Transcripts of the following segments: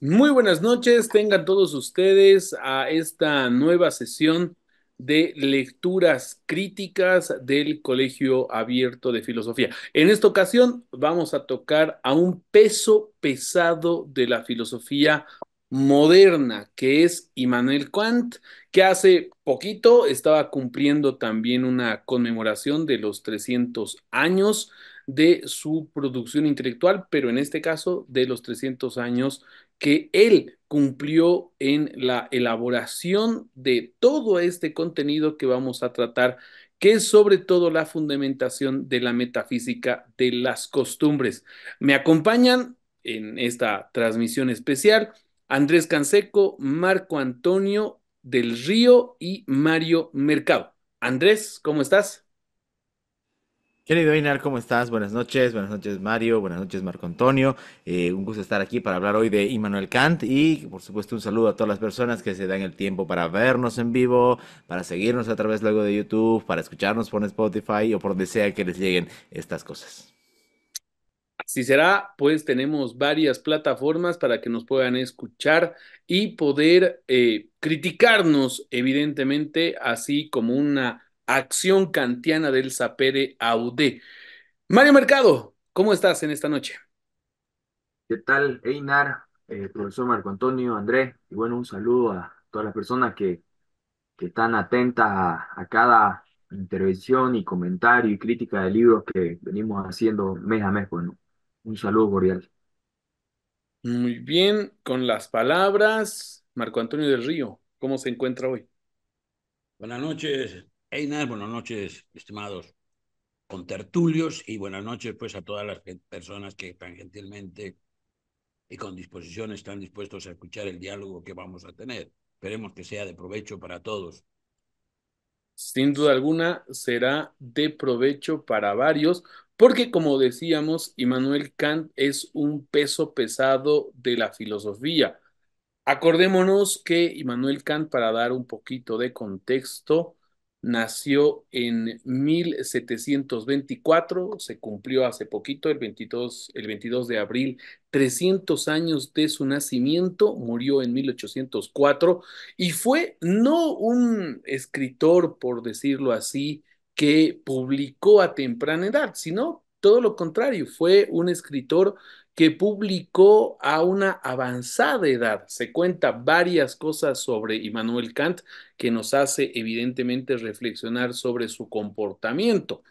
Muy buenas noches, tengan todos ustedes a esta nueva sesión de lecturas críticas del Colegio Abierto de Filosofía. En esta ocasión vamos a tocar a un peso pesado de la filosofía moderna, que es Immanuel Kant, que hace poquito estaba cumpliendo también una conmemoración de los 300 años de su producción intelectual, pero en este caso de los 300 años que él cumplió en la elaboración de todo este contenido que vamos a tratar, que es sobre todo la fundamentación de la metafísica de las costumbres. Me acompañan en esta transmisión especial Andrés Canseco, Marco Antonio del Río y Mario Mercado. Andrés, ¿cómo estás? Querido Einar, ¿cómo estás? Buenas noches, buenas noches Mario, buenas noches Marco Antonio. Eh, un gusto estar aquí para hablar hoy de Immanuel Kant y por supuesto un saludo a todas las personas que se dan el tiempo para vernos en vivo, para seguirnos a través luego de YouTube, para escucharnos por Spotify o por donde sea que les lleguen estas cosas. Así será, pues tenemos varias plataformas para que nos puedan escuchar y poder eh, criticarnos, evidentemente, así como una acción kantiana del sapere Audé. Mario Mercado, ¿cómo estás en esta noche? ¿Qué tal, Einar, eh, profesor Marco Antonio, Andrés? Y bueno, un saludo a todas las personas que, que están atentas a, a cada intervención y comentario y crítica de libros que venimos haciendo mes a mes. Bueno, un saludo cordial. Muy bien, con las palabras, Marco Antonio del Río, ¿cómo se encuentra hoy? Buenas noches, Einar, buenas noches, estimados contertulios, y buenas noches pues a todas las personas que tan gentilmente y con disposición están dispuestos a escuchar el diálogo que vamos a tener. Esperemos que sea de provecho para todos. Sin duda alguna, será de provecho para varios, porque como decíamos, Immanuel Kant es un peso pesado de la filosofía. Acordémonos que Immanuel Kant, para dar un poquito de contexto, nació en 1724, se cumplió hace poquito, el 22, el 22 de abril, 300 años de su nacimiento, murió en 1804 y fue no un escritor, por decirlo así, que publicó a temprana edad, sino todo lo contrario, fue un escritor que publicó a una avanzada edad. Se cuenta varias cosas sobre Immanuel Kant que nos hace evidentemente reflexionar sobre su comportamiento.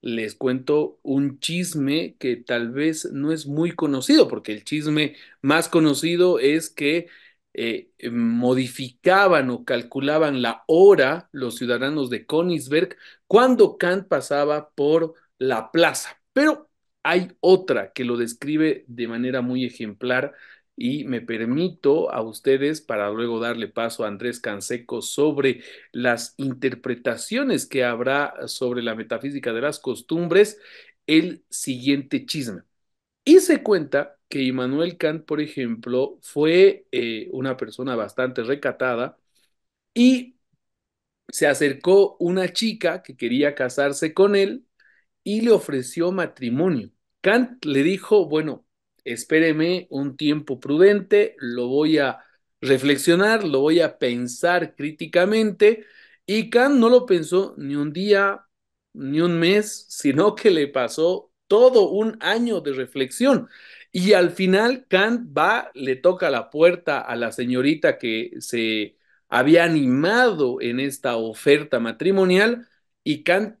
Les cuento un chisme que tal vez no es muy conocido, porque el chisme más conocido es que eh, modificaban o calculaban la hora los ciudadanos de Königsberg cuando Kant pasaba por la plaza. Pero hay otra que lo describe de manera muy ejemplar y me permito a ustedes para luego darle paso a Andrés Canseco sobre las interpretaciones que habrá sobre la metafísica de las costumbres, el siguiente chisme. Y se cuenta que Immanuel Kant, por ejemplo, fue eh, una persona bastante recatada y se acercó una chica que quería casarse con él y le ofreció matrimonio. Kant le dijo, bueno, espéreme un tiempo prudente, lo voy a reflexionar, lo voy a pensar críticamente, y Kant no lo pensó ni un día, ni un mes, sino que le pasó todo un año de reflexión. Y al final Kant va, le toca la puerta a la señorita que se había animado en esta oferta matrimonial y Kant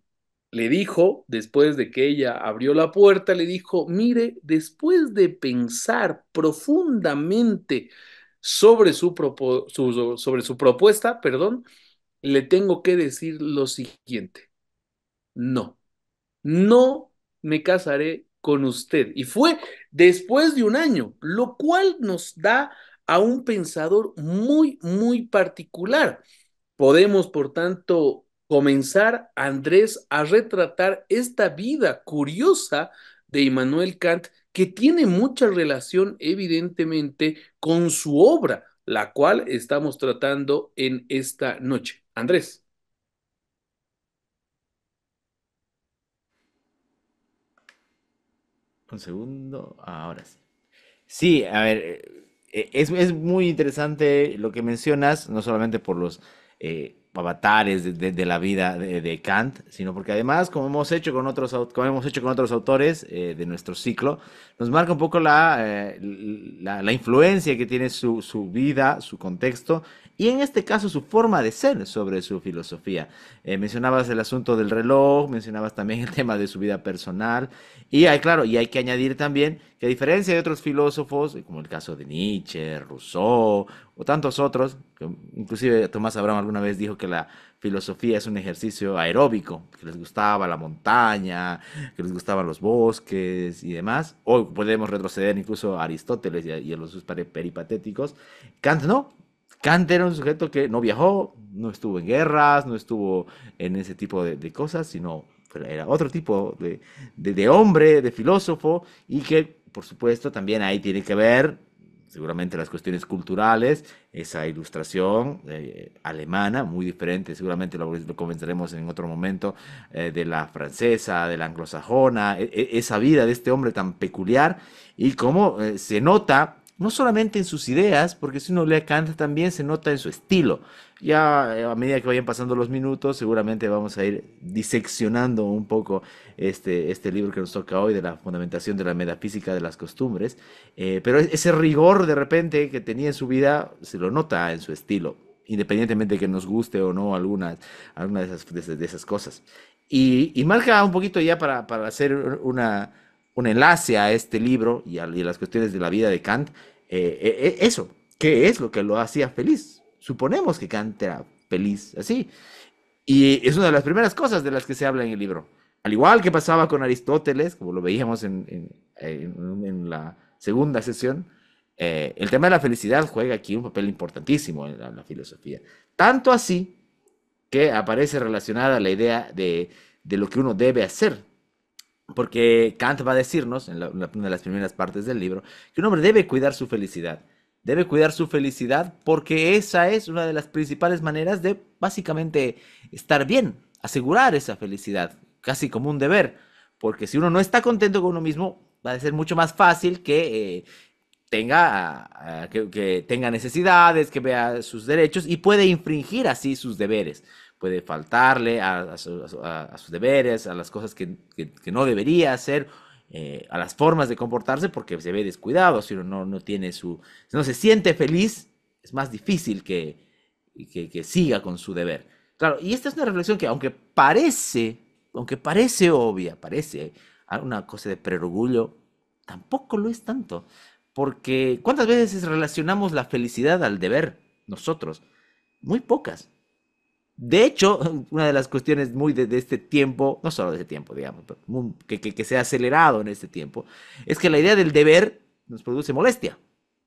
le dijo, después de que ella abrió la puerta, le dijo, mire, después de pensar profundamente sobre su, sobre su propuesta, perdón, le tengo que decir lo siguiente. No, no me casaré con usted. Y fue después de un año, lo cual nos da a un pensador muy, muy particular. Podemos, por tanto, comenzar Andrés a retratar esta vida curiosa de Immanuel Kant que tiene mucha relación evidentemente con su obra, la cual estamos tratando en esta noche. Andrés. Un segundo, ahora sí. Sí, a ver, eh, es, muy interesante lo que mencionas, no solamente por los... Eh, avatares de, la vida de, Kant, sino porque además, como hemos hecho con otros, como hemos hecho con otros autores eh, de nuestro ciclo, nos marca un poco eh, la, la, influencia que tiene su, su, vida, su contexto y en este caso su forma de ser sobre su filosofía. Eh, mencionabas el asunto del reloj, mencionabas también el tema de su vida personal y hay, claro, y hay que añadir también que a diferencia de otros filósofos, eh, como el caso de Nietzsche, Rousseau o tantos otros, inclusive Tomás Abraham alguna vez dijo que la filosofía es un ejercicio aeróbico, que les gustaba la montaña, que les gustaban los bosques y demás, o podemos retroceder incluso a Aristóteles y a, los sus peripatéticos, Kant no, Kant era un sujeto que no viajó, no estuvo en guerras, no estuvo en ese tipo de, cosas, sino era otro tipo de, hombre, de filósofo, y que, por supuesto, también ahí tiene que ver, seguramente, las cuestiones culturales, esa ilustración eh, alemana, muy diferente, seguramente lo, lo en otro momento, eh, de la francesa, de la anglosajona, e, e, esa vida de este hombre tan peculiar, y cómo eh, se nota no solamente en sus ideas, porque si uno le a también se nota en su estilo. Ya eh, a medida que vayan pasando los minutos, seguramente vamos a ir diseccionando un poco este, este libro que nos toca hoy de la fundamentación de la metafísica de las costumbres. Eh, pero e-, ese rigor de repente que tenía en su vida se lo nota en su estilo, independientemente de que nos guste o no alguna, de, esas, cosas. Y, y, marca un poquito ya para, para hacer una un enlace a este libro y a, las cuestiones de la vida de Kant, eh, eh, eh, eso, ¿qué es lo que lo hacía feliz? Suponemos que Kant era feliz así. Y es una de las primeras cosas de las que se habla en el libro. Al igual que pasaba con Aristóteles, como lo veíamos en, la segunda sesión, el tema de la felicidad juega aquí un papel importantísimo en la, filosofía. Tanto así que aparece relacionada la idea de, de, lo que uno debe hacer porque Kant va a decirnos, en, una de las primeras partes del libro, que un hombre debe cuidar su felicidad. Debe cuidar su felicidad porque esa es una de las principales maneras de básicamente estar bien, asegurar esa felicidad, casi como un deber. Porque si uno no está contento con uno mismo, va a ser mucho más fácil que eh, tenga, que, tenga necesidades, que vea sus derechos y puede infringir así sus deberes puede faltarle a, sus deberes, a las cosas que, no debería hacer, eh, a las formas de comportarse porque se ve descuidado, si no, tiene su, no se siente feliz, es más difícil que, siga con su deber. Claro, y esta es una reflexión que aunque parece, aunque parece obvia, parece una cosa de preorgullo, tampoco lo es tanto, porque ¿cuántas veces relacionamos la felicidad al deber nosotros? Muy pocas. De hecho, una de las cuestiones muy de, este tiempo, no solo de este tiempo, digamos, que, que, se ha acelerado en este tiempo, es que la idea del deber nos produce molestia.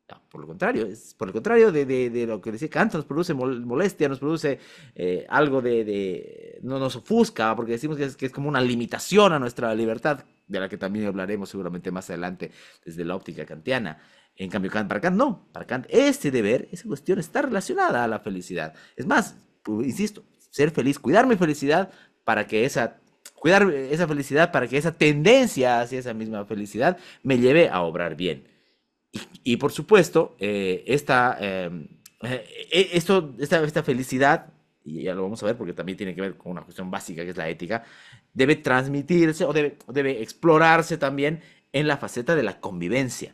No, por lo contrario, es por el contrario de, lo que decía Kant, nos produce molestia, nos produce eh, algo de, no nos ofusca, porque decimos que es, como una limitación a nuestra libertad, de la que también hablaremos seguramente más adelante desde la óptica kantiana. En cambio, Kant, para Kant no. Para Kant, este deber, esa cuestión está relacionada a la felicidad. Es más, insisto, ser feliz, cuidar mi felicidad para que esa cuidar esa felicidad para que esa tendencia hacia esa misma felicidad me lleve a obrar bien. Y, por supuesto, eh, esta, em, eh, e, esto, esta, esta, felicidad, y ya lo vamos a ver porque también tiene que ver con una cuestión básica que es la ética, debe transmitirse o debe, debe explorarse también en la faceta de la convivencia.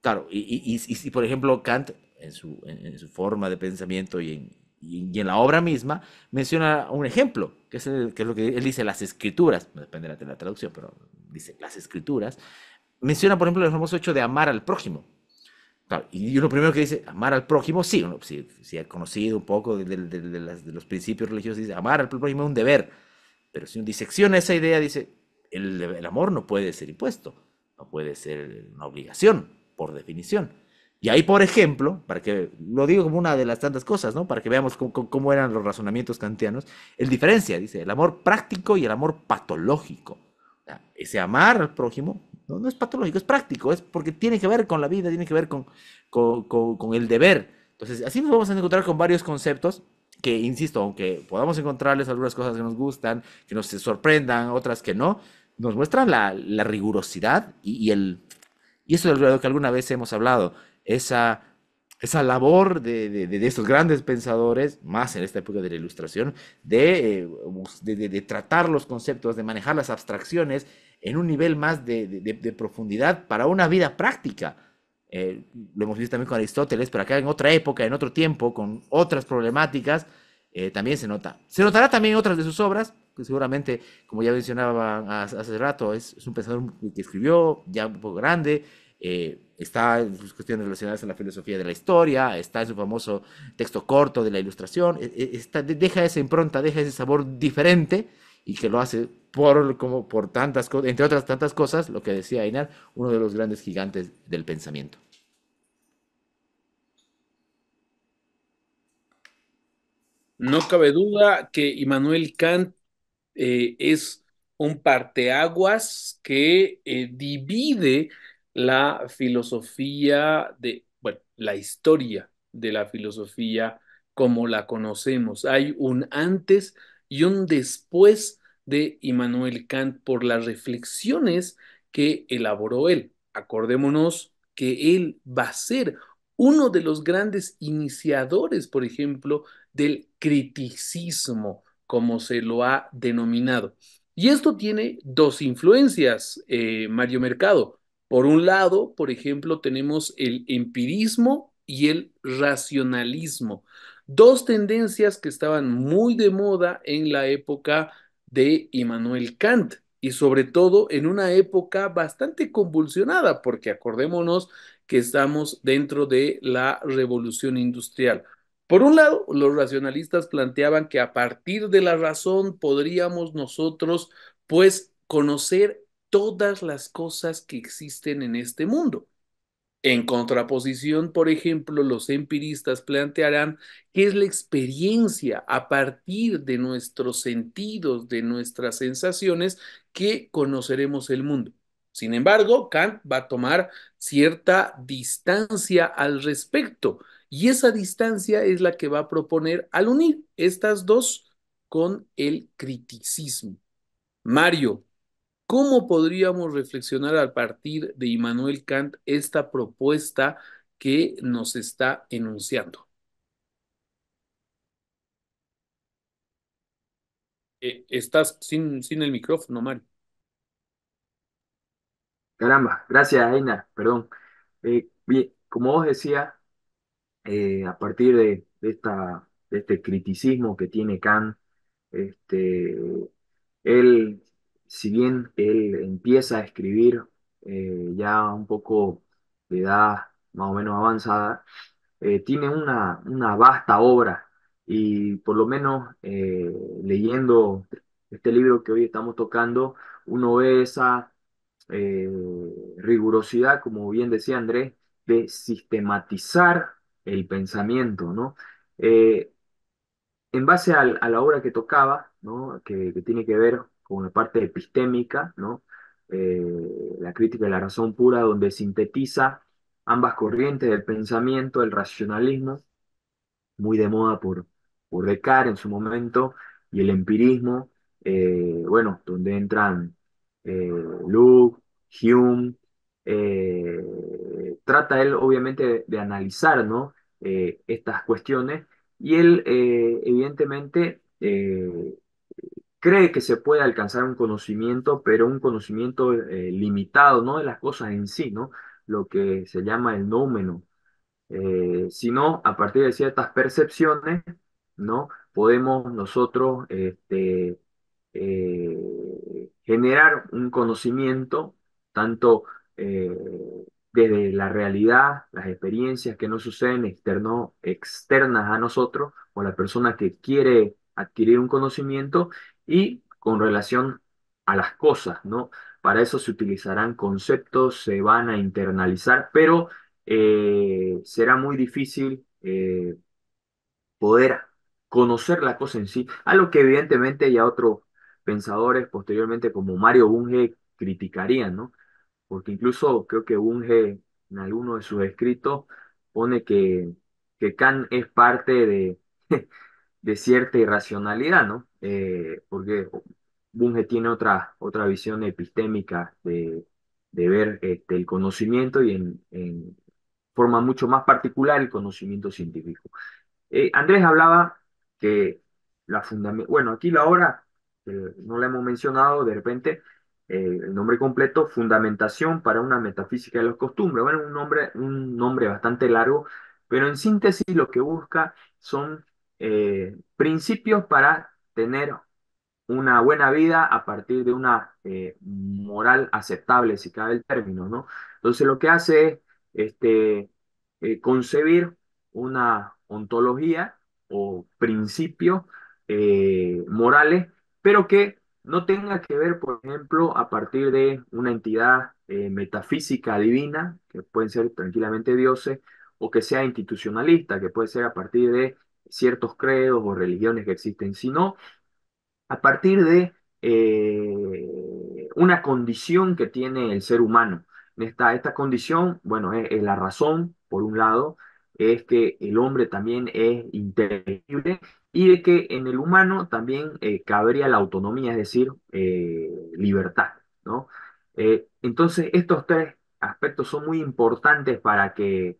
Claro, y, y, por ejemplo, Kant, en su, en su forma de pensamiento y en, y, en la obra misma menciona un ejemplo, que es, lo que él dice, las escrituras, depende de la traducción, pero dice las escrituras, menciona, por ejemplo, el famoso hecho de amar al prójimo. y uno primero que dice, amar al prójimo, sí, si, si, ha conocido un poco de, los principios religiosos, dice, amar al prójimo es un deber. Pero si uno disecciona esa idea, dice, el, el amor no puede ser impuesto, no puede ser una obligación, por definición. Y ahí, por ejemplo, para que lo digo como una de las tantas cosas, ¿no? Para que veamos cómo, eran los razonamientos kantianos, el diferencia, dice, el amor práctico y el amor patológico. O sea, ese amar al prójimo no, no, es patológico, es práctico, es porque tiene que ver con la vida, tiene que ver con, con, con, el deber. Entonces, así nos vamos a encontrar con varios conceptos que, insisto, aunque podamos encontrarles algunas cosas que nos gustan, que nos sorprendan, otras que no, nos muestran la, la rigurosidad y, el... Y eso es lo que alguna vez hemos hablado, esa, esa labor de, de, de, estos grandes pensadores, más en esta época de la ilustración, de, eh, de tratar los conceptos, de manejar las abstracciones en un nivel más de, profundidad para una vida práctica. Eh, lo hemos visto también con Aristóteles, pero acá en otra época, en otro tiempo, con otras problemáticas, eh, también se nota. Se notará también en otras de sus obras, que seguramente, como ya mencionaba hace rato, es, es un pensador que escribió ya un poco grande, eh, está en sus cuestiones relacionadas a la filosofía de la historia, está en su famoso texto corto de la ilustración, e, e, deja esa impronta, deja ese sabor diferente y que lo hace por, como por tantas cosas, entre otras tantas cosas, lo que decía Ainar, uno de los grandes gigantes del pensamiento. No cabe duda que Immanuel Kant eh, es un parteaguas que eh, divide la filosofía de, bueno, la historia de la filosofía como la conocemos. Hay un antes y un después de Immanuel Kant por las reflexiones que elaboró él. Acordémonos que él va a ser uno de los grandes iniciadores, por ejemplo, del criticismo, como se lo ha denominado. Y esto tiene dos influencias, eh, Mario Mercado. Por un lado, por ejemplo, tenemos el empirismo y el racionalismo, dos tendencias que estaban muy de moda en la época de Immanuel Kant y sobre todo en una época bastante convulsionada, porque acordémonos que estamos dentro de la revolución industrial. Por un lado, los racionalistas planteaban que a partir de la razón podríamos nosotros, pues, conocer todas las cosas que existen en este mundo. En contraposición, por ejemplo, los empiristas plantearán que es la experiencia a partir de nuestros sentidos, de nuestras sensaciones, que conoceremos el mundo. Sin embargo, Kant va a tomar cierta distancia al respecto y esa distancia es la que va a proponer al unir estas dos con el criticismo. Mario, ¿Cómo podríamos reflexionar a partir de Immanuel Kant esta propuesta que nos está enunciando? Eh, estás sin, sin el micrófono, Mario. Caramba, gracias, Aina, perdón. Eh, bien, como vos decías, eh, a partir de, esta, de este criticismo que tiene Kant, este, él si bien él empieza a escribir eh, ya un poco de edad más o menos avanzada, eh, tiene una, vasta obra y por lo menos eh, leyendo este libro que hoy estamos tocando, uno ve esa rigurosidad, como bien decía Andrés, de sistematizar el pensamiento, ¿no? en base a, la obra que tocaba, ¿no? que, que tiene que ver como la parte epistémica, ¿no? Eh, la crítica de la razón pura, donde sintetiza ambas corrientes del pensamiento, el racionalismo, muy de moda por, por Descartes en su momento, y el empirismo, eh, bueno, donde entran eh, Luke, Hume, trata él obviamente de, analizar ¿no? estas cuestiones, y él evidentemente cree que se puede alcanzar un conocimiento, pero un conocimiento eh, limitado, no de las cosas en sí, ¿no? Lo que se llama el nómeno, eh, sino a partir de ciertas percepciones, ¿no? Podemos nosotros este, eh, generar un conocimiento, tanto desde la realidad, las experiencias que nos suceden externo, externas a nosotros, o la persona que quiere adquirir un conocimiento y con relación a las cosas, ¿no? Para eso se utilizarán conceptos, se van a internalizar, pero eh, será muy difícil eh, poder conocer la cosa en sí, algo que evidentemente ya otros pensadores posteriormente como Mario Bunge criticarían, ¿no? Porque incluso creo que Bunge en alguno de sus escritos pone que, que Kant es parte de, de cierta irracionalidad, ¿no? Eh, porque Bunge tiene otra, otra visión epistémica de, ver este, el conocimiento y en, forma mucho más particular el conocimiento científico. Eh, Andrés hablaba que la fundamentación, bueno, aquí la obra, eh, no la hemos mencionado de repente, el nombre completo, Fundamentación para una metafísica de los costumbres, bueno, un nombre, un nombre bastante largo, pero en síntesis lo que busca son eh, principios para tener una buena vida a partir de una eh, moral aceptable, si cabe el término, ¿no? Entonces lo que hace es este, eh, concebir una ontología o principios morales, pero que no tenga que ver, por ejemplo, a partir de una entidad metafísica divina, que pueden ser tranquilamente dioses, o que sea institucionalista, que puede ser a partir de ciertos credos o religiones que existen, sino a partir de eh, una condición que tiene el ser humano. Esta, esta condición, bueno, es, la razón, por un lado, es que el hombre también es inteligible y de que en el humano también eh, cabría la autonomía, es decir, eh, libertad, ¿no? entonces, estos tres aspectos son muy importantes para que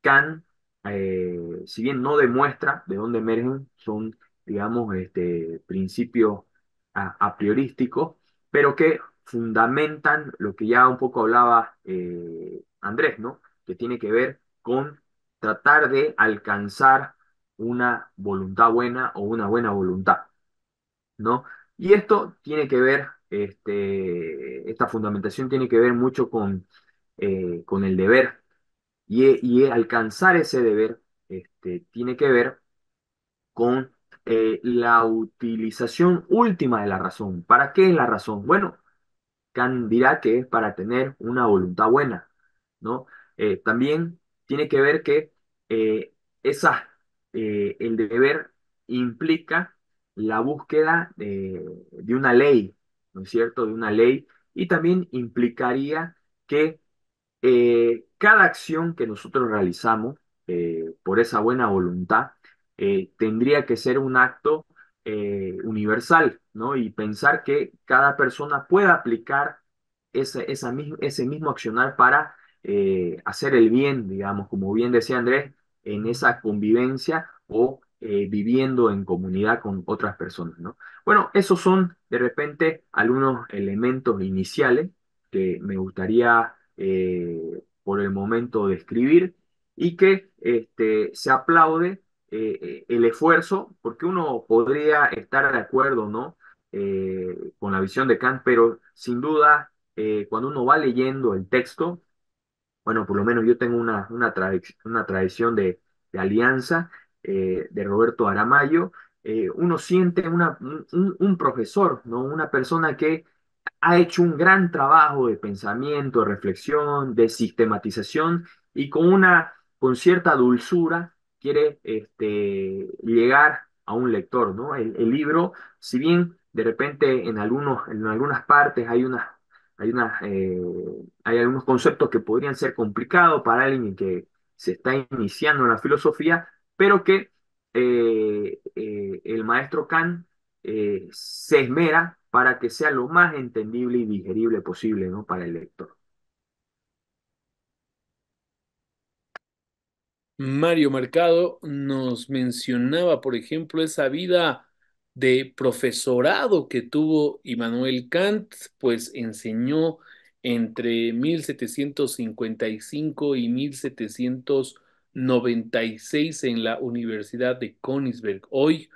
Kant eh, si bien no demuestra de dónde emergen, son, digamos, este, principios ah, a, priorísticos, pero que fundamentan lo que ya un poco hablaba eh, Andrés, ¿no? Que tiene que ver con tratar de alcanzar una voluntad buena o una buena voluntad, ¿no? Y esto tiene que ver, este, esta fundamentación tiene que ver mucho con, eh, con el deber y, e, alcanzar ese deber este, tiene que ver con eh, la utilización última de la razón. ¿Para qué es la razón? Bueno, Kant dirá que es para tener una voluntad buena, ¿no? Eh, también tiene que ver que eh, esa, el deber implica la búsqueda de, de una ley, ¿no es cierto? De una ley y también implicaría que eh, cada acción que nosotros realizamos eh, por esa buena voluntad eh, tendría que ser un acto universal, ¿no? Y pensar que cada persona pueda aplicar ese, esa, ese mismo accionar para hacer el bien, digamos, como bien decía Andrés, en esa convivencia o viviendo en comunidad con otras personas, ¿no? Bueno, esos son de repente algunos elementos iniciales que me gustaría eh, por el momento de escribir y que este, se aplaude eh, el esfuerzo, porque uno podría estar de acuerdo ¿no? Eh, con la visión de Kant, pero sin duda cuando uno va leyendo el texto, bueno, por lo menos yo tengo una, una, tradición de, alianza de Roberto Aramayo, uno siente una, un, un profesor, ¿no? una persona que ha hecho un gran trabajo de pensamiento, de reflexión, de sistematización y con una con cierta dulzura quiere este, llegar a un lector, ¿no? El, libro, si bien de repente en, algunos, en algunas partes hay, unas, hay, eh, hay algunos conceptos que podrían ser complicados para alguien que se está iniciando en la filosofía, pero que eh, eh, el maestro Kant se esmera para que sea lo más entendible y digerible posible ¿no? para el lector. Mario Mercado nos mencionaba, por ejemplo, esa vida de profesorado que tuvo Immanuel Kant, pues enseñó entre 1755 y 1796 en la Universidad de Königsberg, hoy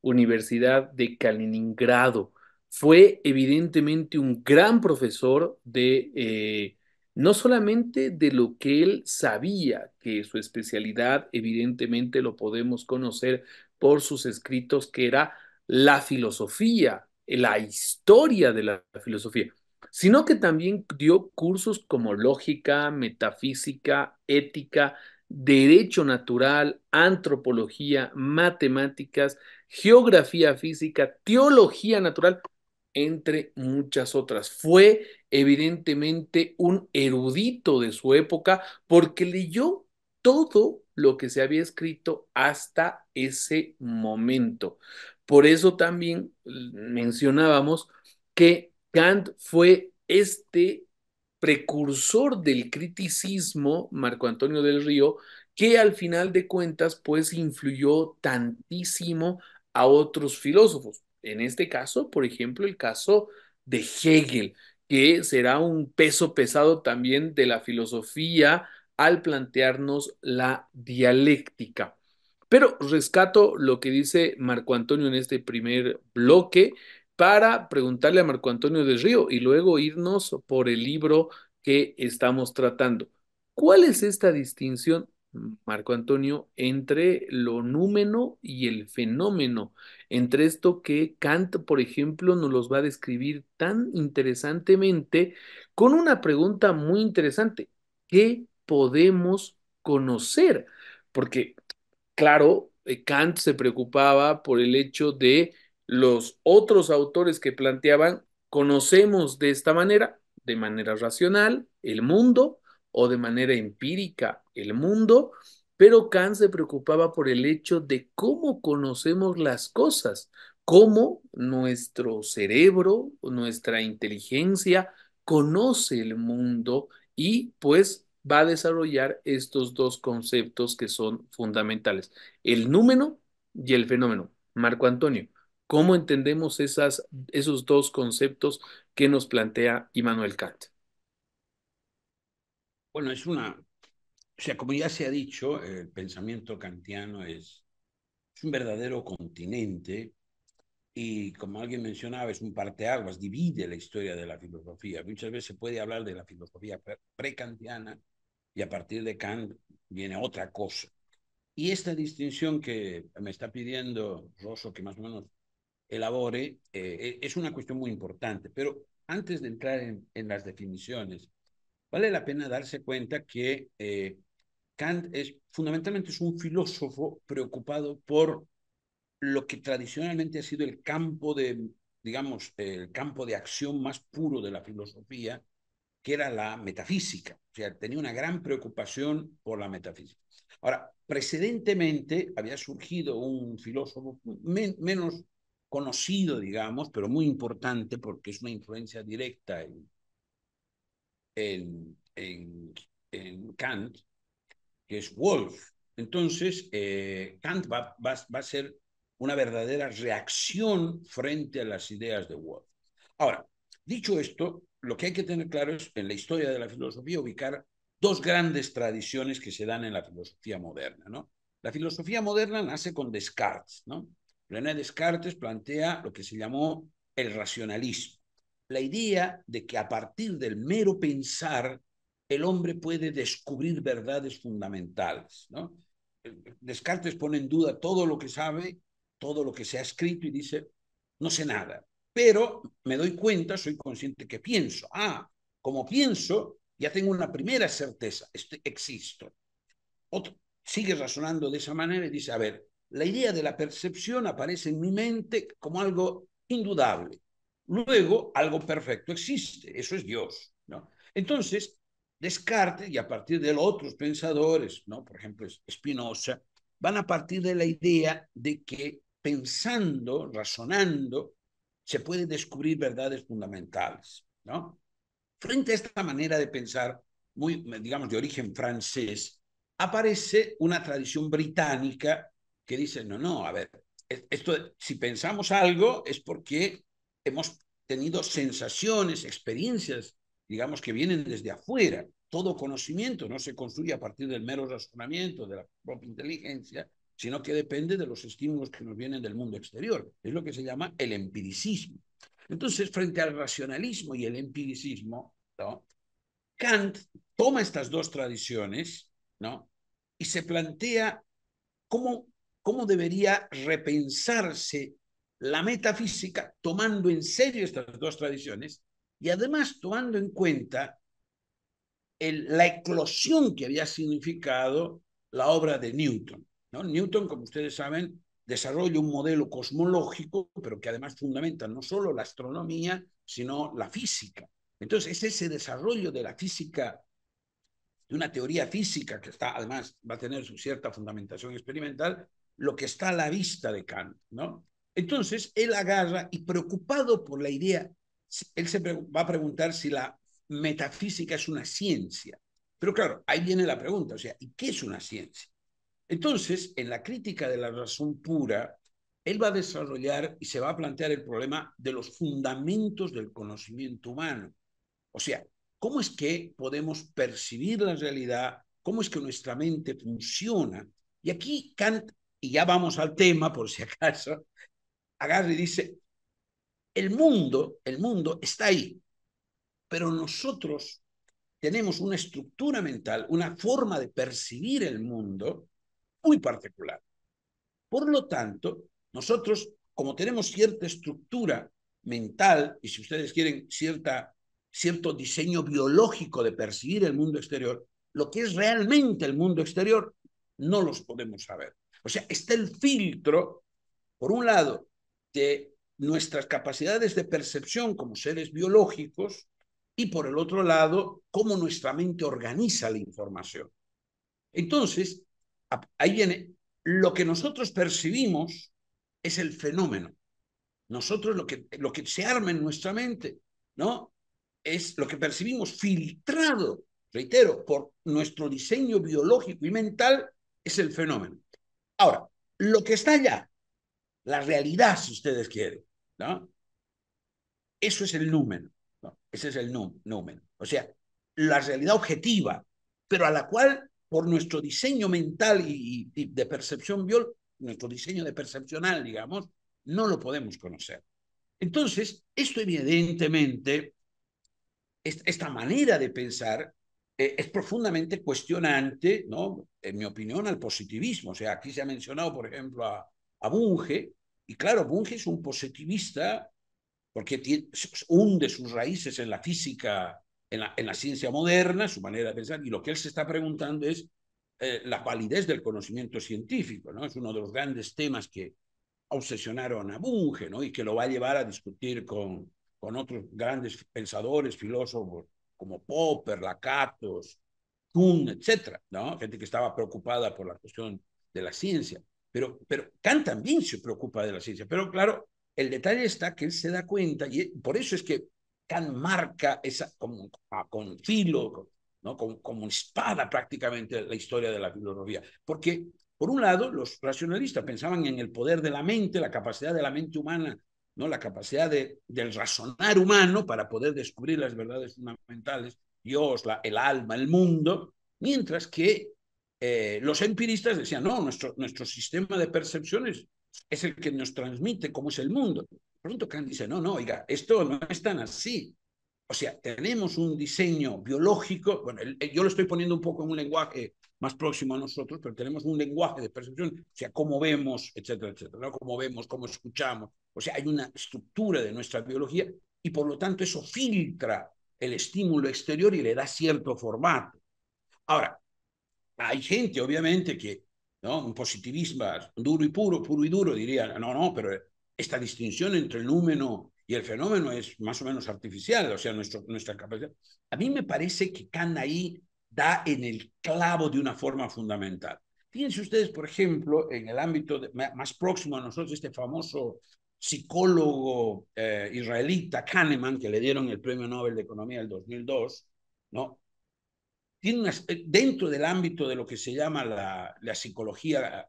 Universidad de Kaliningrado fue evidentemente un gran profesor de eh, no solamente de lo que él sabía, que su especialidad evidentemente lo podemos conocer por sus escritos, que era la filosofía, la historia de la filosofía, sino que también dio cursos como lógica, metafísica, ética, derecho natural, antropología, matemáticas, geografía física, teología natural entre muchas otras. Fue evidentemente un erudito de su época porque leyó todo lo que se había escrito hasta ese momento. Por eso también mencionábamos que Kant fue este precursor del criticismo, Marco Antonio del Río, que al final de cuentas pues influyó tantísimo a otros filósofos. En este caso, por ejemplo, el caso de Hegel, que será un peso pesado también de la filosofía al plantearnos la dialéctica. Pero rescato lo que dice Marco Antonio en este primer bloque para preguntarle a Marco Antonio del Río y luego irnos por el libro que estamos tratando. ¿Cuál es esta distinción Marco Antonio, entre lo númeno y el fenómeno, entre esto que Kant, por ejemplo, nos los va a describir tan interesantemente con una pregunta muy interesante. ¿Qué podemos conocer? Porque, claro, eh, Kant se preocupaba por el hecho de los otros autores que planteaban, conocemos de esta manera, de manera racional, el mundo o de manera empírica, el mundo, pero Kant se preocupaba por el hecho de cómo conocemos las cosas, cómo nuestro cerebro, nuestra inteligencia conoce el mundo y pues va a desarrollar estos dos conceptos que son fundamentales, el número y el fenómeno. Marco Antonio, ¿cómo entendemos esas, esos dos conceptos que nos plantea Immanuel Kant? Bueno, es una o sea, como ya se ha dicho, el pensamiento kantiano es, un verdadero continente y, como alguien mencionaba, es un parteaguas, divide la historia de la filosofía. Muchas veces se puede hablar de la filosofía precantiana y a partir de Kant viene otra cosa. Y esta distinción que me está pidiendo Rosso que más o menos elabore eh, e, es una cuestión muy importante. Pero antes de entrar en, las definiciones, vale la pena darse cuenta que eh, Kant es fundamentalmente es un filósofo preocupado por lo que tradicionalmente ha sido el campo de, digamos, el campo de acción más puro de la filosofía, que era la metafísica. O sea, tenía una gran preocupación por la metafísica. Ahora, precedentemente había surgido un filósofo menos conocido, digamos, pero muy importante porque es una influencia directa en, en, en Kant, que es Wolf. Entonces, eh, Kant va, a ser una verdadera reacción frente a las ideas de Wolf. Ahora, dicho esto, lo que hay que tener claro es en la historia de la filosofía ubicar dos grandes tradiciones que se dan en la filosofía moderna. La filosofía moderna nace con Descartes. ¿no? René Descartes plantea lo que se llamó el racionalismo, la idea de que a partir del mero pensar el hombre puede descubrir verdades fundamentales. ¿no? Descartes pone en duda todo lo que sabe, todo lo que se ha escrito y dice, no sé nada, pero me doy cuenta, soy consciente que pienso. Ah, como pienso, ya tengo una primera certeza, existo. Otro, sigue razonando de esa manera y dice, a ver, la idea de la percepción aparece en mi mente como algo indudable. Luego, algo perfecto existe, eso es Dios. ¿no? Entonces, Descartes y a partir de otros pensadores, ¿no? por ejemplo Spinoza, van a partir de la idea de que pensando, razonando, se pueden descubrir verdades fundamentales. ¿no? Frente a esta manera de pensar, muy, digamos, de origen francés, aparece una tradición británica que dice, no, no, a ver, esto, si pensamos algo es porque hemos tenido sensaciones, experiencias digamos, que vienen desde afuera. Todo conocimiento no se construye a partir del mero razonamiento, de la propia inteligencia, sino que depende de los estímulos que nos vienen del mundo exterior. Es lo que se llama el empiricismo. Entonces, frente al racionalismo y el empiricismo, Kant toma estas dos tradiciones ¿no? y se plantea cómo, cómo debería repensarse la metafísica tomando en serio estas dos tradiciones y además tomando en cuenta la eclosión que había significado la obra de Newton. Newton, como ustedes saben, desarrolla un modelo cosmológico, pero que además fundamenta no solo la astronomía, sino la física. Entonces, es ese desarrollo de la física, de una teoría física que está, además va a tener su cierta fundamentación experimental, lo que está a la vista de Kant. ¿no? Entonces, él agarra y preocupado por la idea él se va a preguntar si la metafísica es una ciencia. Pero claro, ahí viene la pregunta, o sea, ¿y qué es una ciencia? Entonces, en la crítica de la razón pura, él va a desarrollar y se va a plantear el problema de los fundamentos del conocimiento humano. O sea, ¿cómo es que podemos percibir la realidad? ¿Cómo es que nuestra mente funciona? Y aquí Kant, y ya vamos al tema por si acaso, agarra y dice, el mundo, el mundo está ahí, pero nosotros tenemos una estructura mental, una forma de percibir el mundo muy particular. Por lo tanto, nosotros, como tenemos cierta estructura mental y si ustedes quieren cierta, cierto diseño biológico de percibir el mundo exterior, lo que es realmente el mundo exterior no los podemos saber. O sea, está el filtro, por un lado, de nuestras capacidades de percepción como seres biológicos y por el otro lado, cómo nuestra mente organiza la información. Entonces, ahí viene, lo que nosotros percibimos es el fenómeno. Nosotros lo que, lo que se arma en nuestra mente, ¿no? Es lo que percibimos filtrado, reitero, por nuestro diseño biológico y mental, es el fenómeno. Ahora, lo que está allá, la realidad, si ustedes quieren. ¿no? Eso es el número. ¿no? Ese es el número. O sea, la realidad objetiva, pero a la cual, por nuestro diseño mental y, de percepción biol, nuestro diseño de percepcional, digamos, no lo podemos conocer. Entonces, esto evidentemente, esta manera de pensar eh, es profundamente cuestionante, ¿no? En mi opinión, al positivismo. O sea, aquí se ha mencionado, por ejemplo, a, Bunge, y claro, Bunge es un positivista porque tiene, hunde sus raíces en la física, en la, en la, ciencia moderna, su manera de pensar, y lo que él se está preguntando es eh, la validez del conocimiento científico, ¿no? Es uno de los grandes temas que obsesionaron a Bunge, ¿no? Y que lo va a llevar a discutir con, con otros grandes pensadores, filósofos, como Popper, Lakatos, Kuhn, etcétera, ¿no? Gente que estaba preocupada por la cuestión de la ciencia. Pero, pero Kant también se preocupa de la ciencia. Pero claro, el detalle está que él se da cuenta, y por eso es que Kant marca esa, con, ah, con filo, ¿no? como como espada prácticamente la historia de la filosofía. Porque, por un lado, los racionalistas pensaban en el poder de la mente, la capacidad de la mente humana, ¿no? la capacidad de, del razonar humano para poder descubrir las verdades fundamentales, Dios, la, el alma, el mundo, mientras que eh, los empiristas decían, no, nuestro, nuestro sistema de percepciones es el que nos transmite cómo es el mundo. Pronto Kant dice, no, no, oiga, esto no es tan así. O sea, tenemos un diseño biológico, bueno, yo lo estoy poniendo un poco en un lenguaje más próximo a nosotros, pero tenemos un lenguaje de percepción, o sea, cómo vemos, etcétera, etcétera, ¿no? cómo vemos, cómo escuchamos, o sea, hay una estructura de nuestra biología y por lo tanto eso filtra el estímulo exterior y le da cierto formato. Ahora, hay gente, obviamente, que, ¿no? Un positivismo duro y puro, puro y duro, diría, no, no, pero esta distinción entre el númeno y el fenómeno es más o menos artificial, o sea, nuestra capacidad. A mí me parece que Kant ahí da en el clavo de una forma fundamental. Fíjense ustedes, por ejemplo, en el ámbito más próximo a nosotros, este famoso psicólogo eh, israelita Kahneman, que le dieron el Premio Nobel de Economía el 2002, ¿no? dentro del ámbito de lo que se llama la, psicología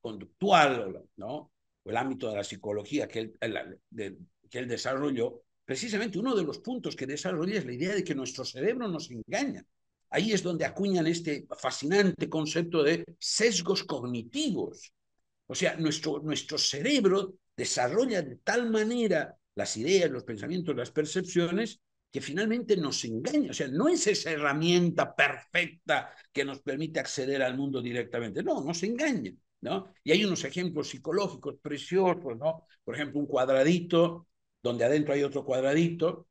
conductual, ¿no? o el ámbito de la psicología que él, el, desarrolló, precisamente uno de los puntos que desarrolla es la idea de que nuestro cerebro nos engaña. Ahí es donde acuñan este fascinante concepto de sesgos cognitivos. O sea, nuestro, nuestro cerebro desarrolla de tal manera las ideas, los pensamientos, las percepciones, que finalmente nos engaña. O sea, no es esa herramienta perfecta que nos permite acceder al mundo directamente. No, nos engaña. ¿no? Y hay unos ejemplos psicológicos preciosos, ¿no? Por ejemplo, un cuadradito donde adentro hay otro cuadradito,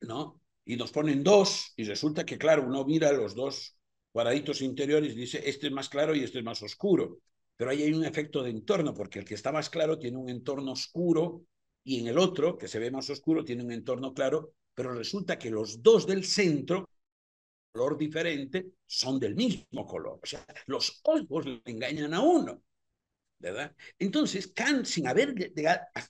¿no? Y nos ponen dos y resulta que, claro, uno mira los dos cuadraditos interiores y dice, este es más claro y este es más oscuro. Pero ahí hay un efecto de entorno, porque el que está más claro tiene un entorno oscuro y en el otro, que se ve más oscuro, tiene un entorno claro pero resulta que los dos del centro, color diferente, son del mismo color. O sea, los ojos le engañan a uno. ¿verdad? Entonces, Kant, sin haber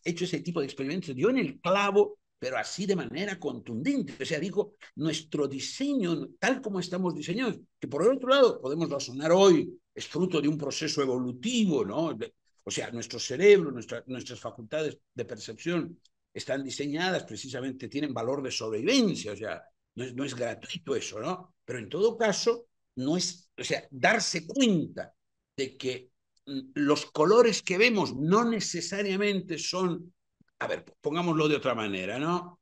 hecho ese tipo de experimentos, dio en el clavo, pero así de manera contundente. O sea, dijo, nuestro diseño, tal como estamos diseñados, que por el otro lado podemos razonar hoy, es fruto de un proceso evolutivo, ¿no? o sea, nuestro cerebro, nuestras facultades de percepción están diseñadas precisamente, tienen valor de sobrevivencia, o sea, no es, no gratuito eso, ¿no? Pero en todo caso, no es, o sea, darse cuenta de que mm, los colores que vemos no necesariamente son, a ver, pongámoslo de otra manera, ¿no?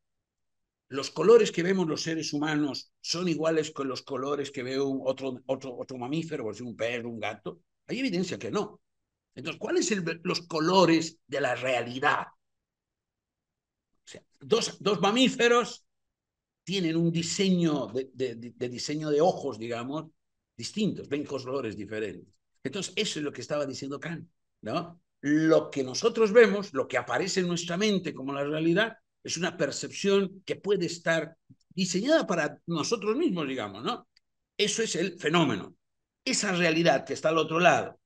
Los colores que vemos los seres humanos son iguales con los colores que ve un otro, otro, otro mamífero, o sea, un perro, un gato. Hay evidencia que no. Entonces, ¿cuáles son los colores de la realidad? dos, dos, mamíferos tienen un diseño de, diseño de ojos, digamos, distintos, ven colores diferentes. Entonces, eso es lo que estaba diciendo Kant, ¿no? Lo que nosotros vemos, lo que aparece en nuestra mente como la realidad, es una percepción que puede estar diseñada para nosotros mismos, digamos, ¿no? Eso es el fenómeno. Esa realidad que está al otro lado,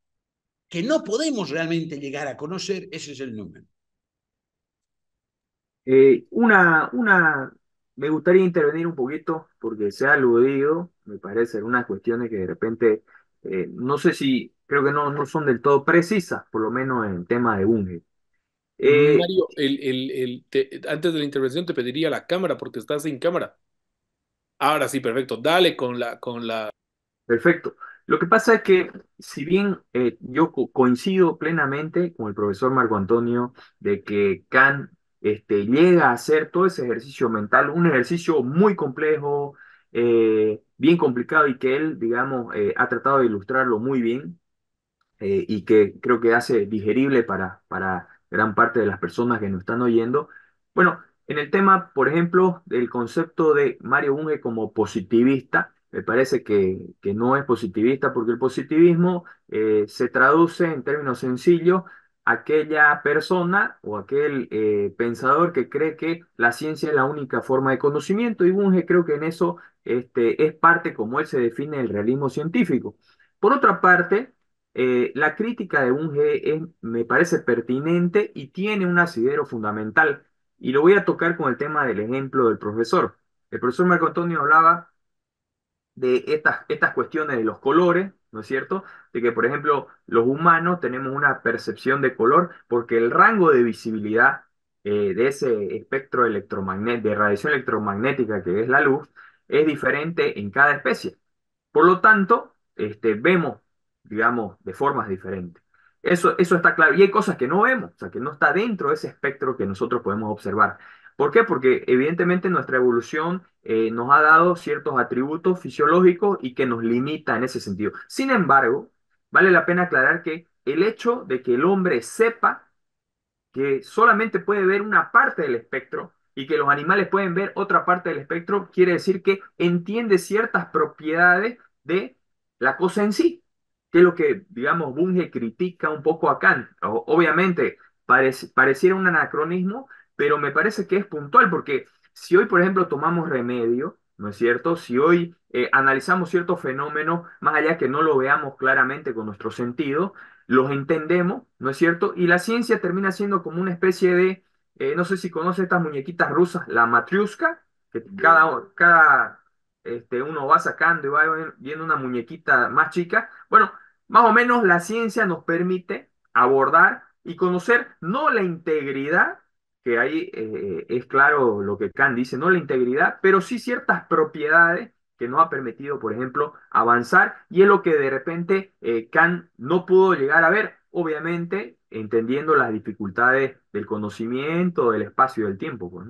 que no podemos realmente llegar a conocer, ese es el número. Eh, una, una, me gustaría intervenir un poquito porque se ha aludido, me parece, en unas cuestiones que de repente, eh, no sé si, creo que no, no son del todo precisas, por lo menos en tema de UNGE. Mm, eh, Mario, el, antes de la intervención te pediría la cámara porque estás sin cámara. Ahora sí, perfecto. Dale con la, con la. Perfecto. Lo que pasa es que, si bien yo coincido plenamente con el profesor Marco Antonio de que Kant este, llega a hacer todo ese ejercicio mental, un ejercicio muy complejo, eh, bien complicado y que él, digamos, eh, ha tratado de ilustrarlo muy bien eh, y que creo que hace digerible para, para gran parte de las personas que nos están oyendo. Bueno, en el tema, por ejemplo, del concepto de Mario Bunge como positivista, me parece que, que no es positivista porque el positivismo se traduce en términos sencillos aquella persona o aquel eh, pensador que cree que la ciencia es la única forma de conocimiento y Bunge creo que en eso este, es parte como él se define el realismo científico. Por otra parte, eh, la crítica de Bunge me parece pertinente y tiene un asidero fundamental y lo voy a tocar con el tema del ejemplo del profesor. El profesor Marco Antonio hablaba de estas, estas cuestiones de los colores ¿no es cierto? De que, por ejemplo, los humanos tenemos una percepción de color porque el rango de visibilidad eh, de ese espectro electromagnético, de radiación electromagnética que es la luz, es diferente en cada especie. Por lo tanto, este, vemos, digamos, de formas diferentes. Eso, eso está claro. Y hay cosas que no vemos, o sea, que no está dentro de ese espectro que nosotros podemos observar. ¿Por qué? Porque evidentemente nuestra evolución eh, nos ha dado ciertos atributos fisiológicos y que nos limita en ese sentido. Sin embargo, vale la pena aclarar que el hecho de que el hombre sepa que solamente puede ver una parte del espectro y que los animales pueden ver otra parte del espectro, quiere decir que entiende ciertas propiedades de la cosa en sí, que es lo que, digamos, Bunge critica un poco a Kant. obviamente, pareciera un anacronismo, pero me parece que es puntual porque si hoy, por ejemplo, tomamos remedio, ¿no es cierto? Si hoy eh, analizamos ciertos fenómenos, más allá que no lo veamos claramente con nuestro sentido, los entendemos, ¿no es cierto? Y la ciencia termina siendo como una especie de, eh, no sé si conoce estas muñequitas rusas, la matriusca que cada, cada este, uno va sacando y va viendo una muñequita más chica. Bueno, más o menos la ciencia nos permite abordar y conocer no la integridad que ahí eh, es claro lo que Kant dice, no la integridad, pero sí ciertas propiedades que no ha permitido, por ejemplo, avanzar, y es lo que de repente eh, Kant no pudo llegar a ver, obviamente entendiendo las dificultades del conocimiento, del espacio y del tiempo. Pues,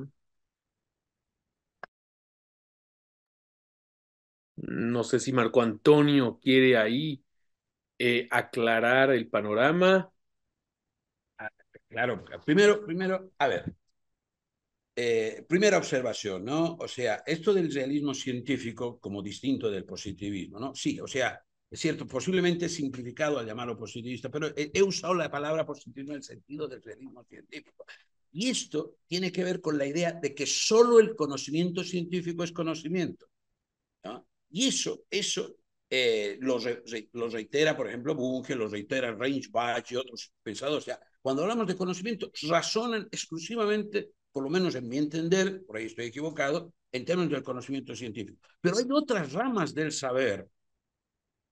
¿no? sé si Marco Antonio quiere ahí eh, aclarar el panorama Claro, primero, primero, a ver, eh, primera observación, ¿no? O sea, esto del realismo científico como distinto del positivismo, ¿no? Sí, o sea, es cierto, posiblemente simplificado al llamarlo positivista, pero he, usado la palabra positivismo en el sentido del realismo científico. Y esto tiene que ver con la idea de que solo el conocimiento científico es conocimiento. ¿no? Y eso, eso eh, lo, reitera, por ejemplo, Bunge, lo reitera Range y otros pensadores. O sea, cuando hablamos de conocimiento, razonan exclusivamente, por lo menos en mi entender, por ahí estoy equivocado, en términos del conocimiento científico. Pero hay otras ramas del saber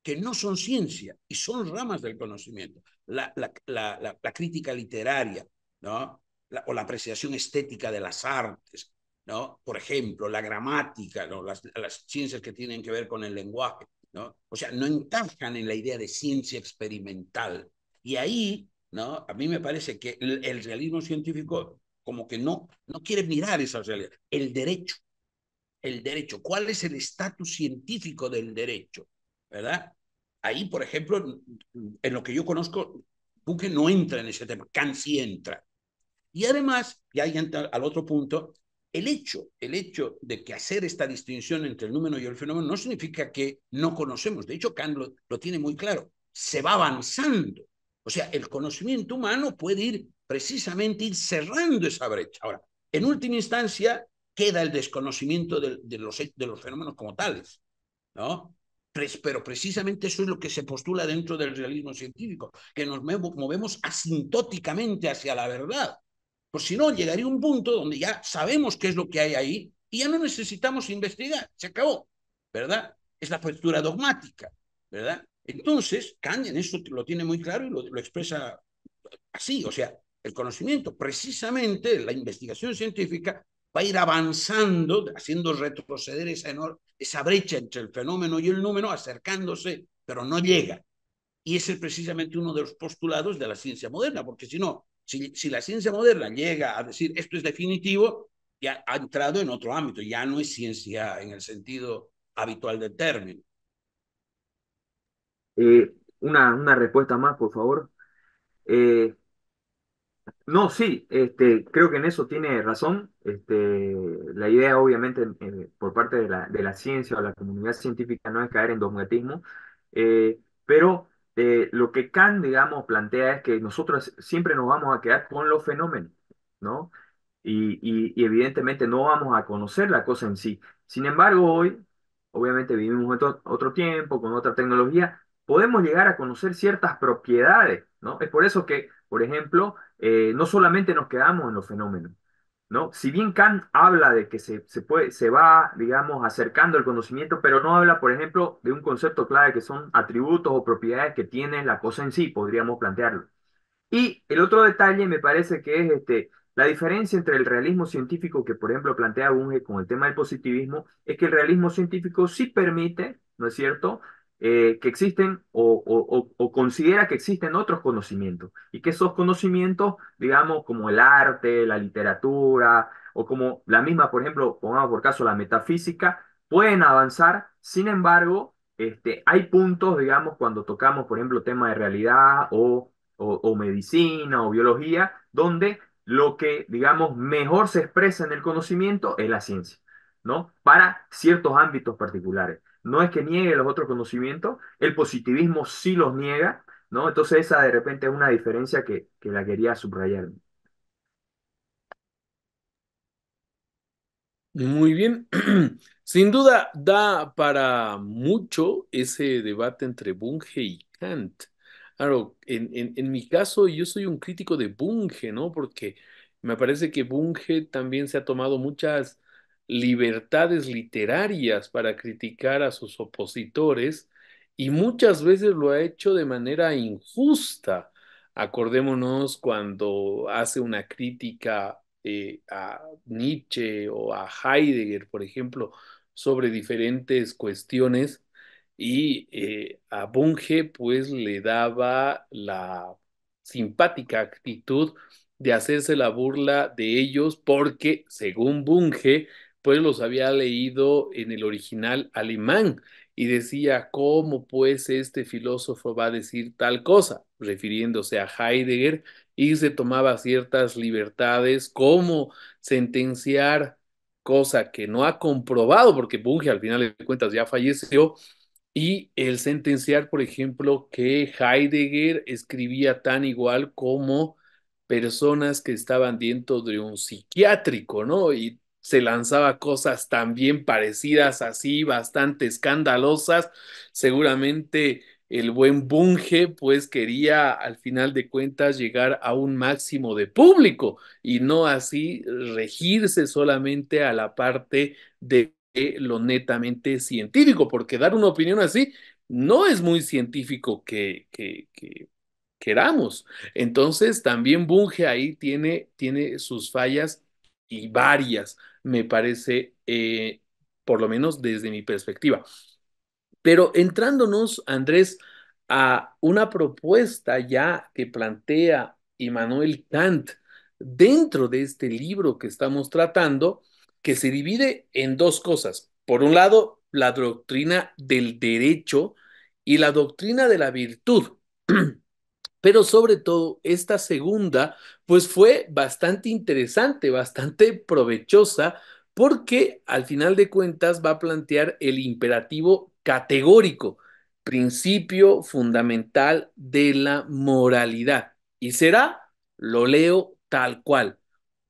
que no son ciencia y son ramas del conocimiento. La, la, crítica literaria, ¿no? o la apreciación estética de las artes, ¿no? Por ejemplo, la gramática, ¿no? las, ciencias que tienen que ver con el lenguaje, ¿no? O sea, no encajan en la idea de ciencia experimental. Y ahí ¿no? A mí me parece que el, realismo científico como que no, no quiere mirar esa realidad. El derecho, el derecho, ¿cuál es el estatus científico del derecho? ¿Verdad? Ahí, por ejemplo, en lo que yo conozco, Buque no entra en ese tema, Kant sí entra. Y además, y ahí al otro punto, el hecho, el hecho de que hacer esta distinción entre el número y el fenómeno no significa que no conocemos. De hecho, Kant lo, lo tiene muy claro. Se va avanzando o sea, el conocimiento humano puede ir precisamente ir cerrando esa brecha. Ahora, en última instancia, queda el desconocimiento de, los, los fenómenos como tales, ¿no? Pero precisamente eso es lo que se postula dentro del realismo científico, que nos movemos asintóticamente hacia la verdad. Pues si no, llegaría un punto donde ya sabemos qué es lo que hay ahí y ya no necesitamos investigar, se acabó, ¿verdad? Es la postura dogmática, ¿verdad? Entonces, Kant en eso lo tiene muy claro y lo, expresa así, o sea, el conocimiento, precisamente la investigación científica va a ir avanzando, haciendo retroceder esa, esa brecha entre el fenómeno y el número, acercándose, pero no llega. Y ese es precisamente uno de los postulados de la ciencia moderna, porque si no, si, si la ciencia moderna llega a decir esto es definitivo, ya ha entrado en otro ámbito, ya no es ciencia en el sentido habitual del término. Eh, una, una, respuesta más, por favor. Eh, no, sí, este, creo que en eso tiene razón. Este, la idea, obviamente, por parte de la, de la, ciencia o la comunidad científica no es caer en dogmatismo, eh, pero lo que Kant, digamos, plantea es que nosotros siempre nos vamos a quedar con los fenómenos, ¿no? Y, evidentemente no vamos a conocer la cosa en sí. Sin embargo, hoy, obviamente, vivimos otro, otro tiempo, con otra tecnología, podemos llegar a conocer ciertas propiedades, ¿no? Es por eso que, por ejemplo, eh, no solamente nos quedamos en los fenómenos, ¿no? Si bien Kant habla de que se, se, puede, se va, digamos, acercando el conocimiento, pero no habla, por ejemplo, de un concepto clave que son atributos o propiedades que tiene la cosa en sí, podríamos plantearlo. Y el otro detalle me parece que es este, la diferencia entre el realismo científico que, por ejemplo, plantea Bunge con el tema del positivismo, es que el realismo científico sí permite, ¿no es cierto?, eh, que existen o, considera que existen otros conocimientos y que esos conocimientos, digamos, como el arte, la literatura o como la misma, por ejemplo, pongamos por caso la metafísica, pueden avanzar, sin embargo, este, hay puntos, digamos, cuando tocamos, por ejemplo, tema de realidad o, o medicina o biología, donde lo que, digamos, mejor se expresa en el conocimiento es la ciencia, ¿no? Para ciertos ámbitos particulares. No es que niegue los otros conocimientos, el positivismo sí los niega, ¿no? Entonces esa de repente es una diferencia que, la quería subrayar. Muy bien. Sin duda da para mucho ese debate entre Bunge y Kant. Claro, en, en, mi caso yo soy un crítico de Bunge, ¿no? Porque me parece que Bunge también se ha tomado muchas libertades literarias para criticar a sus opositores y muchas veces lo ha hecho de manera injusta. Acordémonos cuando hace una crítica eh, a Nietzsche o a Heidegger, por ejemplo, sobre diferentes cuestiones y eh, a Bunge pues le daba la simpática actitud de hacerse la burla de ellos porque, según Bunge, pues los había leído en el original alemán y decía, ¿cómo pues este filósofo va a decir tal cosa? Refiriéndose a Heidegger y se tomaba ciertas libertades, como sentenciar cosa que no ha comprobado, porque Bunge al final de cuentas ya falleció, y el sentenciar, por ejemplo, que Heidegger escribía tan igual como personas que estaban dentro de un psiquiátrico, ¿no? Y se lanzaba cosas también parecidas, así, bastante escandalosas. Seguramente el buen Bunge, pues quería al final de cuentas llegar a un máximo de público y no así regirse solamente a la parte de lo netamente científico, porque dar una opinión así no es muy científico que, queramos. Entonces, también Bunge ahí tiene, tiene sus fallas y varias, me parece, eh, por lo menos desde mi perspectiva. Pero entrándonos, Andrés, a una propuesta ya que plantea Immanuel Kant dentro de este libro que estamos tratando, que se divide en dos cosas. Por un lado, la doctrina del derecho y la doctrina de la virtud. Pero sobre todo, esta segunda, pues fue bastante interesante, bastante provechosa, porque al final de cuentas va a plantear el imperativo categórico, principio fundamental de la moralidad. Y será, lo leo tal cual,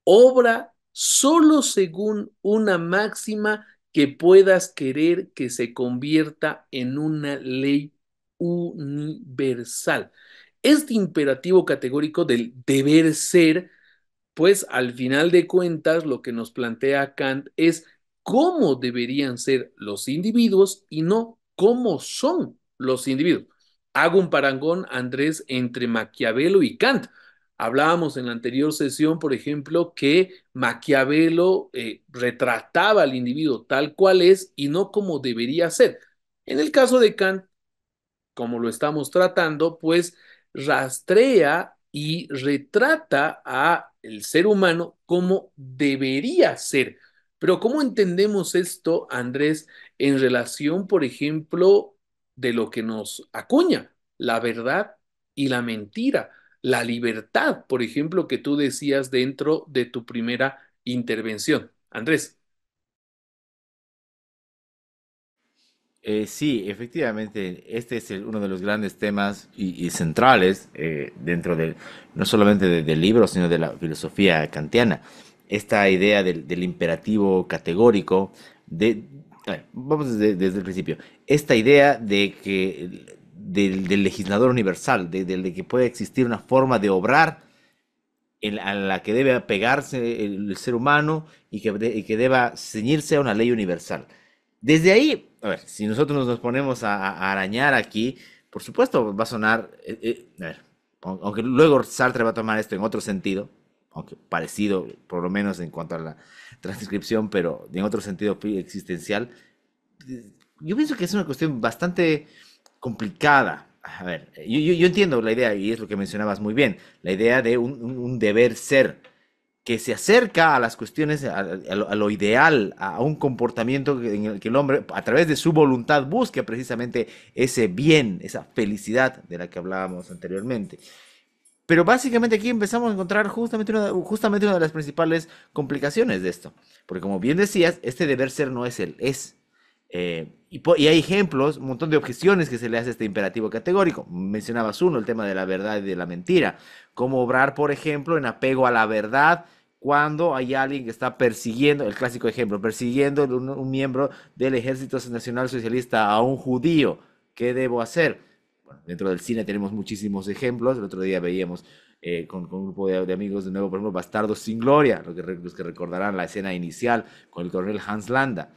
obra solo según una máxima que puedas querer que se convierta en una ley universal. Este imperativo categórico del deber ser, pues al final de cuentas lo que nos plantea Kant es cómo deberían ser los individuos y no cómo son los individuos. Hago un parangón, Andrés, entre Maquiavelo y Kant. Hablábamos en la anterior sesión, por ejemplo, que Maquiavelo eh, retrataba al individuo tal cual es y no como debería ser. En el caso de Kant, como lo estamos tratando, pues rastrea y retrata a el ser humano como debería ser. Pero ¿cómo entendemos esto, Andrés, en relación, por ejemplo, de lo que nos acuña, la verdad y la mentira, la libertad, por ejemplo, que tú decías dentro de tu primera intervención? Andrés. Eh, sí, efectivamente, este es uno de los grandes temas y, centrales eh, dentro de, no solamente del libro, sino de la filosofía kantiana. Esta idea del, imperativo categórico, de, vamos desde, el principio, esta idea de que, del, legislador universal, de, de, que puede existir una forma de obrar en, a la que debe apegarse el, ser humano y que, y que deba ceñirse a una ley universal. Desde ahí a ver, si nosotros nos ponemos a, arañar aquí, por supuesto va a sonar, eh, eh, a ver, aunque luego Sartre va a tomar esto en otro sentido, aunque parecido, por lo menos en cuanto a la transcripción, pero en otro sentido existencial, eh, yo pienso que es una cuestión bastante complicada. A ver, yo, entiendo la idea, y es lo que mencionabas muy bien, la idea de un deber ser, que se acerca a las cuestiones, a, lo, ideal, a un comportamiento en el que el hombre, a través de su voluntad, busca precisamente ese bien, esa felicidad de la que hablábamos anteriormente. Pero básicamente aquí empezamos a encontrar justamente justamente una de las principales complicaciones de esto. Porque como bien decías, este deber ser no es el es, eh, y, hay ejemplos, un montón de objeciones que se le hace a este imperativo categórico. Mencionabas uno, el tema de la verdad y de la mentira. Cómo obrar, por ejemplo, en apego a la verdad cuando hay alguien que está persiguiendo, el clásico ejemplo, persiguiendo un, un miembro del ejército nacional socialista a un judío. ¿Qué debo hacer? Bueno, dentro del cine tenemos muchísimos ejemplos. El otro día veíamos eh, con, un grupo de, amigos de nuevo, por ejemplo, Bastardos sin Gloria, que, los que recordarán la escena inicial con el coronel Hans Landa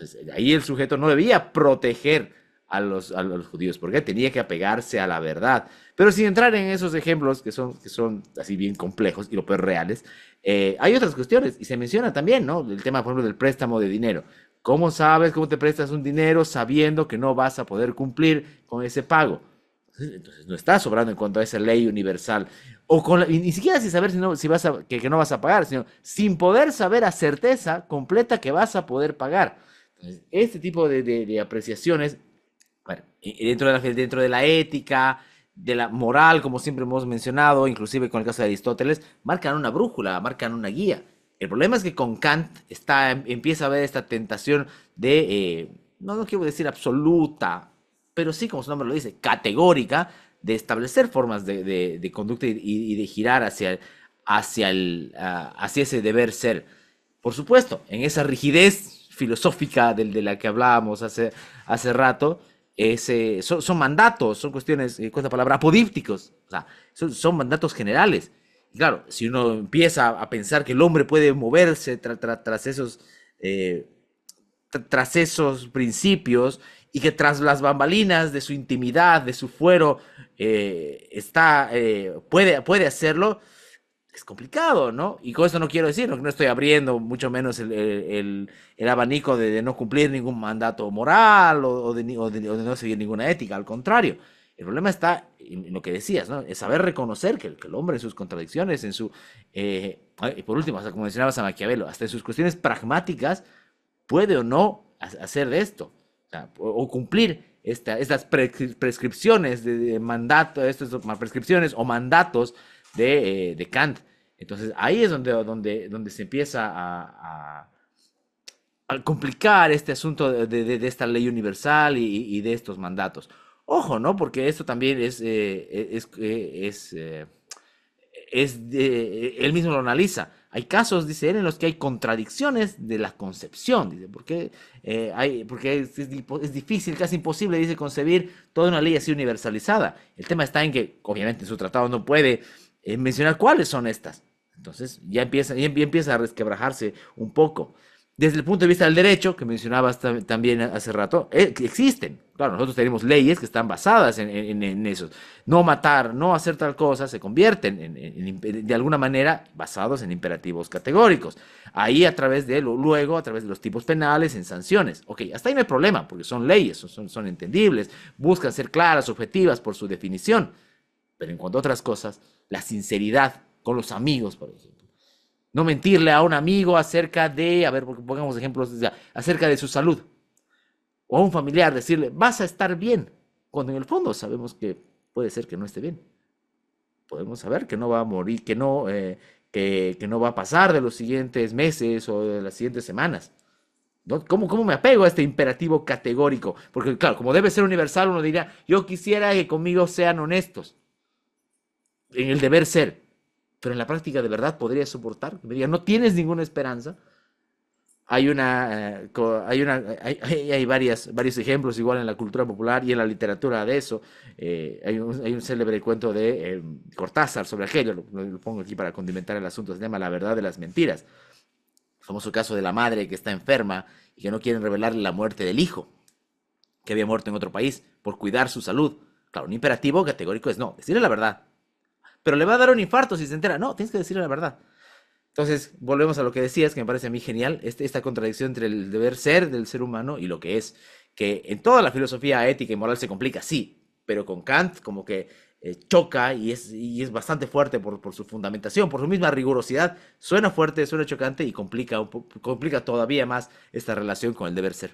pues, ahí el sujeto no debía proteger a los, judíos, porque tenía que apegarse a la verdad. Pero sin entrar en esos ejemplos que son, que son así bien complejos y lo peor reales, eh, hay otras cuestiones y se menciona también, ¿no? El tema, por del préstamo de dinero. ¿Cómo sabes cómo te prestas un dinero sabiendo que no vas a poder cumplir con ese pago? Entonces no está sobrando en cuanto a esa ley universal. O ni siquiera sin saber si no, vas que, que no vas a pagar, sino sin poder saber a certeza completa que vas a poder pagar este tipo de, de, apreciaciones, e, e, dentro, de la, dentro de la ética, de la moral, como siempre hemos mencionado, inclusive con el caso de Aristóteles, marcan una brújula, marcan una guía. El problema es que con Kant está, em, empieza a haber esta tentación de, eh, no, quiero decir absoluta, pero sí, como su nombre lo dice, categórica, de establecer formas de, de, conducta y, y, de girar hacia, hacia, el, ah, hacia ese deber ser. Por supuesto, en esa rigidez filosófica de, de la que hablábamos hace, hace rato, eh, son, mandatos, son cuestiones, eh, con palabra, apodípticos, son, mandatos generales. claro, si uno empieza a pensar que el hombre puede moverse tras, esos, eh, tras esos principios y que tras las bambalinas de su intimidad, de su fuero, está, puede, puede hacerlo, es complicado, ¿no? Y con eso no quiero decir, no, no estoy abriendo mucho menos el, abanico de, no cumplir ningún mandato moral o, de, no seguir ninguna ética, al contrario. El problema está en lo que decías, ¿no? Es saber reconocer que, que el hombre en sus contradicciones, en su... Eh, y por último, como mencionabas a Maquiavelo, hasta en sus cuestiones pragmáticas, puede o no hacer de esto, o cumplir estas prescripciones de, mandato, estas prescripciones o mandatos eh, de, Kant. Entonces ahí es donde, donde, donde se empieza a, complicar este asunto de, esta ley universal y, de estos mandatos. Ojo, ¿no? Porque esto también es, eh, es, eh, es, él mismo lo analiza. Hay casos, dice él, en los que hay contradicciones de la concepción, dice, porque, hay, porque es, es difícil, casi imposible, dice, concebir toda una ley así universalizada. El tema está en que, obviamente, en su tratado no puede ...en eh, mencionar cuáles son estas. Entonces ya empieza, empieza a resquebrajarse un poco. Desde el punto de vista del derecho, que mencionabas también hace rato, eh, existen. Claro, nosotros tenemos leyes que están basadas en, eso. No matar, no hacer tal cosa, se convierten en, de alguna manera basados en imperativos categóricos. Ahí a través de, luego a través de los tipos penales, en sanciones. Ok, hasta ahí no hay problema, porque son leyes, son, son entendibles, buscan ser claras, objetivas por su definición. Pero en cuanto a otras cosas, la sinceridad con los amigos, por ejemplo. No mentirle a un amigo acerca de, a ver, pongamos ejemplos, acerca de su salud. O a un familiar decirle, vas a estar bien, cuando en el fondo sabemos que puede ser que no esté bien. Podemos saber que no va a morir, que no, eh, que, no va a pasar de los siguientes meses o de las siguientes semanas. ¿Cómo me apego a este imperativo categórico? Porque claro, como debe ser universal, uno diría, yo quisiera que conmigo sean honestos en el deber ser, pero en la práctica de verdad podría soportar. Me no tienes ninguna esperanza. Hay una, eh, hay, una hay, varias, varios ejemplos igual en la cultura popular y en la literatura de eso. Eh, hay, un, célebre cuento de em, Cortázar sobre aquello, lo, pongo aquí para condimentar el asunto, se llama La verdad de las mentiras. El famoso caso de la madre que está enferma y que no quieren revelarle la muerte del hijo, que había muerto en otro país, por cuidar su salud. Claro, un imperativo categórico es no, decirle la verdad, pero le va a dar un infarto si se entera. No, tienes que decirle la verdad. Entonces, volvemos a lo que decías, que me parece a mí genial, este, esta contradicción entre el deber ser del ser humano y lo que es, que en toda la filosofía ética y moral se complica, sí, pero con Kant como que eh, choca y es, es bastante fuerte por, su fundamentación, por su misma rigurosidad, suena fuerte, suena chocante y complica, complica todavía más esta relación con el deber ser.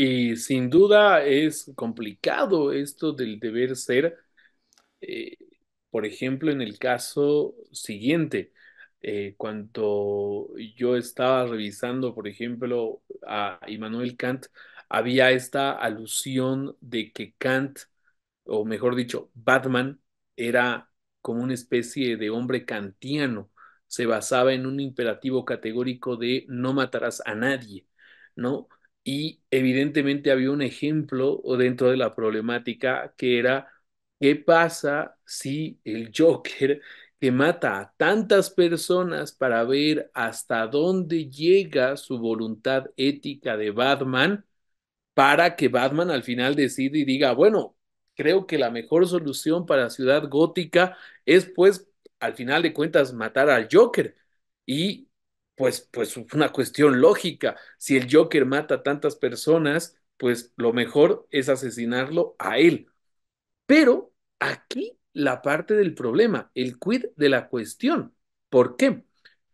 Y sin duda es complicado esto del deber ser. Eh, por ejemplo, en el caso siguiente, eh, cuando yo estaba revisando, por ejemplo, a Immanuel Kant, había esta alusión de que Kant, o mejor dicho, Batman, era como una especie de hombre kantiano, se basaba en un imperativo categórico de no matarás a nadie, ¿no? y evidentemente había un ejemplo dentro de la problemática que era, ¿qué pasa si el Joker que mata a tantas personas para ver hasta dónde llega su voluntad ética de Batman, para que Batman al final decida y diga, bueno, creo que la mejor solución para Ciudad Gótica es pues, al final de cuentas, matar al Joker. Y pues, pues una cuestión lógica. Si el Joker mata a tantas personas, pues lo mejor es asesinarlo a él. Pero aquí la parte del problema, el quid de la cuestión. ¿Por qué?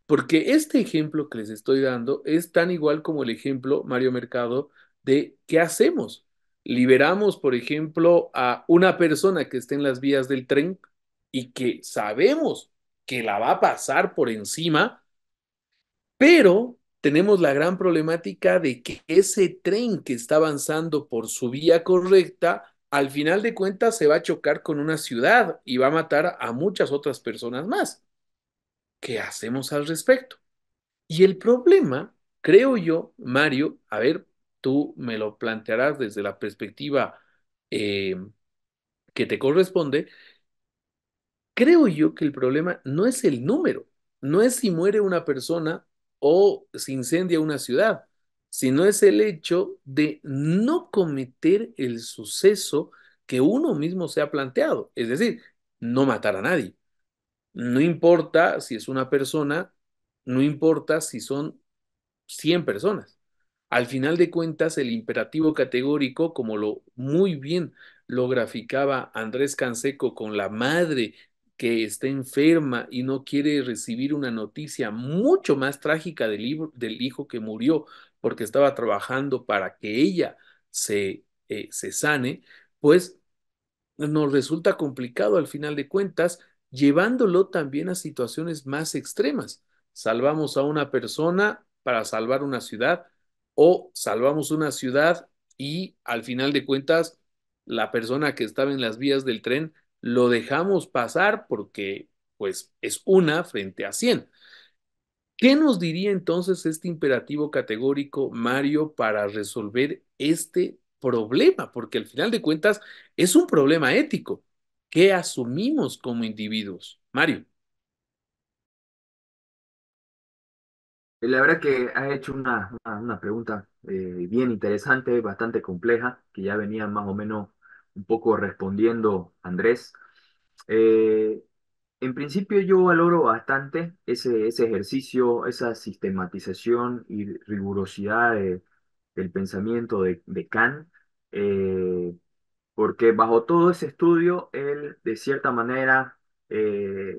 Porque este ejemplo que les estoy dando es tan igual como el ejemplo, Mario Mercado, de qué hacemos. Liberamos, por ejemplo, a una persona que esté en las vías del tren y que sabemos que la va a pasar por encima, pero tenemos la gran problemática de que ese tren que está avanzando por su vía correcta, al final de cuentas se va a chocar con una ciudad y va a matar a muchas otras personas más. ¿Qué hacemos al respecto? Y el problema, creo yo, Mario, a ver, tú me lo plantearás desde la perspectiva eh, que te corresponde, creo yo que el problema no es el número, no es si muere una persona o se incendia una ciudad, sino es el hecho de no cometer el suceso que uno mismo se ha planteado, es decir, no matar a nadie. No importa si es una persona, no importa si son 100 personas. Al final de cuentas, el imperativo categórico, como lo muy bien lo graficaba Andrés Canseco con la madre que está enferma y no quiere recibir una noticia mucho más trágica del, hijo que murió porque estaba trabajando para que ella se, eh, se sane, pues nos resulta complicado al final de cuentas, llevándolo también a situaciones más extremas. Salvamos a una persona para salvar una ciudad o salvamos una ciudad y al final de cuentas la persona que estaba en las vías del tren lo dejamos pasar porque pues es una frente a 100. ¿Qué nos diría entonces este imperativo categórico, Mario, para resolver este problema? Porque al final de cuentas es un problema ético que asumimos como individuos. Mario. Eh, la verdad que ha hecho una, pregunta eh, bien interesante, bastante compleja, que ya venía más o menos un poco respondiendo, Andrés. Eh, en principio yo valoro bastante ese, ese ejercicio, esa sistematización y rigurosidad del pensamiento de, de Kant, eh, porque bajo todo ese estudio, él de cierta manera, eh,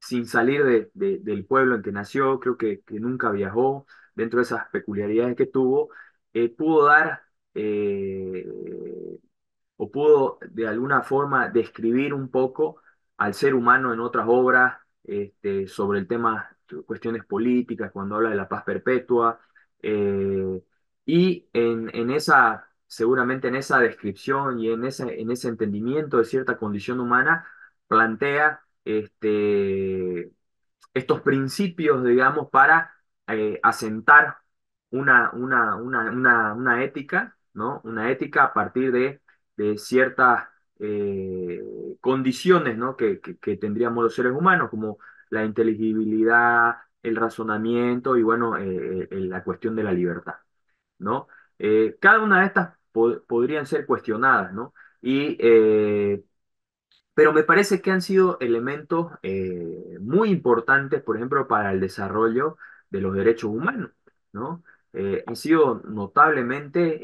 sin salir de- del pueblo en que nació, creo que, que nunca viajó, dentro de esas peculiaridades que tuvo, pudo dar... eh, o pudo de alguna forma describir un poco al ser humano en otras obras este, sobre el tema cuestiones políticas, cuando habla de la paz perpetua, eh, y en, en, esa, seguramente en esa descripción y en ese, en ese entendimiento de cierta condición humana, plantea este, estos principios, digamos, para eh, asentar una, una, una, una, ética, ¿no? Una ética a partir de de ciertas eh, condiciones ¿no? que, que, tendríamos los seres humanos, como la inteligibilidad, el razonamiento y bueno, eh, eh, la cuestión de la libertad. ¿no? cada una de estas podrían ser cuestionadas, ¿no? Y, pero me parece que han sido elementos muy importantes, por ejemplo, para el desarrollo de los derechos humanos. ¿no? han sido notablemente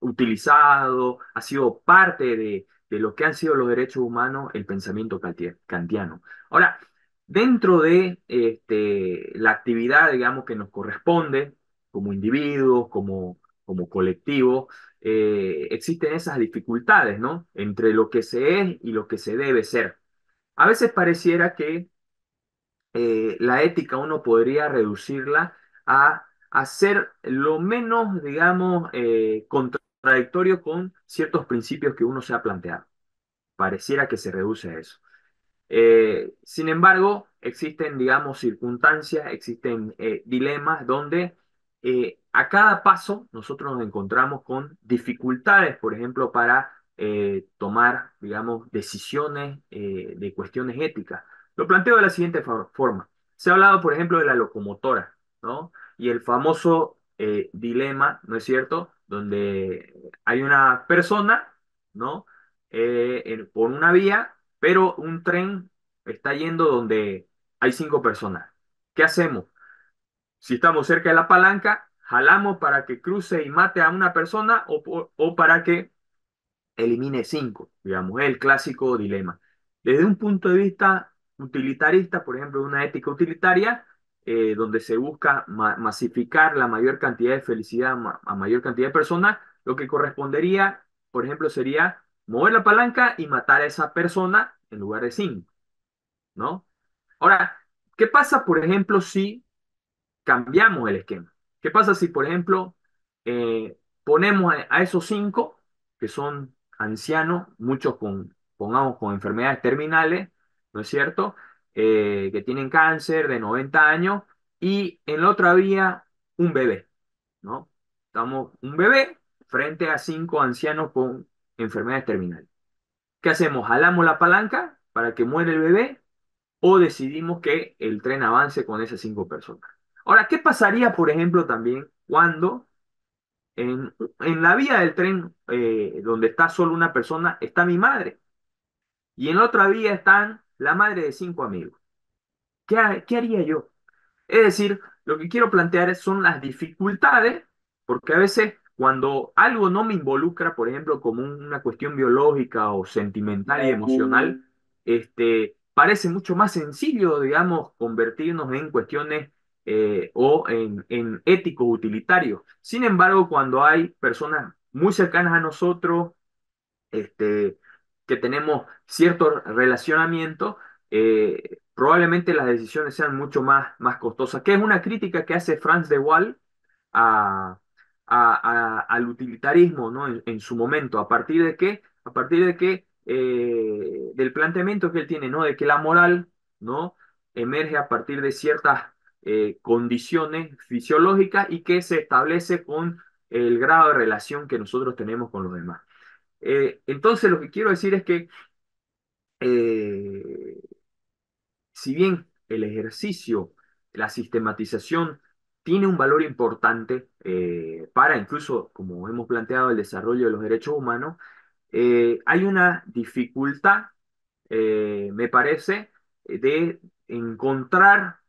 utilizado, ha sido parte de, lo que han sido los derechos humanos el pensamiento kantiano. Ahora, dentro de este, la actividad, digamos, que nos corresponde como individuos, como, como colectivos, eh, existen esas dificultades, ¿no? Entre lo que se es y lo que se debe ser. A veces pareciera que eh, la ética uno podría reducirla a hacer lo menos, digamos, eh, contra contradictorio con ciertos principios que uno se ha planteado. Pareciera que se reduce a eso. Eh, sin embargo, existen, digamos, circunstancias, existen eh, dilemas donde eh, a cada paso nosotros nos encontramos con dificultades, por ejemplo, para tomar, digamos, decisiones de cuestiones éticas. Lo planteo de la siguiente forma. Se ha hablado, por ejemplo, de la locomotora, ¿no? Y el famoso dilema, ¿no es cierto?, donde hay una persona, ¿no? Eh, por una vía, pero un tren está yendo donde hay cinco personas. ¿Qué hacemos? Si estamos cerca de la palanca, jalamos para que cruce y mate a una persona o, o para que elimine cinco, digamos, el clásico dilema. Desde un punto de vista utilitarista, por ejemplo, una ética utilitaria, eh, donde se busca masificar la mayor cantidad de felicidad a mayor cantidad de personas, lo que correspondería, por ejemplo, sería mover la palanca y matar a esa persona en lugar de cinco, ¿no? Ahora, ¿qué pasa, por ejemplo, si cambiamos el esquema? ¿Qué pasa si, por ejemplo, eh, ponemos a, esos cinco, que son ancianos, muchos con, pongamos, con enfermedades terminales, ¿no es cierto? Eh, que tienen cáncer de 90 años y en la otra vía un bebé, ¿no? Estamos un bebé frente a cinco ancianos con enfermedades terminales. ¿Qué hacemos? ¿Jalamos la palanca para que muera el bebé o decidimos que el tren avance con esas cinco personas? Ahora, ¿qué pasaría, por ejemplo, también cuando en, la vía del tren eh, donde está solo una persona está mi madre y en la otra vía están la madre de cinco amigos. ¿Qué, haría yo? Es decir, lo que quiero plantear son las dificultades, porque a veces cuando algo no me involucra, por ejemplo, como una cuestión biológica o sentimental y emocional, este, parece mucho más sencillo, digamos, convertirnos en cuestiones eh, o en, en éticos utilitarios. Sin embargo, cuando hay personas muy cercanas a nosotros, este, que tenemos cierto relacionamiento, eh, probablemente las decisiones sean mucho más, más costosas, que es una crítica que hace Franz de Waal al utilitarismo ¿no? en, su momento, a partir de que, a partir de eh, del planteamiento que él tiene, ¿no? de que la moral ¿no? emerge a partir de ciertas eh, condiciones fisiológicas y que se establece con el grado de relación que nosotros tenemos con los demás. Eh, entonces, lo que quiero decir es que eh, si bien el ejercicio, la sistematización tiene un valor importante eh, para incluso, como hemos planteado, el desarrollo de los derechos humanos, hay una dificultad, me parece, de encontrar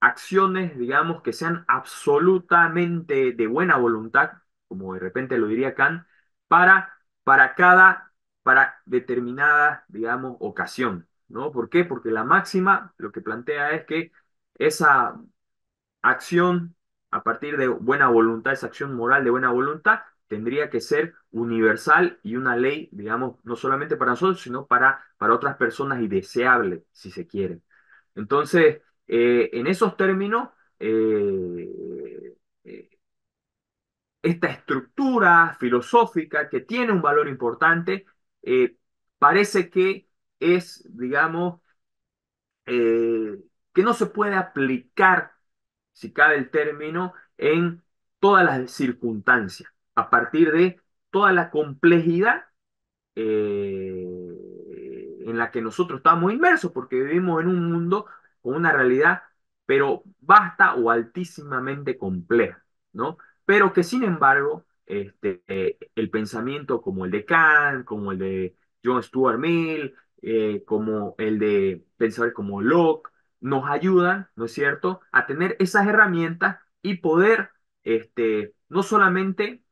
acciones, digamos, que sean absolutamente de buena voluntad como de repente lo diría Kant, para, para cada, para determinada, digamos, ocasión. ¿no? ¿Por qué? Porque la máxima lo que plantea es que esa acción, a partir de buena voluntad, esa acción moral de buena voluntad, tendría que ser universal y una ley, digamos, no solamente para nosotros, sino para, para otras personas y deseable, si se quiere. Entonces, eh, en esos términos, eh, eh, esta estructura filosófica que tiene un valor importante, eh, parece que es, digamos, eh, que no se puede aplicar, si cabe el término, en todas las circunstancias, a partir de toda la complejidad eh, en la que nosotros estamos inmersos, porque vivimos en un mundo con una realidad, pero vasta o altísimamente compleja, ¿no? pero que sin embargo este, eh, el pensamiento como el de Kant, como el de John Stuart Mill, eh, como el de pensadores como Locke, nos ayuda, ¿no es cierto?, a tener esas herramientas y poder este, no solamente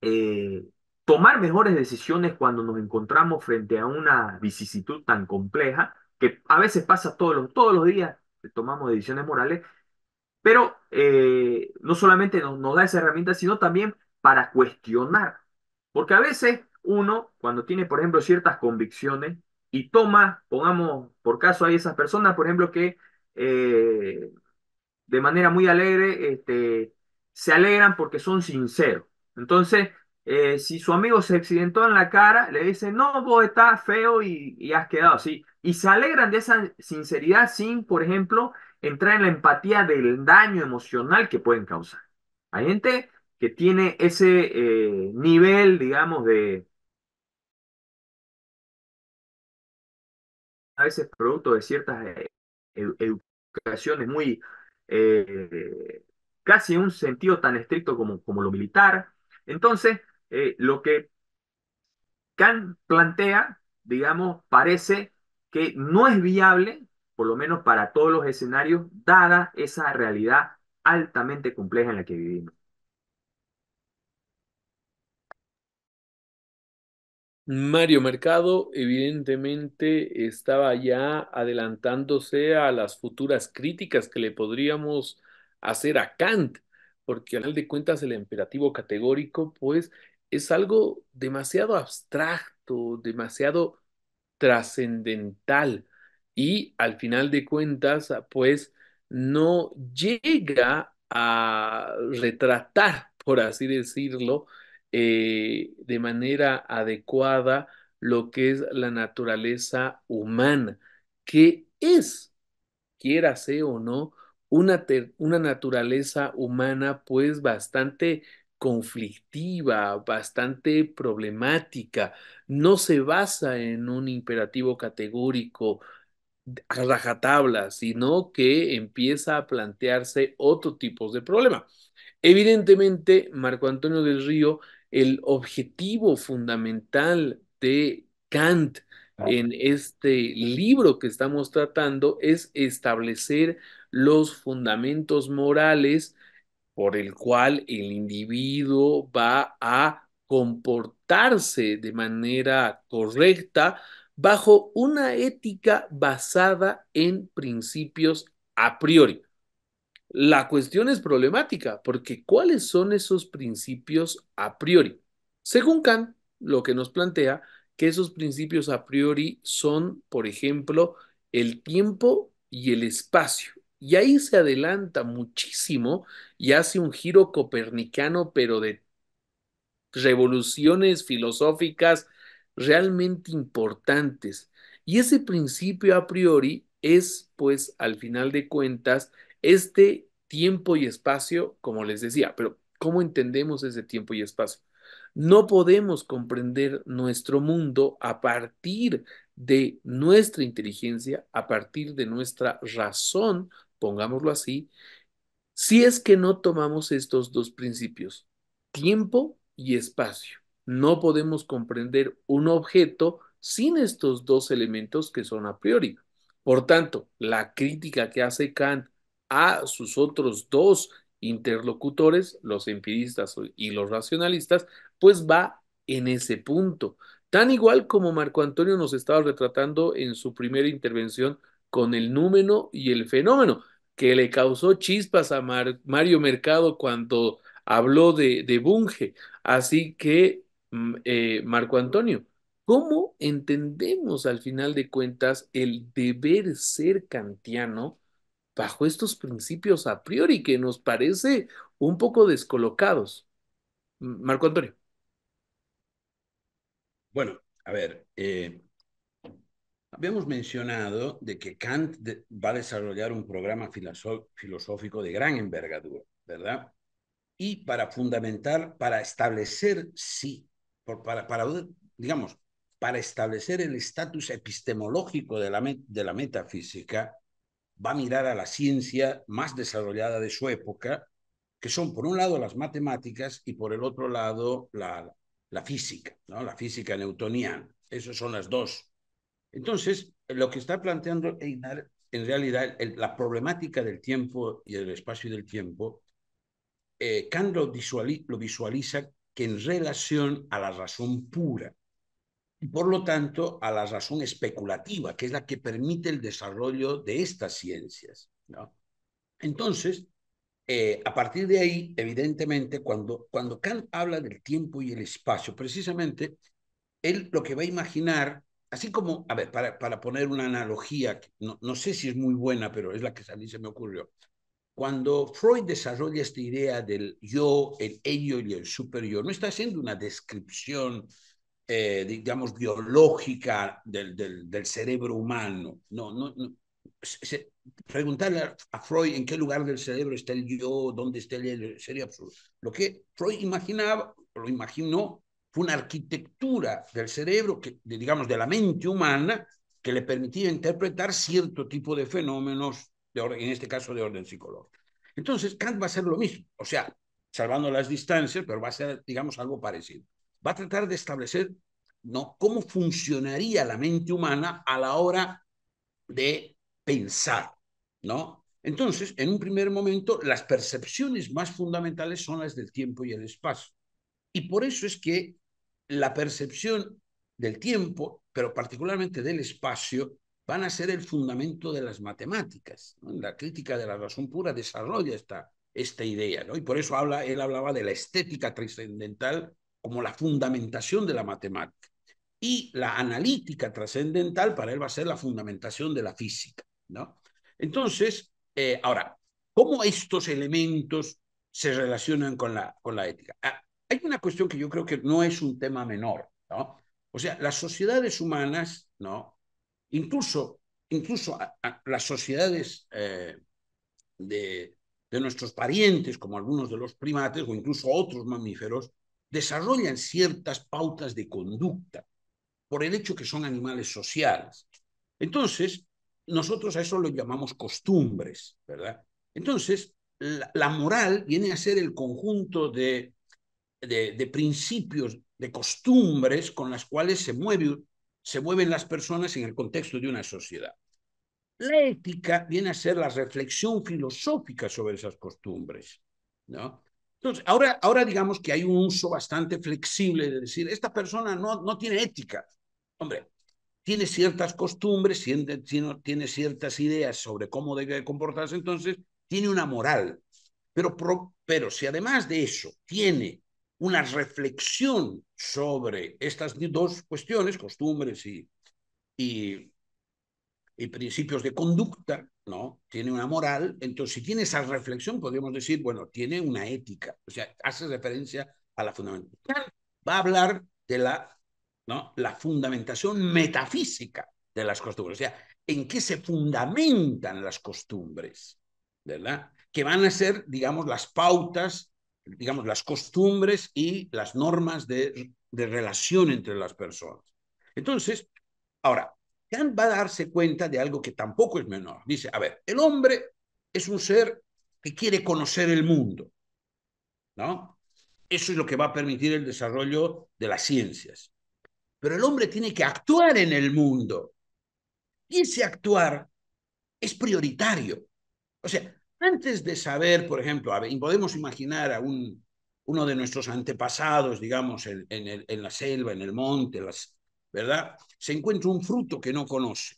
eh, tomar mejores decisiones cuando nos encontramos frente a una vicisitud tan compleja, que a veces pasa todos los, todos los días, tomamos decisiones morales, pero eh, no solamente nos, nos da esa herramienta, sino también para cuestionar. Porque a veces uno, cuando tiene, por ejemplo, ciertas convicciones y toma, pongamos por caso, hay esas personas, por ejemplo, que eh, de manera muy alegre este, se alegran porque son sinceros. Entonces, eh, si su amigo se accidentó en la cara, le dice, no, vos estás feo y, y, has quedado así. Y se alegran de esa sinceridad sin, por ejemplo, entrar en la empatía del daño emocional que pueden causar. Hay gente que tiene ese eh, nivel, digamos, de... A veces producto de ciertas eh, educaciones muy... Eh, casi un sentido tan estricto como, como lo militar. Entonces, lo que Kant plantea, digamos, parece que no es viable por lo menos para todos los escenarios, dada esa realidad altamente compleja en la que vivimos. Mario Mercado evidentemente estaba ya adelantándose a las futuras críticas que le podríamos hacer a Kant, porque al final de cuentas el imperativo categórico pues es algo demasiado abstracto, demasiado trascendental y al final de cuentas, ah, pues no llega a retratar, por así decirlo, eh, de manera adecuada lo que es la naturaleza humana, que es, quiera sea o no, una, una naturaleza humana pues bastante conflictiva, bastante problemática, no se basa en un imperativo categórico, rajatabla, sino que empieza a plantearse otro tipo de problema. Evidentemente, Marco Antonio del Río, el objetivo fundamental de Kant en este libro que estamos tratando es establecer los fundamentos morales por el cual el individuo va a comportarse de manera correcta bajo una ética basada en principios a priori. La cuestión es problemática, porque ¿cuáles son esos principios a priori? Según Kant, lo que nos plantea que esos principios a priori son, por ejemplo, el tiempo y el espacio. Y ahí se adelanta muchísimo y hace un giro copernicano, pero de revoluciones filosóficas realmente importantes. Y ese principio a priori es, pues, al final de cuentas, este tiempo y espacio, como les decía, pero ¿cómo entendemos ese tiempo y espacio? No podemos comprender nuestro mundo a partir de nuestra inteligencia, a partir de nuestra razón, pongámoslo así, si es que no tomamos estos dos principios, tiempo y espacio no podemos comprender un objeto sin estos dos elementos que son a priori. Por tanto, la crítica que hace Kant a sus otros dos interlocutores, los empiristas y los racionalistas, pues va en ese punto. Tan igual como Marco Antonio nos estaba retratando en su primera intervención con el número y el fenómeno, que le causó chispas a Mario Mercado cuando habló de Bunge. Así que Mm, eh, Marco Antonio. ¿Cómo entendemos al final de cuentas el deber ser kantiano bajo estos principios a priori que nos parece un poco descolocados? Mm, Marco Antonio. Bueno, a ver, eh, habíamos mencionado de que Kant va a desarrollar un programa filosófico de gran envergadura, ¿verdad? Y para fundamentar, para establecer si para, digamos, para establecer el estatus epistemológico de la, de la metafísica, va a mirar a la ciencia más desarrollada de su época, que son por un lado las matemáticas y por el otro lado la, la física, ¿no? la física newtoniana. Esas son las dos. Entonces, lo que está planteando Einar, en realidad, la problemática del tiempo y del espacio y del tiempo, eh, Kant lo, lo visualiza que en relación a la razón pura y por lo tanto a la razón especulativa, que es la que permite el desarrollo de estas ciencias. Entonces, eh, a partir de ahí, evidentemente, cuando, cuando Kant habla del tiempo y el espacio, precisamente, él lo que va a imaginar, así como, a ver, para, poner una analogía, no, no sé si es muy buena, pero es la que a mí se me ocurrió, cuando Freud desarrolla esta idea del yo, el ello y el superior, no está haciendo una descripción, eh, digamos, biológica del, del, cerebro humano. No, no, preguntarle a Freud en qué lugar del cerebro está el yo, dónde está el ello, sería absurdo. Lo que Freud imaginaba, lo imaginó, fue una arquitectura del cerebro, que, digamos, de la mente humana, que le permitía interpretar cierto tipo de fenómenos en este caso de orden psicológico. Entonces, Kant va a ser lo mismo, o sea, salvando las distancias, pero va a ser, digamos, algo parecido. Va a tratar de establecer ¿no? cómo funcionaría la mente humana a la hora de pensar, ¿no? Entonces, en un primer momento, las percepciones más fundamentales son las del tiempo y el espacio. Y por eso es que la percepción del tiempo, pero particularmente del espacio, van a ser el fundamento de las matemáticas. La crítica de la razón pura desarrolla esta, esta idea, ¿no? y por eso él hablaba de la estética trascendental como la fundamentación de la matemática. Y la analítica trascendental para él va a ser la fundamentación de la física. ¿no? Entonces, eh, ahora, ¿cómo estos elementos se relacionan con la, con la ética? Ah, hay una cuestión que yo creo que no es un tema menor. ¿no? O sea, las sociedades humanas, ¿no? Incluso, incluso las sociedades eh, de, nuestros parientes, como algunos de los primates o incluso otros mamíferos, desarrollan ciertas pautas de conducta por el hecho que son animales sociales. Entonces, nosotros a eso lo llamamos costumbres, ¿verdad? Entonces, la, moral viene a ser el conjunto de, de, de, principios, de costumbres con las cuales se mueve se mueven las personas en el contexto de una sociedad. La ética viene a ser la reflexión filosófica sobre esas costumbres, ¿no? Entonces, ahora, ahora digamos que hay un uso bastante flexible de decir, esta persona no, no tiene ética. Hombre, tiene ciertas costumbres, tiene, ciertas ideas sobre cómo debe comportarse, entonces tiene una moral. Pero, pero si además de eso tiene una reflexión sobre estas dos cuestiones, costumbres y, y, principios de conducta, ¿no? Tiene una moral, entonces si tiene esa reflexión podríamos decir, bueno, tiene una ética, o sea, hace referencia a la fundamental. Va a hablar de la, ¿no? la fundamentación metafísica de las costumbres, o sea, en qué se fundamentan las costumbres, ¿verdad? Que van a ser, digamos, las pautas digamos, las costumbres y las normas de, relación entre las personas. Entonces, ahora, Kant va a darse cuenta de algo que tampoco es menor. Dice, a ver, el hombre es un ser que quiere conocer el mundo, ¿no? Eso es lo que va a permitir el desarrollo de las ciencias. Pero el hombre tiene que actuar en el mundo. Y ese actuar es prioritario. O sea, antes de saber, por ejemplo, podemos imaginar a un, uno de nuestros antepasados, digamos, en, en, la selva, en el monte, ¿verdad? Se encuentra un fruto que no conoce.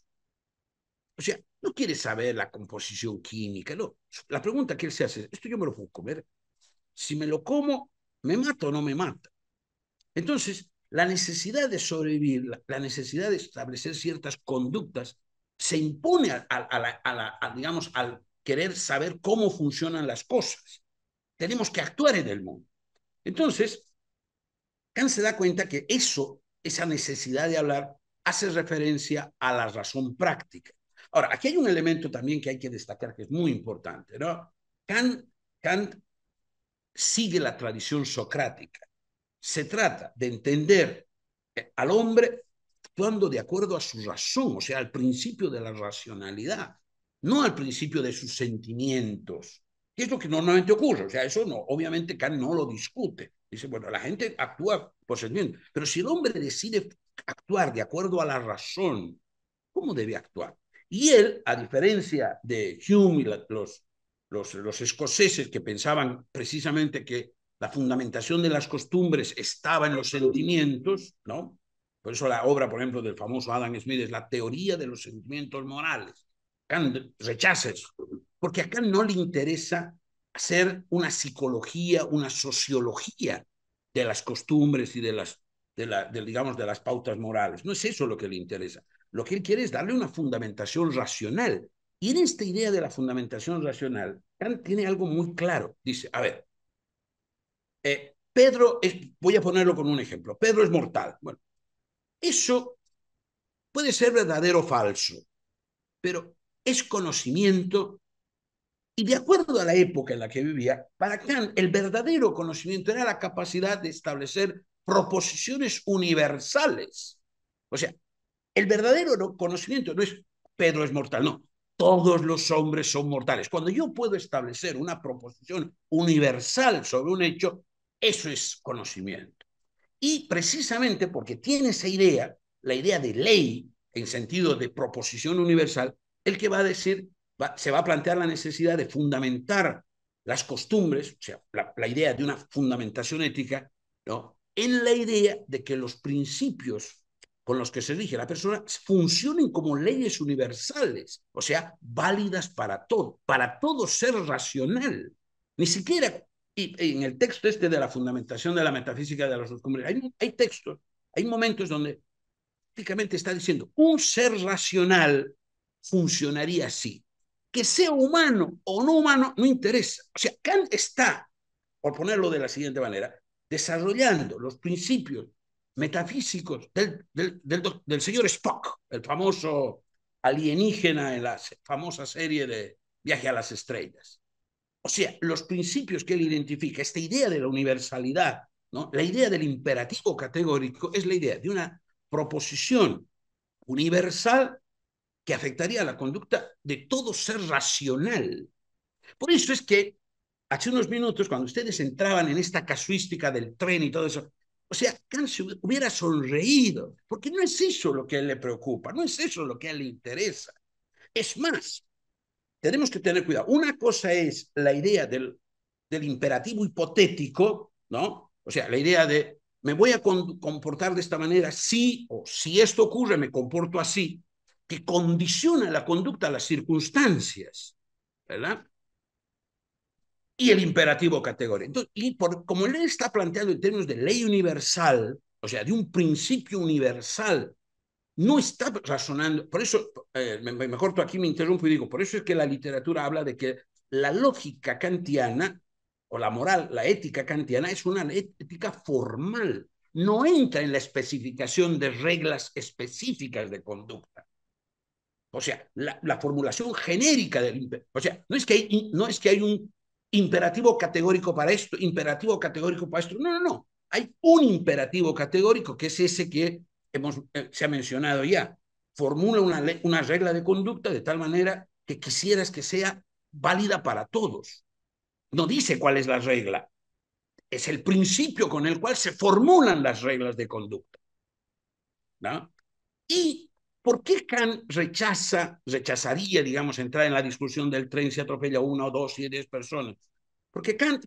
O sea, no quiere saber la composición química, no. La pregunta que él se hace, esto yo me lo puedo comer. Si me lo como, ¿me mato o no me mata? Entonces, la necesidad de sobrevivir, la, necesidad de establecer ciertas conductas, se impone a, la, digamos, al querer saber cómo funcionan las cosas. Tenemos que actuar en el mundo. Entonces, Kant se da cuenta que eso, esa necesidad de hablar, hace referencia a la razón práctica. Ahora, aquí hay un elemento también que hay que destacar que es muy importante, ¿no? Kant, Kant sigue la tradición socrática. Se trata de entender eh, al hombre actuando de acuerdo a su razón, o sea, al principio de la racionalidad no al principio de sus sentimientos. que es lo que normalmente ocurre. O sea, eso no, obviamente Kant no lo discute. Dice, bueno, la gente actúa por sentimiento. Pero si el hombre decide actuar de acuerdo a la razón, ¿cómo debe actuar? Y él, a diferencia de Hume y los, los escoceses que pensaban precisamente que la fundamentación de las costumbres estaba en los sentimientos, ¿no? Por eso la obra, por ejemplo, del famoso Adam Smith es la teoría de los sentimientos morales rechaza eso, porque acá no le interesa hacer una psicología, una sociología de las costumbres y de las, digamos, de las pautas morales. No es eso lo que le interesa. Lo que él quiere es darle una fundamentación racional. Y en esta idea de la fundamentación racional, Kant tiene algo muy claro. Dice, a ver, eh, Pedro, voy a ponerlo con un ejemplo, Pedro es mortal. Bueno, eso puede ser verdadero o falso, pero es conocimiento. Y de acuerdo a la época en la que vivía, para Kant el verdadero conocimiento era la capacidad de establecer proposiciones universales. O sea, el verdadero conocimiento no es Pedro es mortal, no. Todos los hombres son mortales. Cuando yo puedo establecer una proposición universal sobre un hecho, eso es conocimiento. Y precisamente porque tiene esa idea, la idea de ley en sentido de proposición universal, el que va a decir, se va a plantear la necesidad de fundamentar las costumbres, o sea, la, idea de una fundamentación ética, ¿no? en la idea de que los principios con los que se rige la persona funcionen como leyes universales, o sea, válidas para todo, para todo ser racional. Ni siquiera y, en el texto este de la fundamentación de la metafísica de las costumbres, hay, hay textos, hay momentos donde prácticamente está diciendo un ser racional funcionaría así. Que sea humano o no humano no interesa. O sea, Kant está, por ponerlo de la siguiente manera, desarrollando los principios metafísicos del, señor Spock, el famoso alienígena en la famosa serie de Viaje a las Estrellas. O sea, los principios que él identifica, esta idea de la universalidad, ¿no? la idea del imperativo categórico, es la idea de una proposición universal que afectaría la conducta de todo ser racional. Por eso es que hace unos minutos, cuando ustedes entraban en esta casuística del tren y todo eso, o sea, Kant hubiera sonreído, porque no es eso lo que le preocupa, no es eso lo que le interesa. Es más, tenemos que tener cuidado. Una cosa es la idea del, del imperativo hipotético, ¿no? O sea, la idea de me voy a comportar de esta manera si o si esto ocurre, me comporto así que condiciona la conducta a las circunstancias, ¿verdad? Y el imperativo categórico. Entonces, y por, como él está planteando en términos de ley universal, o sea, de un principio universal, no está razonando, por eso, eh, me, aquí, me interrumpo y digo, por eso es que la literatura habla de que la lógica kantiana o la moral, la ética kantiana es una ética formal, no entra en la especificación de reglas específicas de conducta. O sea, la, formulación genérica del imperativo. O sea, no es, que hay, no es que hay un imperativo categórico para esto, imperativo categórico para esto. No, no, no. Hay un imperativo categórico que es ese que hemos, eh, se ha mencionado ya. Formula una, una regla de conducta de tal manera que quisieras que sea válida para todos. No dice cuál es la regla. Es el principio con el cual se formulan las reglas de conducta. ¿no? Y ¿Por qué Kant rechaza, rechazaría, digamos, entrar en la discusión del tren si atropella una o dos y diez personas? Porque Kant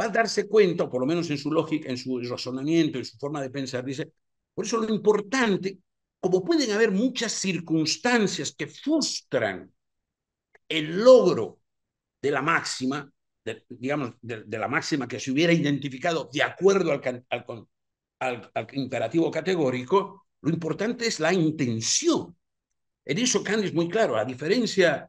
va a darse cuenta, por lo menos en su lógica, en su razonamiento, en su forma de pensar, dice, por eso lo importante, como pueden haber muchas circunstancias que frustran el logro de la máxima, digamos, de, la máxima que se hubiera identificado de acuerdo al, al imperativo categórico, lo importante es la intención. En eso Kant es muy claro. La diferencia,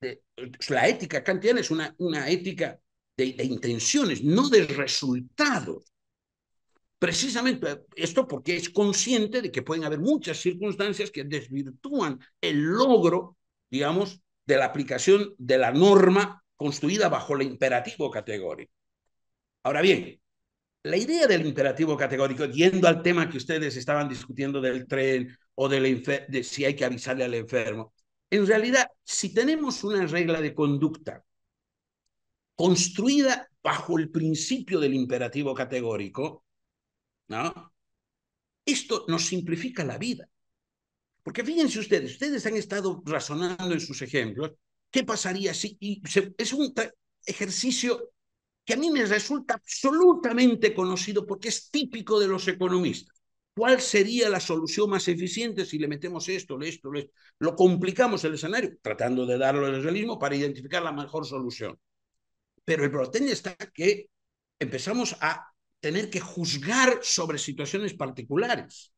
de, pues, la ética kantiana es una, una ética de, de intenciones, no de resultados. Precisamente esto porque es consciente de que pueden haber muchas circunstancias que desvirtúan el logro, digamos, de la aplicación de la norma construida bajo el imperativo categórico. Ahora bien, la idea del imperativo categórico, yendo al tema que ustedes estaban discutiendo del tren o de si hay que avisarle al enfermo, en realidad, si tenemos una regla de conducta construida bajo el principio del imperativo categórico, ¿no? Esto nos simplifica la vida. Porque fíjense ustedes, ustedes han estado razonando en sus ejemplos, ¿qué pasaría si... Y es un ejercicio que a mí me resulta absolutamente conocido porque es típico de los economistas. ¿Cuál sería la solución más eficiente si le metemos esto, esto, esto? Lo complicamos el escenario, tratando de darlo el realismo para identificar la mejor solución. Pero el problema está que empezamos a tener que juzgar sobre situaciones particulares.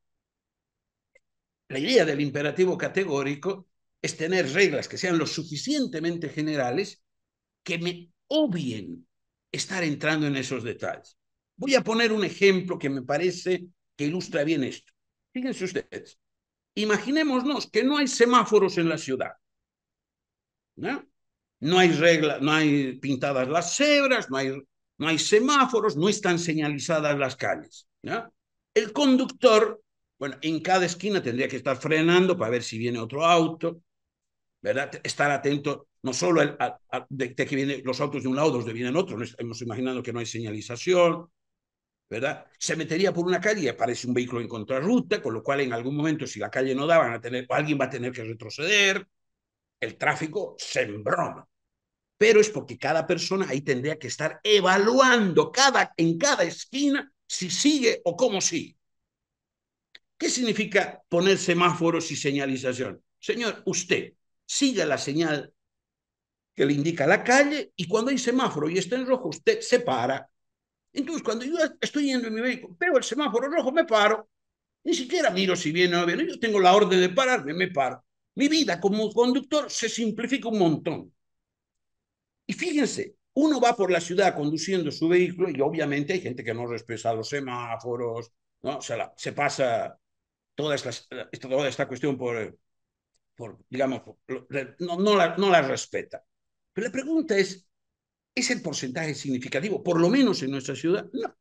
La idea del imperativo categórico es tener reglas que sean lo suficientemente generales que me obvien estar entrando en esos detalles. Voy a poner un ejemplo que me parece que ilustra bien esto. Fíjense ustedes, imaginémonos que no hay semáforos en la ciudad. ¿no? No hay reglas, no hay pintadas las cebras, no hay, no hay semáforos, no están señalizadas las calles. ¿no? El conductor, bueno, en cada esquina tendría que estar frenando para ver si viene otro auto, ¿verdad? Estar atento no solo de, que vienen los autos de un lado, los de vienen otros, no hemos imaginado que no hay señalización, ¿verdad? Se metería por una calle y aparece un vehículo en contrarruta, con lo cual en algún momento, si la calle no da, a tener, alguien va a tener que retroceder, el tráfico se embroma. Pero es porque cada persona ahí tendría que estar evaluando cada, en cada esquina si sigue o cómo sigue. ¿Qué significa poner semáforos y señalización? Señor, usted siga la señal que le indica la calle y cuando hay semáforo y está en rojo, usted se para. Entonces, cuando yo estoy yendo en mi vehículo, veo el semáforo rojo, me paro. Ni siquiera miro si viene o no viene. Yo tengo la orden de pararme, me paro. Mi vida como conductor se simplifica un montón. Y fíjense, uno va por la ciudad conduciendo su vehículo y obviamente hay gente que no respeta los semáforos, ¿no? se, se pasa toda esta, toda esta cuestión por, por digamos, no, no la respeta. Pero la pregunta es, ¿es el porcentaje significativo, por lo menos en nuestra ciudad? No.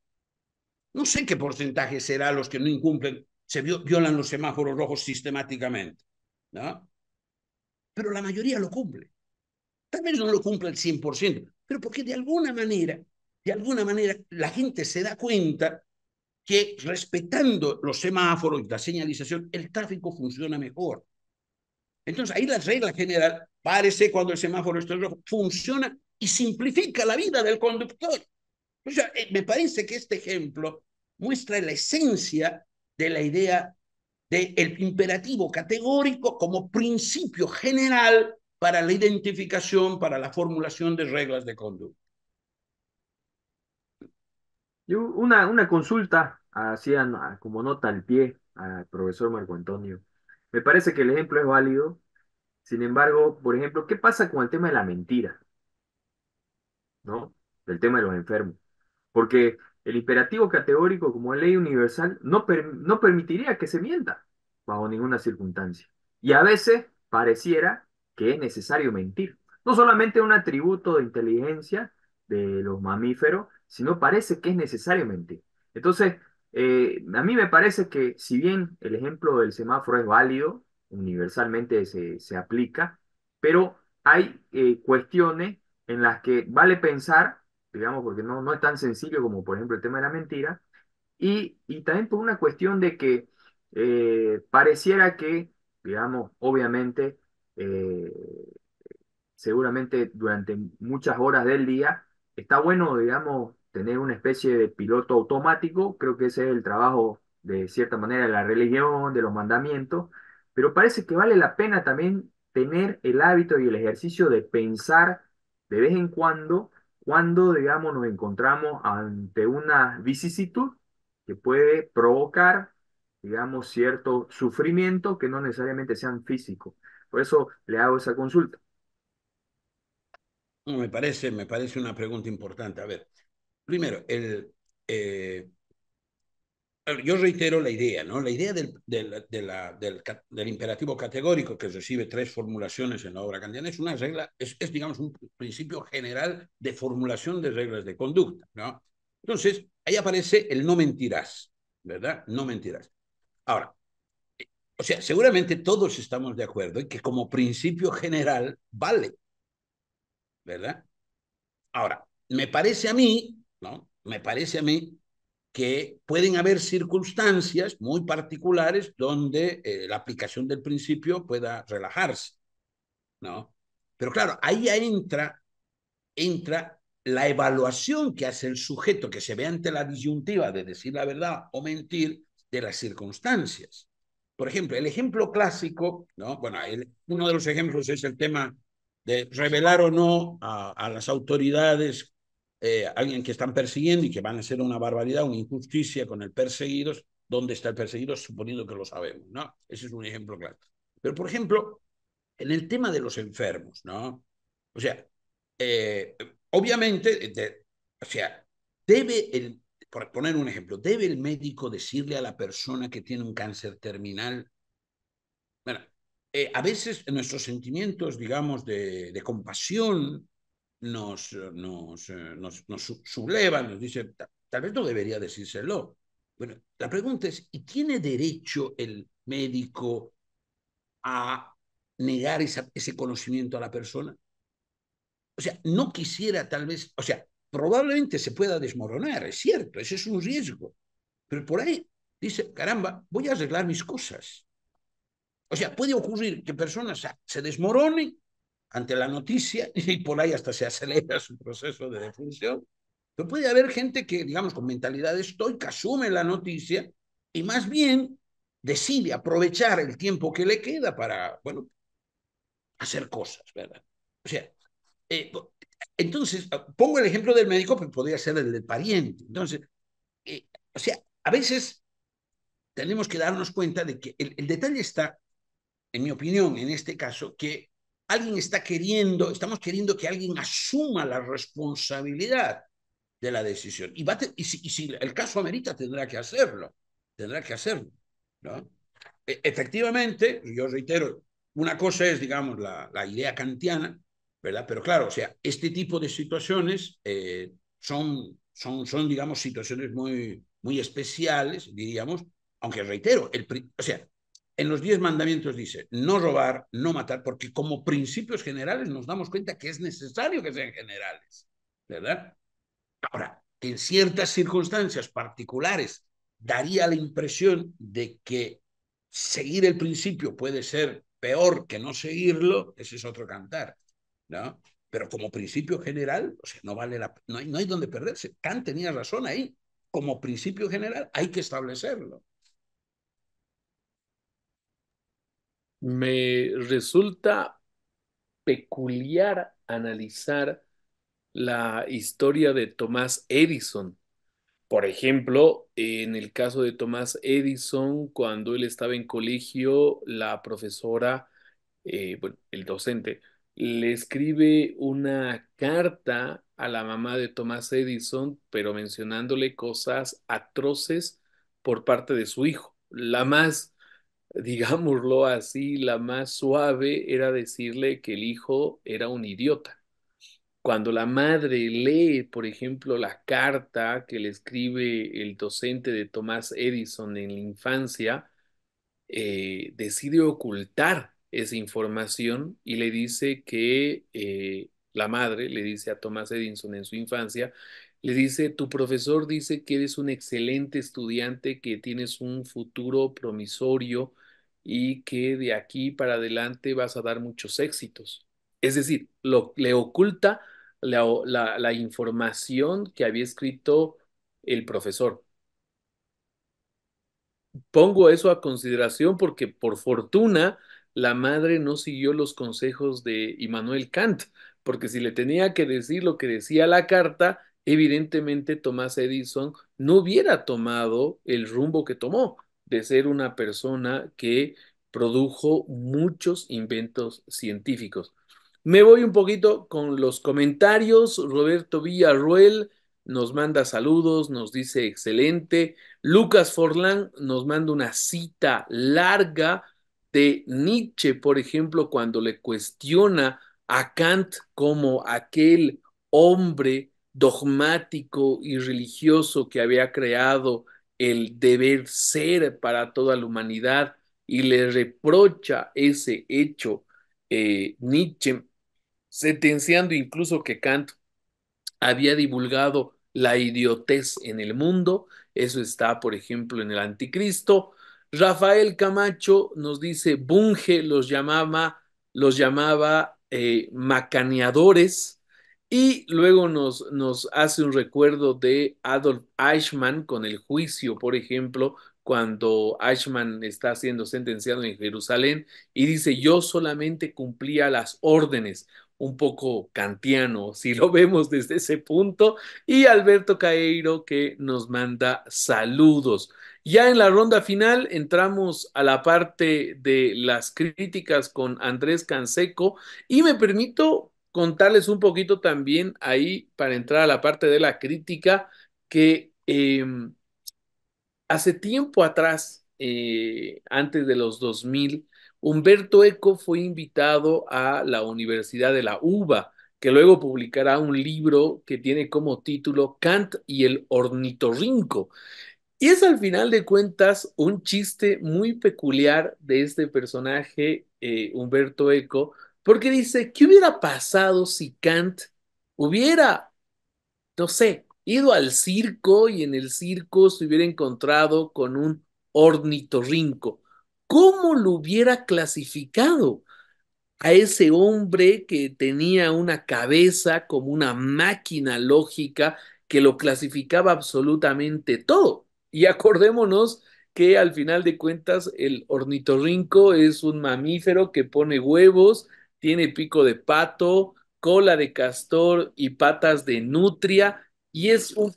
No sé qué porcentaje será los que no incumplen, se violan los semáforos rojos sistemáticamente, ¿no? Pero la mayoría lo cumple. Tal vez no lo cumple el 100%, pero porque de alguna manera, de alguna manera, la gente se da cuenta que respetando los semáforos y la señalización, el tráfico funciona mejor. Entonces, ahí la regla general Parece cuando el semáforo está rojo. Funciona y simplifica la vida del conductor. O sea, eh, me parece que este ejemplo muestra la esencia de la idea del imperativo categórico como principio general para la identificación, para la formulación de reglas de conducta. una, una consulta, así como nota al pie al profesor Marco Antonio. Me parece que el ejemplo es válido, sin embargo, por ejemplo, ¿qué pasa con el tema de la mentira? ¿No? El tema de los enfermos. Porque el imperativo categórico como ley universal no, no permitiría que se mienta bajo ninguna circunstancia. Y a veces pareciera que es necesario mentir. No solamente un atributo de inteligencia de los mamíferos, sino parece que es necesario mentir. Entonces, eh, a mí me parece que si bien el ejemplo del semáforo es válido, universalmente se, aplica, pero hay eh, cuestiones en las que vale pensar, digamos, porque no, no es tan sencillo como por ejemplo el tema de la mentira, y, también por una cuestión de que eh, pareciera que, digamos, obviamente, eh, seguramente durante muchas horas del día, está bueno, digamos, tener una especie de piloto automático, creo que ese es el trabajo de cierta manera de la religión, de los mandamientos, pero parece que vale la pena también tener el hábito y el ejercicio de pensar de vez en cuando, cuando, digamos, nos encontramos ante una vicisitud que puede provocar, digamos, cierto sufrimiento que no necesariamente sean físico. Por eso le hago esa consulta. Me parece, me parece una pregunta importante. A ver, primero, el, eh, yo reitero la idea, ¿no? La idea del, del, de la, del, imperativo categórico que recibe tres formulaciones en la obra kantiana es una regla, es, es, digamos un principio general de formulación de reglas de conducta, ¿no? Entonces, ahí aparece el no mentirás, ¿verdad? No mentirás. Ahora, o sea, seguramente todos estamos de acuerdo en que como principio general vale, ¿verdad? Ahora, me parece a mí, ¿no? Me parece a mí que pueden haber circunstancias muy particulares donde eh, la aplicación del principio pueda relajarse, ¿no? Pero claro, ahí ya entra, entra la evaluación que hace el sujeto que se ve ante la disyuntiva de decir la verdad o mentir de las circunstancias. Por ejemplo, el ejemplo clásico, ¿no? bueno, uno de los ejemplos es el tema de revelar o no a las autoridades eh, alguien que están persiguiendo y que van a ser una barbaridad, una injusticia con el perseguido, dónde está el perseguido, suponiendo que lo sabemos, ¿no? Ese es un ejemplo claro. Pero, por ejemplo, en el tema de los enfermos, ¿no? O sea, eh, obviamente, eh, o sea, debe el, por poner un ejemplo, ¿debe el médico decirle a la persona que tiene un cáncer terminal? Bueno, a veces nuestros sentimientos, digamos, de compasión nos, nos, eh, nos, sublevan, nos dice, tal vez no debería decírselo. Bueno, la pregunta es, ¿y tiene derecho el médico a negar ese conocimiento a la persona? O sea, no quisiera tal vez, o sea, probablemente se pueda desmoronar, es cierto, ese es un riesgo, pero por ahí dice, caramba, voy a arreglar mis cosas. O sea, puede ocurrir que personas se desmoronen ante la noticia y por ahí hasta se acelera su proceso de defunción. Pero puede haber gente que, digamos, con mentalidad estoica asume la noticia y más bien decide aprovechar el tiempo que le queda para, bueno, hacer cosas, ¿verdad? O sea, eh, entonces, ah, pongo el ejemplo del médico, pero podría ser el del pariente. Entonces, eh, o sea, a veces tenemos que darnos cuenta de que el detalle está, en mi opinión, en este caso, que alguien está queriendo, estamos queriendo que alguien asuma la responsabilidad de la decisión. Y, si, el caso amerita, tendrá que hacerlo, tendrá que hacerlo. ¿no? E, efectivamente, yo reitero, una cosa es, digamos, la, idea kantiana, ¿verdad? Pero claro, o sea, este tipo de situaciones eh, son, son, son, digamos, situaciones muy, muy especiales, diríamos, aunque reitero, el, o sea, en los diez mandamientos dice no robar, no matar, porque como principios generales nos damos cuenta que es necesario que sean generales, ¿verdad? Ahora, que en ciertas circunstancias particulares daría la impresión de que seguir el principio puede ser peor que no seguirlo, ese es otro cantar, ¿no? Pero como principio general, o sea, no vale la, no hay, no hay donde perderse. Kant tenía razón ahí. Como principio general hay que establecerlo. Me resulta peculiar analizar la historia de Tomás Edison. Por ejemplo, en el caso de Tomás Edison, cuando él estaba en colegio, la profesora, eh, bueno, el docente, le escribe una carta a la mamá de Tomás Edison, pero mencionándole cosas atroces por parte de su hijo. La más digámoslo así, la más suave era decirle que el hijo era un idiota. Cuando la madre lee, por ejemplo, la carta que le escribe el docente de Thomas Edison en la infancia, eh, decide ocultar esa información y le dice que eh, la madre le dice a Thomas Edison en su infancia le dice, tu profesor dice que eres un excelente estudiante, que tienes un futuro promisorio y que de aquí para adelante vas a dar muchos éxitos. Es decir, le oculta la, la información que había escrito el profesor. Pongo eso a consideración porque por fortuna la madre no siguió los consejos de Immanuel Kant, porque si le tenía que decir lo que decía la carta, evidentemente Tomás Edison no hubiera tomado el rumbo que tomó de ser una persona que produjo muchos inventos científicos. Me voy un poquito con los comentarios. Roberto Villarruel nos manda saludos, nos dice excelente. Lucas Forlán nos manda una cita larga de Nietzsche, por ejemplo, cuando le cuestiona a Kant como aquel hombre dogmático y religioso que había creado el deber ser para toda la humanidad y le reprocha ese hecho eh, Nietzsche, sentenciando incluso que Kant había divulgado la idiotez en el mundo, eso está, por ejemplo, en el Anticristo. Rafael Camacho nos dice, Bunge los llamaba, los llamaba eh, macaneadores, y luego nos, nos hace un recuerdo de Adolf Eichmann con el juicio, por ejemplo, cuando Eichmann está siendo sentenciado en Jerusalén y dice, yo solamente cumplía las órdenes, un poco kantiano, si lo vemos desde ese punto, y Alberto Caeiro que nos manda saludos. Ya en la ronda final entramos a la parte de las críticas con Andrés Canseco y me permito contarles un poquito también ahí para entrar a la parte de la crítica que em, hace tiempo atrás, eh, antes de los 2000, Humberto Eco fue invitado a la Universidad de la UBA, que luego publicará un libro que tiene como título Kant y el ornitorrinco. Y es al final de cuentas un chiste muy peculiar de este personaje, eh, Humberto Eco, porque dice, ¿qué hubiera pasado si Kant hubiera, no sé, ido al circo y en el circo se hubiera encontrado con un ornitorrinco? ¿Cómo lo hubiera clasificado? a ese hombre que tenía una cabeza como una máquina lógica que lo clasificaba absolutamente todo. Y acordémonos que al final de cuentas el ornitorrinco es un mamífero que pone huevos tiene pico de pato, cola de castor y patas de nutria, y es un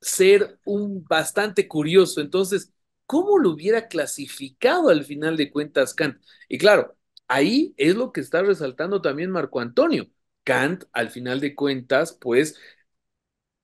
ser un bastante curioso. Entonces, ¿cómo lo hubiera clasificado al final de cuentas Kant? Y claro, ahí es lo que está resaltando también Marco Antonio. Kant, al final de cuentas, pues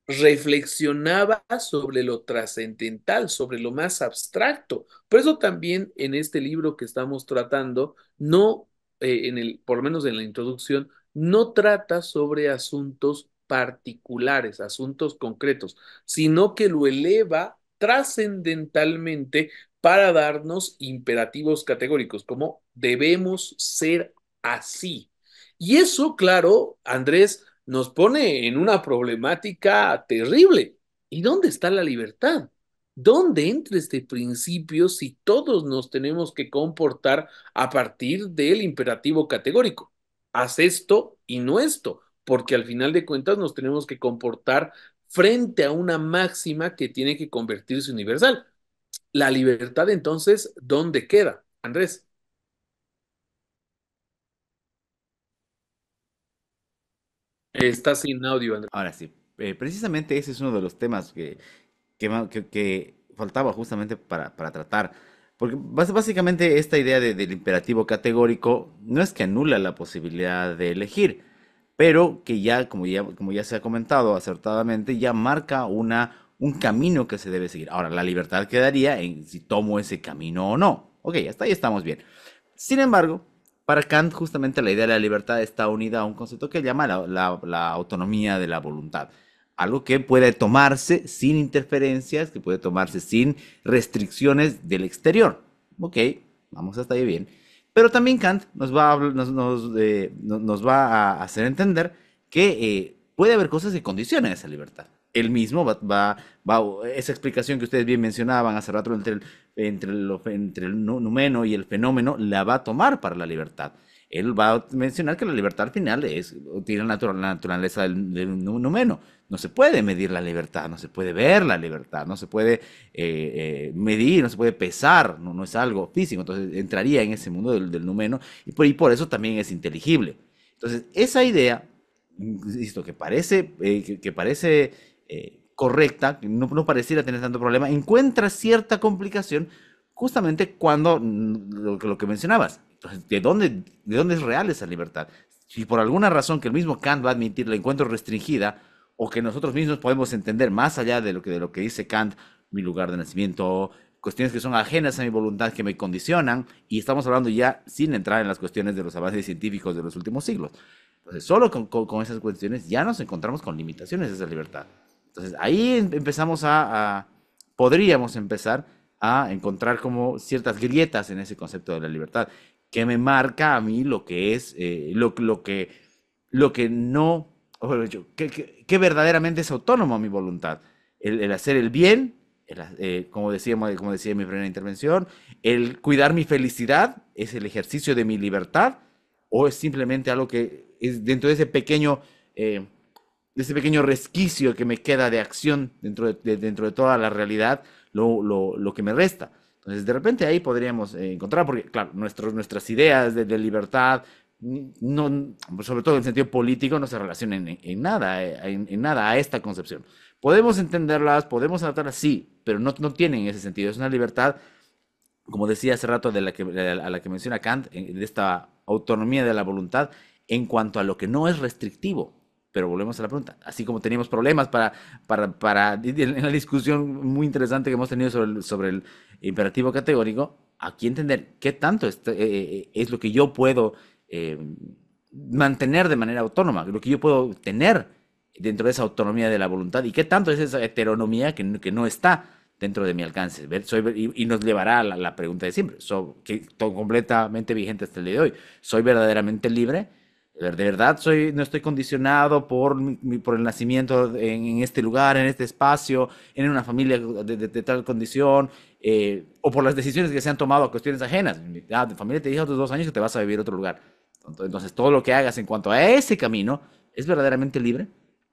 reflexionaba sobre lo trascendental, sobre lo más abstracto. Por eso también en este libro que estamos tratando, no eh, por lo menos en la introducción, no trata sobre asuntos particulares, asuntos concretos, sino que lo eleva trascendentalmente para darnos imperativos categóricos, como debemos ser así. Y eso, claro, Andrés, nos pone en una problemática terrible. ¿Y dónde está la libertad? ¿Dónde entra este principio si todos nos tenemos que comportar a partir del imperativo categórico? Haz esto y no esto, porque al final de cuentas nos tenemos que comportar frente a una máxima que tiene que convertirse universal. La libertad entonces, ¿dónde queda, Andrés? Está sin audio, Andrés. Ahora sí, eh, precisamente ese es uno de los temas que que, faltaba justamente para, para, tratar. Porque básicamente esta idea del imperativo categórico no es que anula la posibilidad de elegir, pero que ya, como ya, como ya se ha comentado acertadamente, ya marca una, un camino que se debe seguir. Ahora, la libertad quedaría en si tomo ese camino o no. Ok, hasta ahí estamos bien. Sin embargo, para Kant justamente la idea de la libertad está unida a un concepto que llama la autonomía de la voluntad algo que puede tomarse sin interferencias, que puede tomarse sin restricciones del exterior. Ok, vamos hasta ahí bien. Pero también Kant nos va a, eh, nos, va a hacer entender que eh, puede haber cosas que condicionan esa libertad. Él mismo va, esa explicación que ustedes bien mencionaban hace rato entre entre, entre el numeno y el fenómeno, la va a tomar para la libertad él va a mencionar que la libertad final es, tiene la, naturaleza del, numeno. No se puede medir la libertad, no se puede ver la libertad, no se puede eh, eh, medir, no se puede pesar, no, es algo físico. Entonces entraría en ese mundo del, del y por, por eso también es inteligible. Entonces, esa idea, insisto, que parece, eh, que, parece correcta, no, pareciera tener tanto problema, encuentra cierta complicación justamente cuando mm, lo que mencionabas, ¿de dónde, ¿de dónde es real esa libertad? Si por alguna razón que el mismo Kant va a admitir la encuentro restringida, o que nosotros mismos podemos entender más allá de lo que, de lo que dice Kant, mi lugar de nacimiento, cuestiones que son ajenas a mi voluntad, que me condicionan, y estamos hablando ya sin entrar en las cuestiones de los avances científicos de los últimos siglos. Entonces, solo con, esas cuestiones ya nos encontramos con limitaciones de esa libertad. Entonces, ahí em, empezamos a, podríamos empezar a encontrar como ciertas grietas en ese concepto de la libertad, que me marca a mí lo que es, eh, lo, lo, que, lo que no, que, verdaderamente es autónomo a mi voluntad. El, hacer el bien, eh, como, decíamos, como decía en mi primera intervención, el cuidar mi felicidad, es el ejercicio de mi libertad, o es simplemente algo que es dentro de ese pequeño, eh, ese pequeño resquicio que me queda de acción dentro de, dentro de toda la realidad, lo, lo que me resta. Entonces, de repente ahí podríamos eh, encontrar, porque, claro, nuestras ideas de, libertad, no, pues, sobre todo en sentido político, no se relacionan en, nada, eh, en, nada a esta concepción. Podemos entenderlas, podemos adaptarlas, sí, pero no, tienen ese sentido. Es una libertad, como decía hace rato, de la que, a la que menciona Kant, eh, de esta autonomía de la voluntad en cuanto a lo que no es restrictivo. Pero volvemos a la pregunta. Así como teníamos problemas para, para, en la discusión muy interesante que hemos tenido sobre el, sobre el imperativo categórico, aquí entender qué tanto este, eh, eh, es, lo que yo puedo eh, mantener de manera autónoma, lo que yo puedo tener dentro de esa autonomía de la voluntad y qué tanto es esa heteronomía que, que no está dentro de mi alcance. Soy, y, nos llevará a la, pregunta de siempre, que que completamente vigente hasta el día de hoy. ¿Soy verdaderamente libre? de verdad soy, no estoy condicionado por, por el nacimiento en, este lugar, en este espacio, en una familia de, tal condición, eh, o por las decisiones que se han tomado a cuestiones ajenas. Ah, familia te dijo a dos años que te vas a vivir a otro lugar. Entonces, todo lo que hagas en cuanto a ese camino es verdaderamente libre,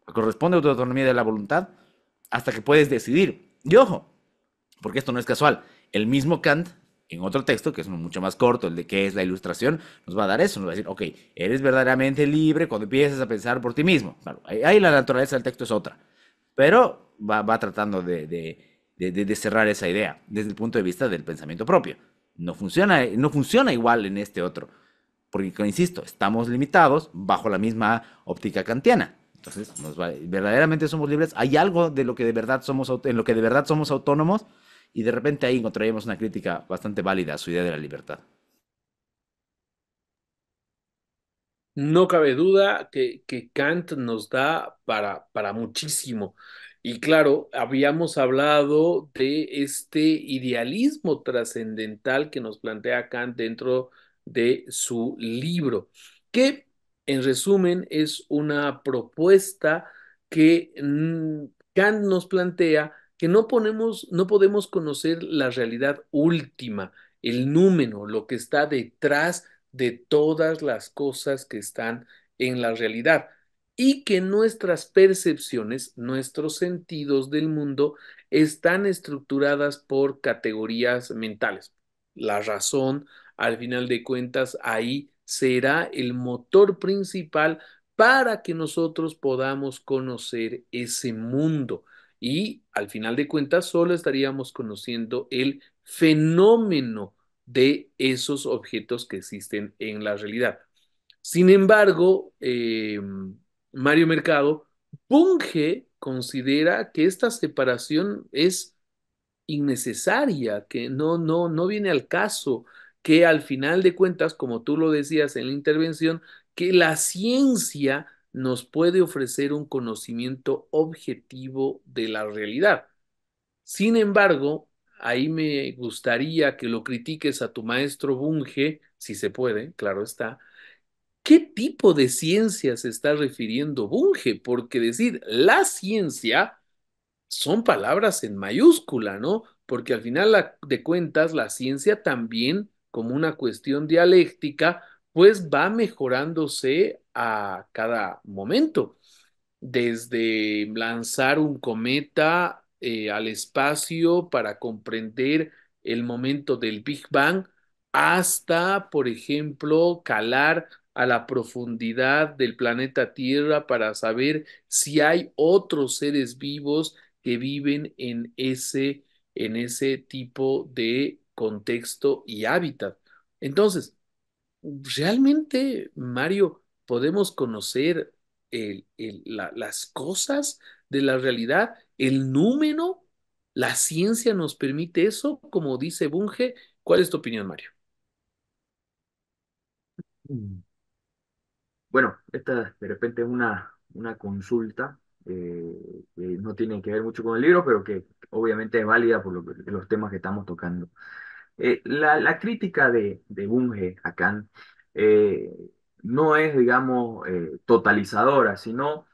corresponde a tu autonomía de la voluntad, hasta que puedes decidir. Y ojo, porque esto no es casual. El mismo Kant en otro texto, que es mucho más corto, el de qué es la ilustración, nos va a dar eso, nos va a decir, ok, eres verdaderamente libre cuando empiezas a pensar por ti mismo. Claro, ahí, la naturaleza del texto es otra, pero va, tratando de, cerrar esa idea desde el punto de vista del pensamiento propio. No funciona, no funciona igual en este otro, porque, insisto, estamos limitados bajo la misma óptica kantiana. Entonces, verdaderamente somos libres. Hay algo de lo que de verdad somos, en lo que de verdad somos autónomos y de repente ahí encontraríamos una crítica bastante válida a su idea de la libertad. No cabe duda que, Kant nos da para, para muchísimo. Y claro, habíamos hablado de este idealismo trascendental que nos plantea Kant dentro de su libro, que en resumen es una propuesta que mm, Kant nos plantea que no, no podemos conocer la realidad última, el número, lo que está detrás de todas las cosas que están en la realidad y que nuestras percepciones, nuestros sentidos del mundo están estructuradas por categorías mentales. La razón, al final de cuentas, ahí será el motor principal para que nosotros podamos conocer ese mundo. Y al final de cuentas, solo estaríamos conociendo el fenómeno de esos objetos que existen en la realidad. Sin embargo, eh, Mario Mercado, Punge considera que esta separación es innecesaria, que no, no, no viene al caso, que al final de cuentas, como tú lo decías en la intervención, que la ciencia nos puede ofrecer un conocimiento objetivo de la realidad. Sin embargo, ahí me gustaría que lo critiques a tu maestro Bunge, si se puede, claro está. ¿Qué tipo de ciencia se está refiriendo Bunge? Porque decir la ciencia son palabras en mayúscula, ¿no? Porque al final de cuentas, la ciencia también, como una cuestión dialéctica, pues va mejorándose a cada momento. Desde lanzar un cometa eh, al espacio para comprender el momento del Big Bang, hasta, por ejemplo, calar a la profundidad del planeta Tierra para saber si hay otros seres vivos que viven en ese, en ese tipo de contexto y hábitat. Entonces, realmente, Mario, podemos conocer las cosas de la realidad, el número, la ciencia nos permite eso, como dice Bunge. ¿Cuál es tu opinión, Mario? Mm. Bueno, esta de repente es una, una consulta eh, que no tiene que ver mucho con el libro, pero que obviamente es válida por los temas que estamos tocando. Eh, la, crítica de, Bunge a Kant eh, no es, digamos, eh, totalizadora, sino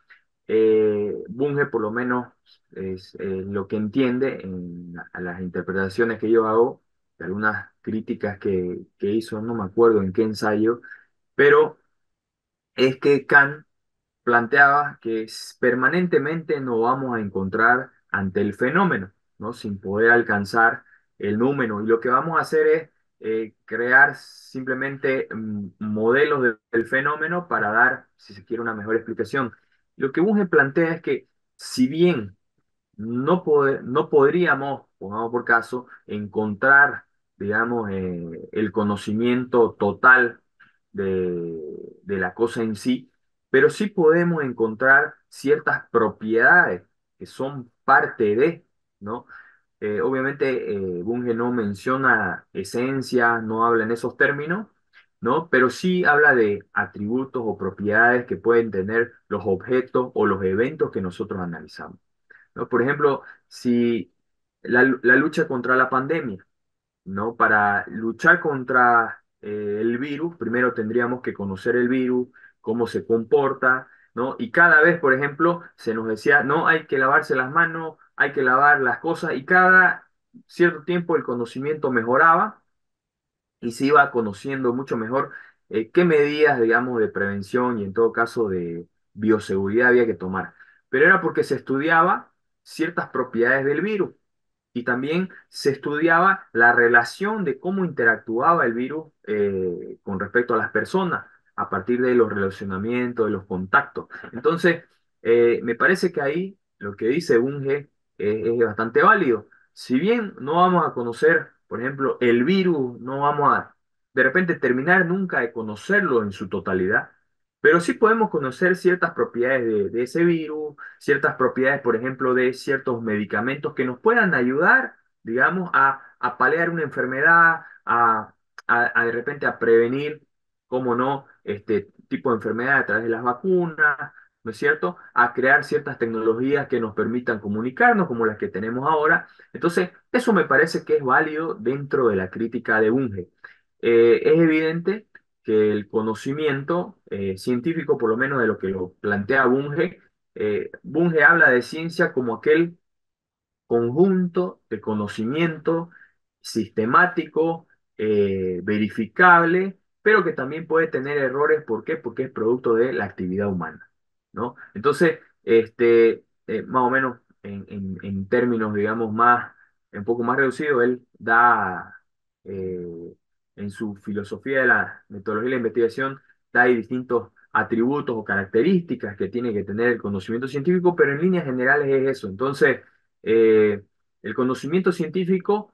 Bunge por lo menos es lo que entiende en las interpretaciones que yo hago, de algunas críticas que, que hizo, no me acuerdo en qué ensayo, pero es que Kant planteaba que permanentemente nos vamos a encontrar ante el fenómeno, ¿no? sin poder alcanzar el número. Y lo que vamos a hacer es eh, crear simplemente mm, modelos del fenómeno para dar, si se quiere, una mejor explicación. Lo que Bunge plantea es que si bien no, no podríamos, pongamos por caso, encontrar, digamos, eh, el conocimiento total de, de la cosa en sí, pero sí podemos encontrar ciertas propiedades que son parte de, ¿no? Eh, obviamente, eh, Bunge no menciona esencia, no habla en esos términos, ¿no? Pero sí habla de atributos o propiedades que pueden tener los objetos o los eventos que nosotros analizamos. Por ejemplo, si la, lucha contra la pandemia, ¿no? Para luchar contra eh, el virus, primero tendríamos que conocer el virus, cómo se comporta, ¿no? Y cada vez, por ejemplo, se nos decía, no hay que lavarse las manos hay que lavar las cosas y cada cierto tiempo el conocimiento mejoraba y se iba conociendo mucho mejor eh, qué medidas, digamos, de prevención y en todo caso de bioseguridad había que tomar. Pero era porque se estudiaba ciertas propiedades del virus y también se estudiaba la relación de cómo interactuaba el virus eh, con respecto a las personas a partir de los relacionamientos, de los contactos. Entonces, eh, me parece que ahí lo que dice unge es bastante válido. Si bien no vamos a conocer, por ejemplo, el virus, no vamos a de repente terminar nunca de conocerlo en su totalidad, pero sí podemos conocer ciertas propiedades de, ese virus, ciertas propiedades, por ejemplo, de ciertos medicamentos que nos puedan ayudar, digamos, a, a paliar una enfermedad, a, de repente a prevenir, cómo no, este tipo de enfermedad a través de las vacunas, ¿no es cierto?, a crear ciertas tecnologías que nos permitan comunicarnos, como las que tenemos ahora. Entonces, eso me parece que es válido dentro de la crítica de Bunge. Eh, es evidente que el conocimiento eh, científico, por lo menos de lo que lo plantea Bunge, eh, Bunge habla de ciencia como aquel conjunto de conocimiento sistemático, verificable, pero que también puede tener errores. ¿Por qué? Porque es producto de la actividad humana. Entonces, este, eh, más o menos en, términos, digamos, más, un poco más reducidos, él da, eh, en su filosofía de la metodología de la investigación, da distintos atributos o características que tiene que tener el conocimiento científico, pero en líneas generales es eso. Entonces, eh, el conocimiento científico,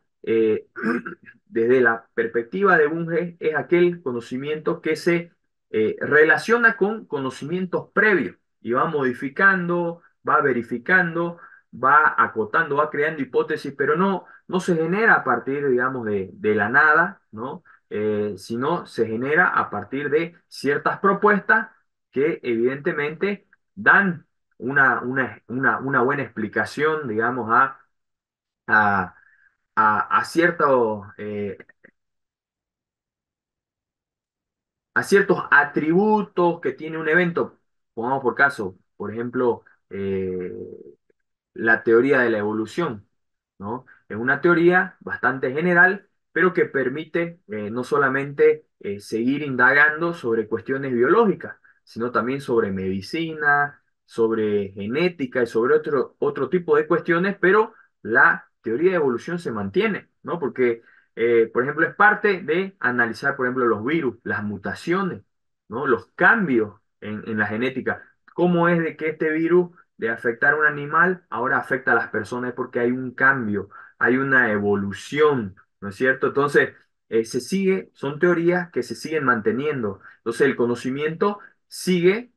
desde la perspectiva de Bunge, es aquel conocimiento que se relaciona con conocimientos previos, y va modificando, va verificando, va acotando, va creando hipótesis, pero no, no se genera a partir, digamos, de, la nada, ¿no? Eh, sino se genera a partir de ciertas propuestas que evidentemente dan una, una, una, una buena explicación, digamos, a, a, a eh, ciertos atributos que tiene un evento Pongamos por caso, por ejemplo, eh, la teoría de la evolución, ¿no? Es una teoría bastante general, pero que permite eh, no solamente eh, seguir indagando sobre cuestiones biológicas, sino también sobre medicina, sobre genética y sobre otro, otro tipo de cuestiones, pero la teoría de evolución se mantiene, ¿no? Porque, por ejemplo, es parte de analizar, por ejemplo, los virus, las mutaciones, ¿no? Los cambios en, la genética. ¿Cómo es de que este virus de afectar a un animal ahora afecta a las personas? Porque hay un cambio, hay una evolución, ¿no es cierto? Entonces, eh, se sigue, son teorías que se siguen manteniendo. Entonces, el conocimiento sigue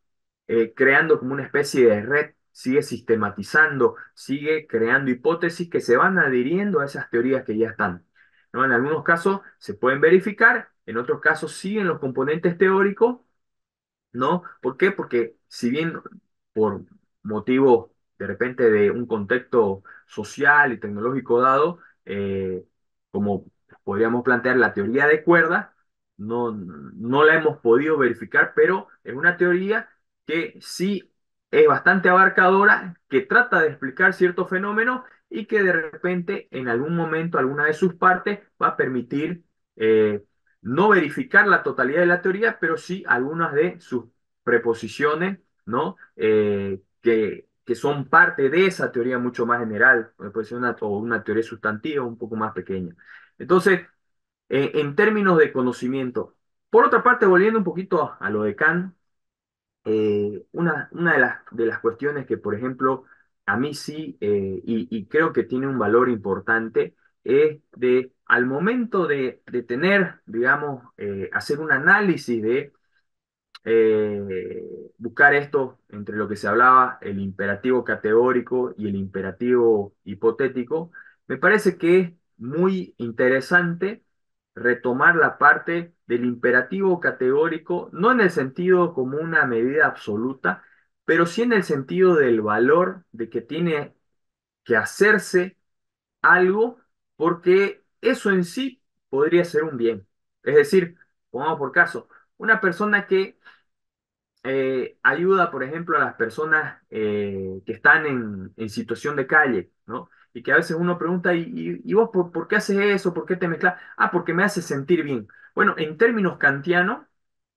eh, creando como una especie de red, sigue sistematizando, sigue creando hipótesis que se van adhiriendo a esas teorías que ya están. ¿no? En algunos casos se pueden verificar, en otros casos siguen los componentes teóricos ¿no? ¿Por qué? Porque si bien por motivo de repente de un contexto social y tecnológico dado, eh, como podríamos plantear la teoría de cuerda, no, no la hemos podido verificar, pero es una teoría que sí es bastante abarcadora, que trata de explicar ciertos fenómenos y que de repente en algún momento, alguna de sus partes, va a permitir eh, no verificar la totalidad de la teoría, pero sí algunas de sus preposiciones, ¿no? Eh, que, que, son parte de esa teoría mucho más general, eh, puede ser una, o una teoría sustantiva un poco más pequeña. Entonces, eh, en términos de conocimiento, por otra parte, volviendo un poquito a, lo de Kant, una, una de, las, de las cuestiones que, por ejemplo, a mí sí, y, y creo que tiene un valor importante, es de al momento de, tener, digamos, eh, hacer un análisis de eh, buscar esto entre lo que se hablaba, el imperativo categórico y el imperativo hipotético, me parece que es muy interesante retomar la parte del imperativo categórico, no en el sentido como una medida absoluta, pero sí en el sentido del valor de que tiene que hacerse algo porque eso en sí podría ser un bien. Es decir, pongamos por caso, una persona que eh, ayuda, por ejemplo, a las personas eh, que están en, situación de calle, ¿no? Y que a veces uno pregunta, ¿y, vos por, por, qué haces eso? ¿Por qué te mezclas? Ah, porque me hace sentir bien. Bueno, en términos kantianos,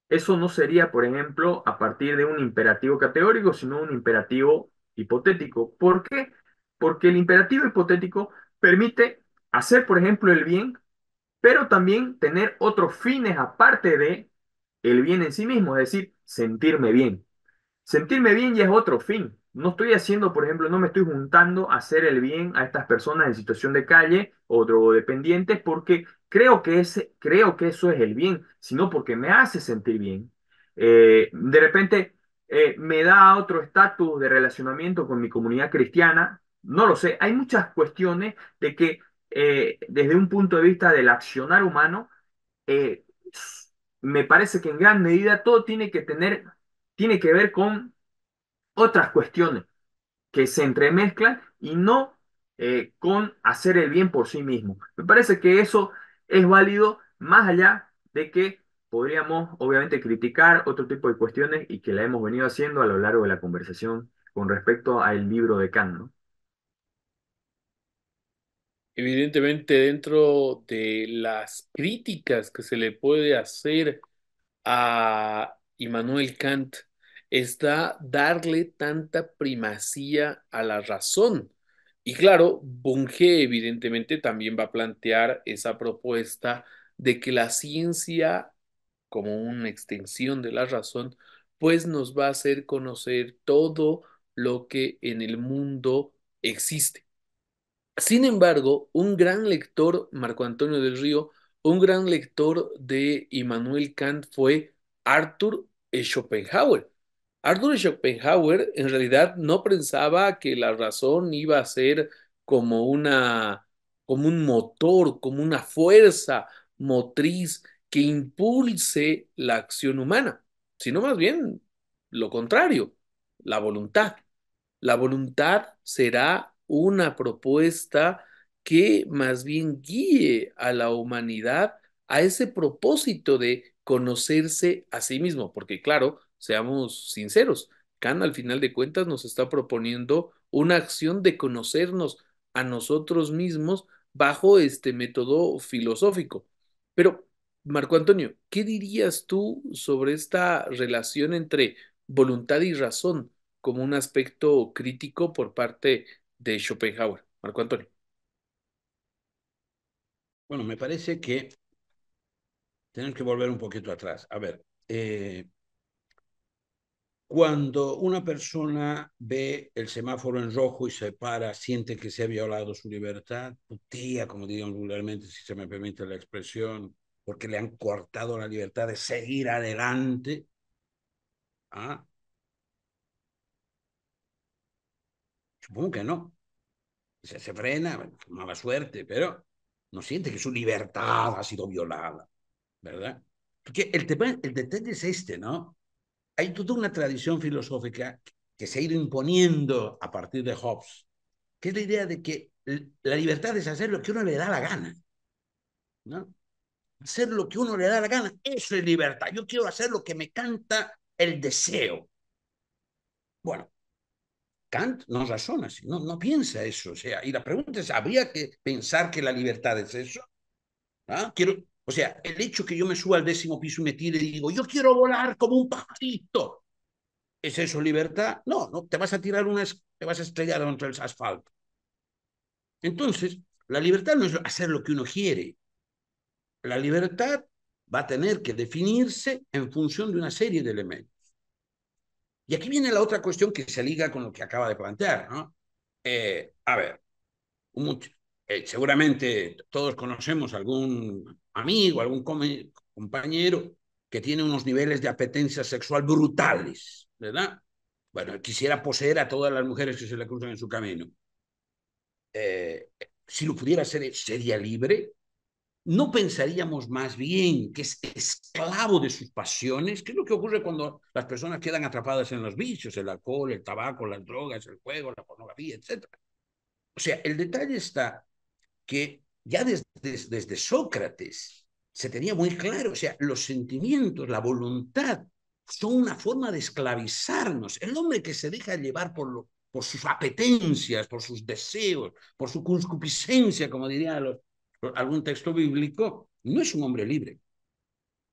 eso no sería, por ejemplo, a partir de un imperativo categórico, sino un imperativo hipotético. ¿Por qué? Porque el imperativo hipotético permite hacer, por ejemplo, el bien, pero también tener otros fines aparte de el bien en sí mismo, es decir, sentirme bien. Sentirme bien ya es otro fin. No estoy haciendo, por ejemplo, no me estoy juntando a hacer el bien a estas personas en situación de calle o drogodependientes porque creo que, ese, creo que eso es el bien, sino porque me hace sentir bien. Eh, de repente eh, me da otro estatus de relacionamiento con mi comunidad cristiana, no lo sé, hay muchas cuestiones de que eh, desde un punto de vista del accionar humano, eh, me parece que en gran medida todo tiene que tener, tiene que ver con otras cuestiones que se entremezclan y no eh, con hacer el bien por sí mismo. Me parece que eso es válido más allá de que podríamos obviamente criticar otro tipo de cuestiones y que la hemos venido haciendo a lo largo de la conversación con respecto al libro de Kant, Evidentemente, dentro de las críticas que se le puede hacer a Immanuel Kant está darle tanta primacía a la razón. Y claro, Bunge evidentemente también va a plantear esa propuesta de que la ciencia, como una extensión de la razón, pues nos va a hacer conocer todo lo que en el mundo existe. Sin embargo, un gran lector, Marco Antonio del Río, un gran lector de Immanuel Kant fue Arthur e. Schopenhauer. Arthur e. Schopenhauer en realidad no pensaba que la razón iba a ser como una como un motor, como una fuerza motriz que impulse la acción humana, sino más bien lo contrario, la voluntad. La voluntad será una propuesta que más bien guíe a la humanidad a ese propósito de conocerse a sí mismo, porque claro, seamos sinceros, Kant al final de cuentas nos está proponiendo una acción de conocernos a nosotros mismos bajo este método filosófico. Pero, Marco Antonio, ¿qué dirías tú sobre esta relación entre voluntad y razón como un aspecto crítico por parte de Schopenhauer, Marco Antonio. Bueno, me parece que tenemos que volver un poquito atrás. A ver, eh, cuando una persona ve el semáforo en rojo y se para, siente que se ha violado su libertad, putía, como digan vulgarmente, si se me permite la expresión, porque le han cortado la libertad de seguir adelante, ¿ah? Supongo que no. Se, se frena, mala suerte, pero no siente que su libertad ha sido violada, ¿verdad? Porque el, tema, el detalle es este, ¿no? Hay toda una tradición filosófica que se ha ido imponiendo a partir de Hobbes, que es la idea de que la libertad es hacer lo que uno le da la gana, ¿no? Hacer lo que uno le da la gana, eso es libertad. Yo quiero hacer lo que me canta el deseo. Bueno, Kant no razona así, no, no piensa eso. O sea, y la pregunta es, ¿habría que pensar que la libertad es eso? ¿Ah? Quiero, o sea, el hecho que yo me suba al décimo piso y me tire y digo, yo quiero volar como un pajarito. ¿Es eso libertad? No, no, te vas a tirar unas, te vas a estrellar contra el asfalto. Entonces, la libertad no es hacer lo que uno quiere. La libertad va a tener que definirse en función de una serie de elementos. Y aquí viene la otra cuestión que se liga con lo que acaba de plantear, ¿no? Eh, a ver, eh, seguramente todos conocemos algún amigo, algún compañero que tiene unos niveles de apetencia sexual brutales, ¿verdad? Bueno, quisiera poseer a todas las mujeres que se le cruzan en su camino. Eh, si lo pudiera hacer, ¿sería libre? no pensaríamos más bien que es esclavo de sus pasiones? ¿Qué es lo que ocurre cuando las personas quedan atrapadas en los vicios, el alcohol, el tabaco, las drogas, el juego, la pornografía, etcétera? O sea, el detalle está que ya desde, Sócrates se tenía muy claro, o sea, los sentimientos, la voluntad, son una forma de esclavizarnos. El hombre que se deja llevar por, por sus apetencias, por sus deseos, por su concupiscencia, como dirían los, algún texto bíblico, no es un hombre libre,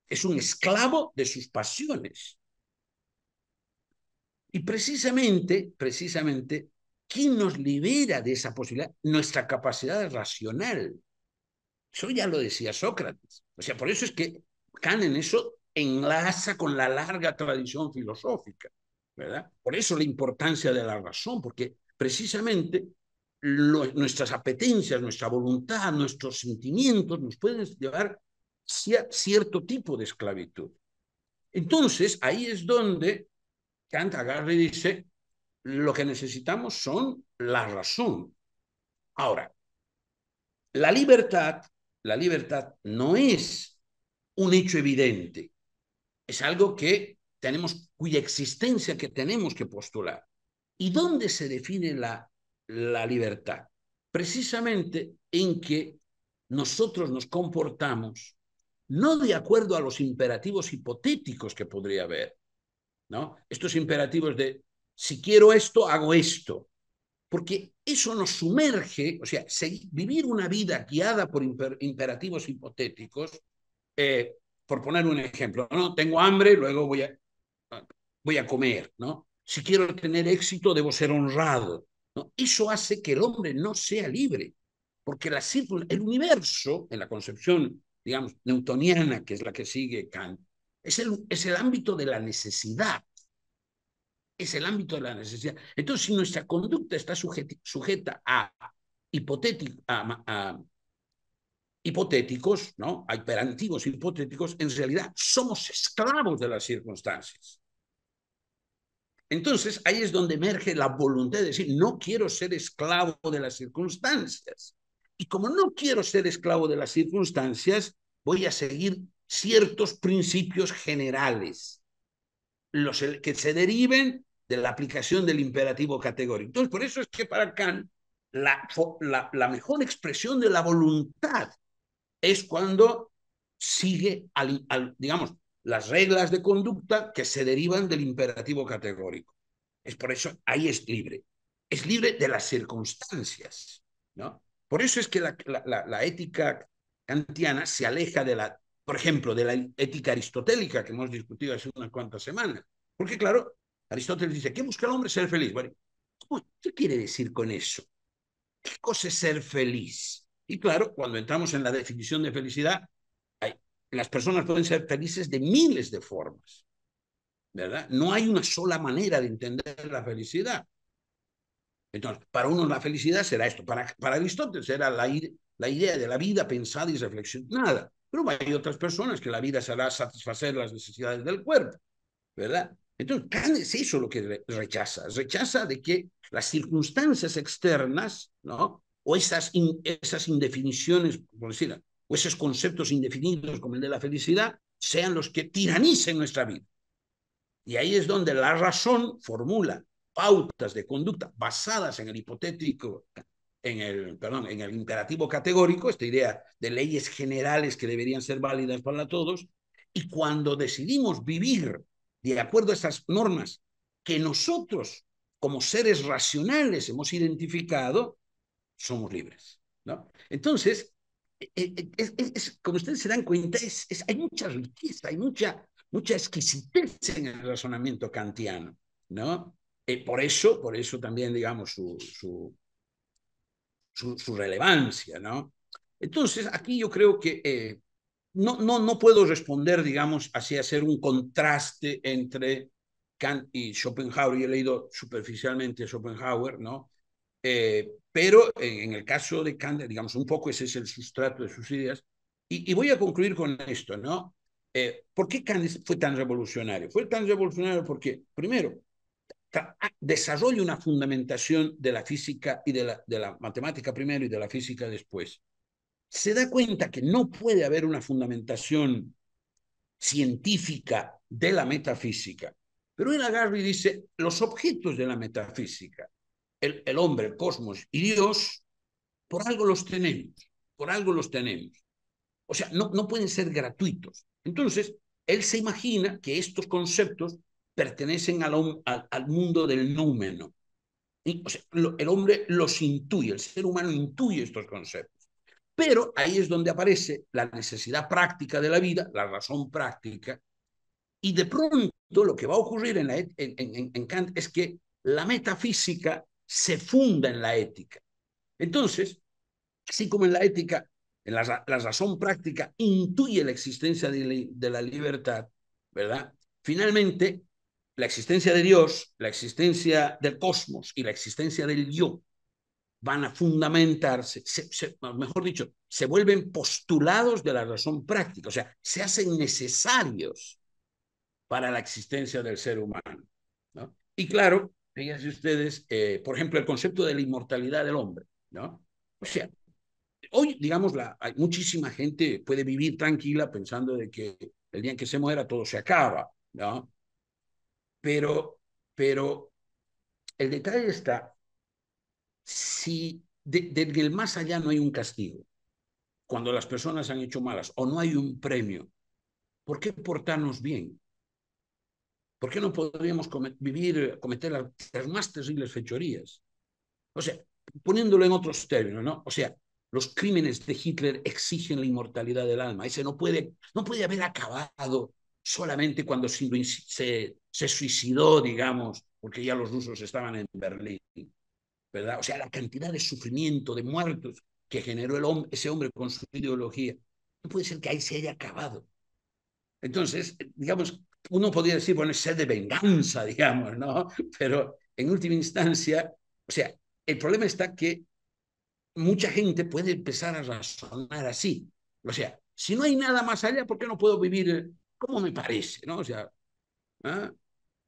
es un esclavo de sus pasiones. Y precisamente, precisamente, ¿quién nos libera de esa posibilidad? Nuestra capacidad racional. Eso ya lo decía Sócrates. O sea, por eso es que Kant en eso enlaza con la larga tradición filosófica, ¿verdad? Por eso la importancia de la razón, porque precisamente nuestras apetencias, nuestra voluntad, nuestros sentimientos nos pueden llevar a cierto tipo de esclavitud. Entonces, ahí es donde Kant agarra y dice, lo que necesitamos son la razón. Ahora, la libertad, la libertad no es un hecho evidente, es algo que tenemos, cuya existencia que tenemos que postular. ¿Y dónde se define la la libertad? Precisamente en que nosotros nos comportamos no de acuerdo a los imperativos hipotéticos que podría haber, ¿no? Estos imperativos de si quiero esto, hago esto, porque eso nos sumerge, o sea, vivir una vida guiada por imperativos hipotéticos, eh, por poner un ejemplo, ¿no? Tengo hambre, luego voy a, ah, voy a comer, ¿no? Si quiero tener éxito, debo ser honrado. Eso hace que el hombre no sea libre, porque el universo, en la concepción, digamos, newtoniana, que es la que sigue Kant, es el, es el ámbito de la necesidad. Es el ámbito de la necesidad. Entonces, si nuestra conducta está sujeta, a, hipotéticos, ¿no? a imperativos hipotéticos, en realidad somos esclavos de las circunstancias. Entonces ahí es donde emerge la voluntad de decir, no quiero ser esclavo de las circunstancias. Y como no quiero ser esclavo de las circunstancias, voy a seguir ciertos principios generales, los que se deriven de la aplicación del imperativo categórico. Entonces, por eso es que para Kant la, mejor expresión de la voluntad es cuando sigue, al, digamos, las reglas de conducta que se derivan del imperativo categórico. Es por eso ahí es libre. Es libre de las circunstancias. ¿no? Por eso es que la, ética kantiana se aleja de la, por ejemplo, de la ética aristotélica que hemos discutido hace unas cuantas semanas. Porque claro, Aristóteles dice, ¿qué busca el hombre? Ser feliz. Bueno, ¿qué quiere decir con eso? ¿Qué cosa es ser feliz? Y claro, cuando entramos en la definición de felicidad, las personas pueden ser felices de miles de formas, ¿verdad? No hay una sola manera de entender la felicidad. Entonces, para uno la felicidad será esto, para, para Aristóteles era la, idea de la vida pensada y reflexionada, pero hay otras personas que la vida será satisfacer las necesidades del cuerpo, ¿verdad? Entonces, ¿qué es eso lo que rechaza, rechaza de que las circunstancias externas, ¿no? O esas, indefiniciones, por decirlo o esos conceptos indefinidos como el de la felicidad sean los que tiranicen nuestra vida. Y ahí es donde la razón formula pautas de conducta basadas en el hipotético, en el, perdón, en el imperativo categórico, esta idea de leyes generales que deberían ser válidas para todos, y cuando decidimos vivir de acuerdo a esas normas que nosotros como seres racionales hemos identificado, somos libres. ¿no? Entonces, eh, eh, es, como ustedes se dan cuenta, es, hay mucha riqueza, hay mucha, mucha exquisitez en el razonamiento kantiano, ¿no? Eh, por eso, por eso también, digamos, su, su, su, relevancia, ¿no? Entonces, aquí yo creo que eh, no, no, no puedo responder, digamos, así, hacer un contraste entre Kant y Schopenhauer. Yo he leído superficialmente Schopenhauer, ¿no? Eh, pero en el caso de Kant, digamos, un poco ese es el sustrato de sus ideas. Y, voy a concluir con esto, ¿no? Eh, ¿Por qué Kant fue tan revolucionario? Fue tan revolucionario porque, primero, ah, desarrolla una fundamentación de la física y de la, de la matemática primero y de la física después. Se da cuenta que no puede haber una fundamentación científica de la metafísica. Pero él agarra y dice, los objetos de la metafísica el, hombre, el cosmos y Dios, por algo los tenemos, por algo los tenemos. O sea, no, no pueden ser gratuitos. Entonces, él se imagina que estos conceptos pertenecen al, al, mundo del númeno. Y, o sea, el hombre los intuye, el ser humano intuye estos conceptos. Pero ahí es donde aparece la necesidad práctica de la vida, la razón práctica, y de pronto lo que va a ocurrir en, la, en Kant es que la metafísica se funda en la ética. Entonces, así como en la ética, en la, razón práctica intuye la existencia de, la libertad, ¿verdad? Finalmente, la existencia de Dios, la existencia del cosmos y la existencia del yo van a fundamentarse, mejor dicho, se vuelven postulados de la razón práctica, o sea, se hacen necesarios para la existencia del ser humano. Y claro, fíjense ustedes, eh, por ejemplo, el concepto de la inmortalidad del hombre, ¿no? O sea, hoy, digamos, la, hay muchísima gente puede vivir tranquila pensando de que el día en que se muera todo se acaba, ¿no? Pero, pero el detalle está, si desde el más allá no hay un castigo, cuando las personas han hecho malas, o no hay un premio, ¿por qué portarnos bien? ¿Por qué no podríamos vivir, eh, cometer las, más terribles fechorías? O sea, poniéndolo en otros términos, ¿no? O sea, los crímenes de Hitler exigen la inmortalidad del alma. Ese no puede, no puede haber acabado solamente cuando se, suicidó, digamos, porque ya los rusos estaban en Berlín. ¿verdad? O sea, la cantidad de sufrimiento, de muertos que generó el ese hombre con su ideología, no puede ser que ahí se haya acabado. Entonces, digamos, uno podría decir, bueno, es sed de venganza, digamos, ¿no? Pero en última instancia, o sea, el problema está que mucha gente puede empezar a razonar así. O sea, si no hay nada más allá, ¿por qué no puedo vivir como me parece? ¿no? O sea, ¿ah?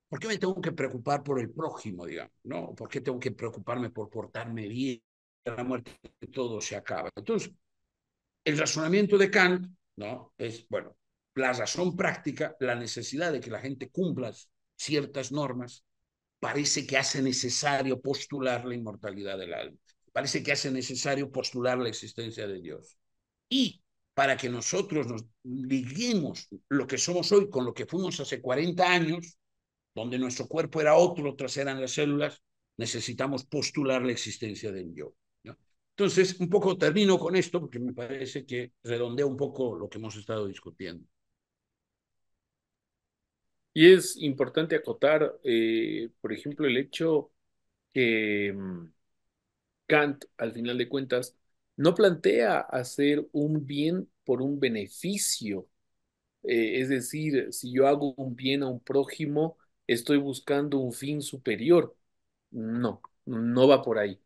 ¿por qué me tengo que preocupar por el prójimo, digamos? ¿no? ¿Por qué tengo que preocuparme por portarme bien? La muerte todo se acaba. Entonces, el razonamiento de Kant ¿no? es, bueno, la razón práctica, la necesidad de que la gente cumpla ciertas normas, parece que hace necesario postular la inmortalidad del alma, parece que hace necesario postular la existencia de Dios. Y para que nosotros nos liguemos lo que somos hoy con lo que fuimos hace 40 años, donde nuestro cuerpo era otro, otras eran las células, necesitamos postular la existencia del yo. Entonces, un poco termino con esto, porque me parece que redondea un poco lo que hemos estado discutiendo. Y es importante acotar, eh, por ejemplo, el hecho que mm, Kant, al final de cuentas, no plantea hacer un bien por un beneficio. Eh, es decir, si yo hago un bien a un prójimo, estoy buscando un fin superior. No, no va por ahí.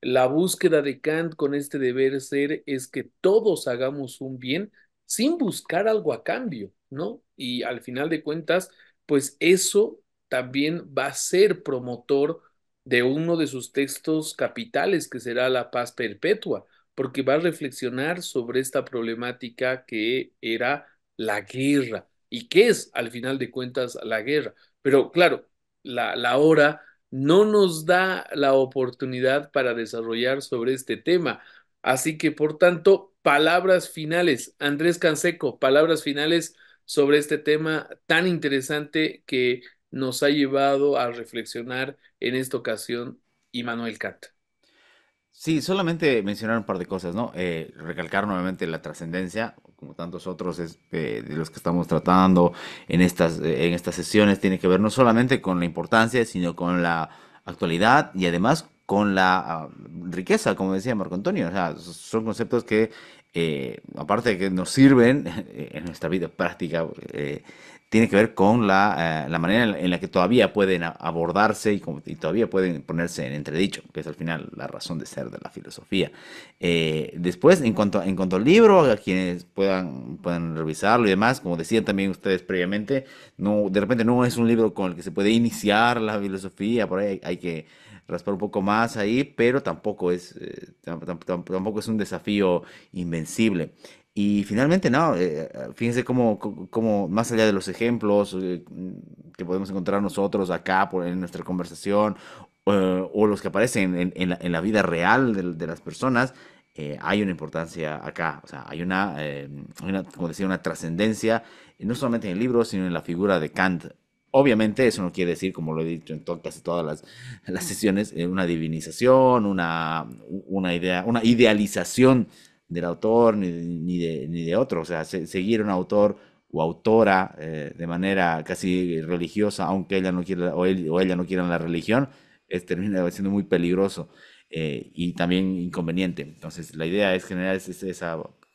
La búsqueda de Kant con este deber ser es que todos hagamos un bien sin buscar algo a cambio, ¿no? Y al final de cuentas, pues eso también va a ser promotor de uno de sus textos capitales, que será La paz perpetua, porque va a reflexionar sobre esta problemática que era la guerra y que es, al final de cuentas, la guerra. Pero claro, la hora no nos da la oportunidad para desarrollar sobre este tema. Así que, por tanto, palabras finales. Andrés Canseco, palabras finales sobre este tema tan interesante que nos ha llevado a reflexionar en esta ocasión Immanuel Kant. Sí, solamente mencionar un par de cosas, ¿no? Eh, recalcar nuevamente la trascendencia, como tantos otros eh, de los que estamos tratando en estas, en estas sesiones, tiene que ver no solamente con la importancia, sino con la actualidad y además con la ah, riqueza, como decía Marco Antonio. O sea, son conceptos que eh, aparte de que nos sirven eh, en nuestra vida práctica, eh, tiene que ver con la, la, manera en la que todavía pueden abordarse y, todavía pueden ponerse en entredicho, que es al final la razón de ser de la filosofía. después, en cuanto, en cuanto al libro, a quienes puedan, puedan revisarlo y demás, como decían también ustedes previamente, no, de repente no es un libro con el que se puede iniciar la filosofía, por ahí hay que raspar un poco más ahí, pero tampoco es, eh, tampoco es un desafío invencible. Y finalmente, no, eh, fíjense cómo, cómo, más allá de los ejemplos eh, que podemos encontrar nosotros acá por, en nuestra conversación o los que aparecen en, la, vida real de, las personas, hay una importancia acá. O sea, hay una, como decía, una trascendencia, no solamente en el libro, sino en la figura de Kant Obviamente eso no quiere decir, como lo he dicho en casi todas las, las, sesiones, eh, una divinización, una, una, idea, una idealización del autor ni, ni, de, ni de otro. O sea, seguir un autor o autora eh, de manera casi religiosa, aunque ella no quiera o, ella no quiera la religión, es, termina siendo muy peligroso eh, y también inconveniente. Entonces, la idea es generar esa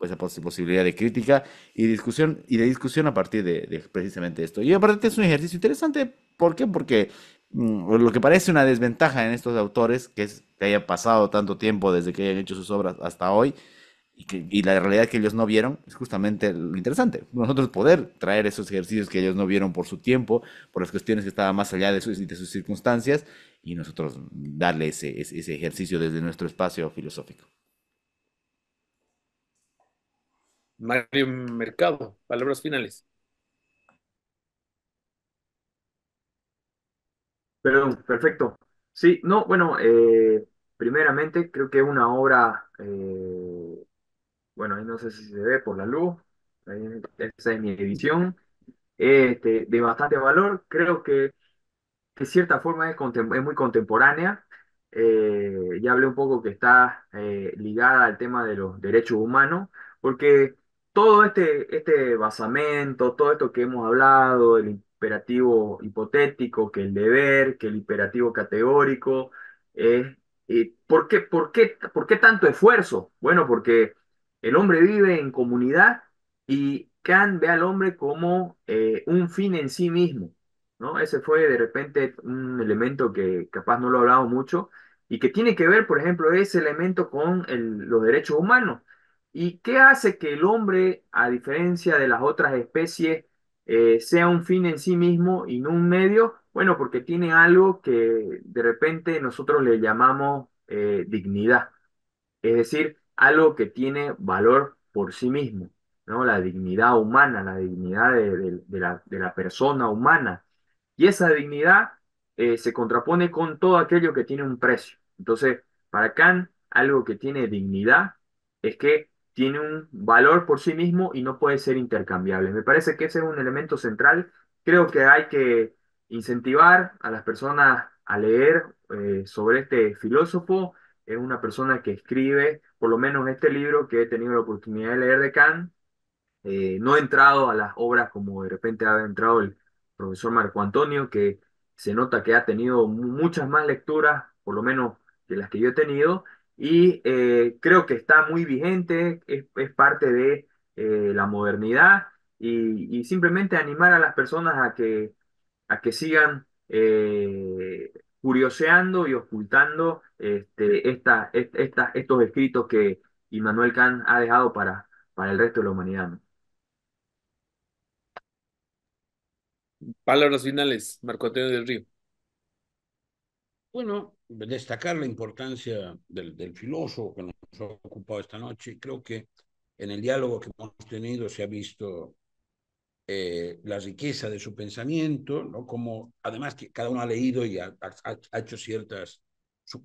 pues, esa posibilidad de crítica y discusión y de discusión a partir de, precisamente esto. Y aparte es un ejercicio interesante, ¿por qué? Porque mm, lo que parece una desventaja en estos autores, que es que haya pasado tanto tiempo desde que hayan hecho sus obras hasta hoy, y, que, la realidad que ellos no vieron, es justamente lo interesante. Nosotros poder traer esos ejercicios que ellos no vieron por su tiempo, por las cuestiones que estaban más allá de sus, de sus circunstancias, y nosotros darle ese, ese ejercicio desde nuestro espacio filosófico. Mario Mercado, palabras finales. Perdón, perfecto. Sí, no, bueno, eh, primeramente creo que una obra, eh, bueno, ahí no sé si se ve por la luz, esa es mi edición, este, de bastante valor, creo que de cierta forma es, muy contemporánea, eh, ya hablé un poco que está ligada al tema de los derechos humanos, porque todo este, este basamento, todo esto que hemos hablado, el imperativo hipotético, que el deber, que el imperativo categórico, eh, ¿por qué, por qué, por qué tanto esfuerzo? Bueno, porque el hombre vive en comunidad y Kant ve al hombre como eh, un fin en sí mismo, ¿no? Ese fue de repente un elemento que capaz no lo he hablado mucho y que tiene que ver, por ejemplo, ese elemento con los derechos humanos. ¿Y qué hace que el hombre, a diferencia de las otras especies, eh, sea un fin en sí mismo y no un medio? Bueno, porque tiene algo que de repente nosotros le llamamos eh, dignidad, es decir, algo que tiene valor por sí mismo, ¿no? La dignidad humana, la dignidad de, la, de la, persona humana. Y esa dignidad eh, se contrapone con todo aquello que tiene un precio. Entonces, para Kant, algo que tiene dignidad es que tiene un valor por sí mismo y no puede ser intercambiable. Me parece que ese es un elemento central. Creo que hay que incentivar a las personas a leer eh, sobre este filósofo. Es una persona que escribe, por lo menos este libro que he tenido la oportunidad de leer de Kant. Eh, no he entrado a las obras como de repente ha entrado el profesor Marco Antonio, que se nota que ha tenido muchas más lecturas, por lo menos de las que yo he tenido, y eh, creo que está muy vigente, es, parte de eh, la modernidad y, simplemente animar a las personas a que, a que sigan eh, curioseando y ocultando este, estos escritos que Immanuel Kant ha dejado para, para el resto de la humanidad. Palabras finales, Marco Antonio del Río. Bueno, destacar la importancia del, del, filósofo que nos ha ocupado esta noche. Creo que en el diálogo que hemos tenido se ha visto eh, la riqueza de su pensamiento, ¿no? como además que cada uno ha leído y ha, hecho ciertas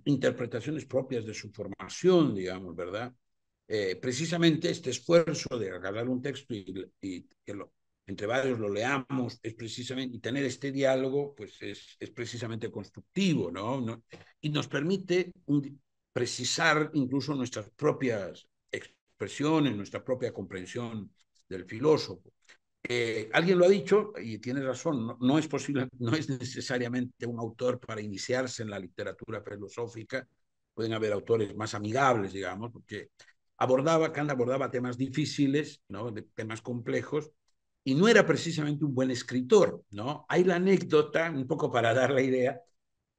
interpretaciones propias de su formación, digamos, ¿verdad? Eh, precisamente este esfuerzo de agarrar un texto y, y que lo, entre varios lo leamos, es precisamente, y tener este diálogo, pues es, es precisamente constructivo, ¿no? Y nos permite precisar incluso nuestras propias expresiones, nuestra propia comprensión del filósofo. Eh, alguien lo ha dicho y tiene razón, no, es posible, no es necesariamente un autor para iniciarse en la literatura filosófica, pueden haber autores más amigables, digamos, porque abordaba, Kant abordaba temas difíciles, ¿no? De, temas complejos, y no era precisamente un buen escritor, ¿no? Hay la anécdota, un poco para dar la idea,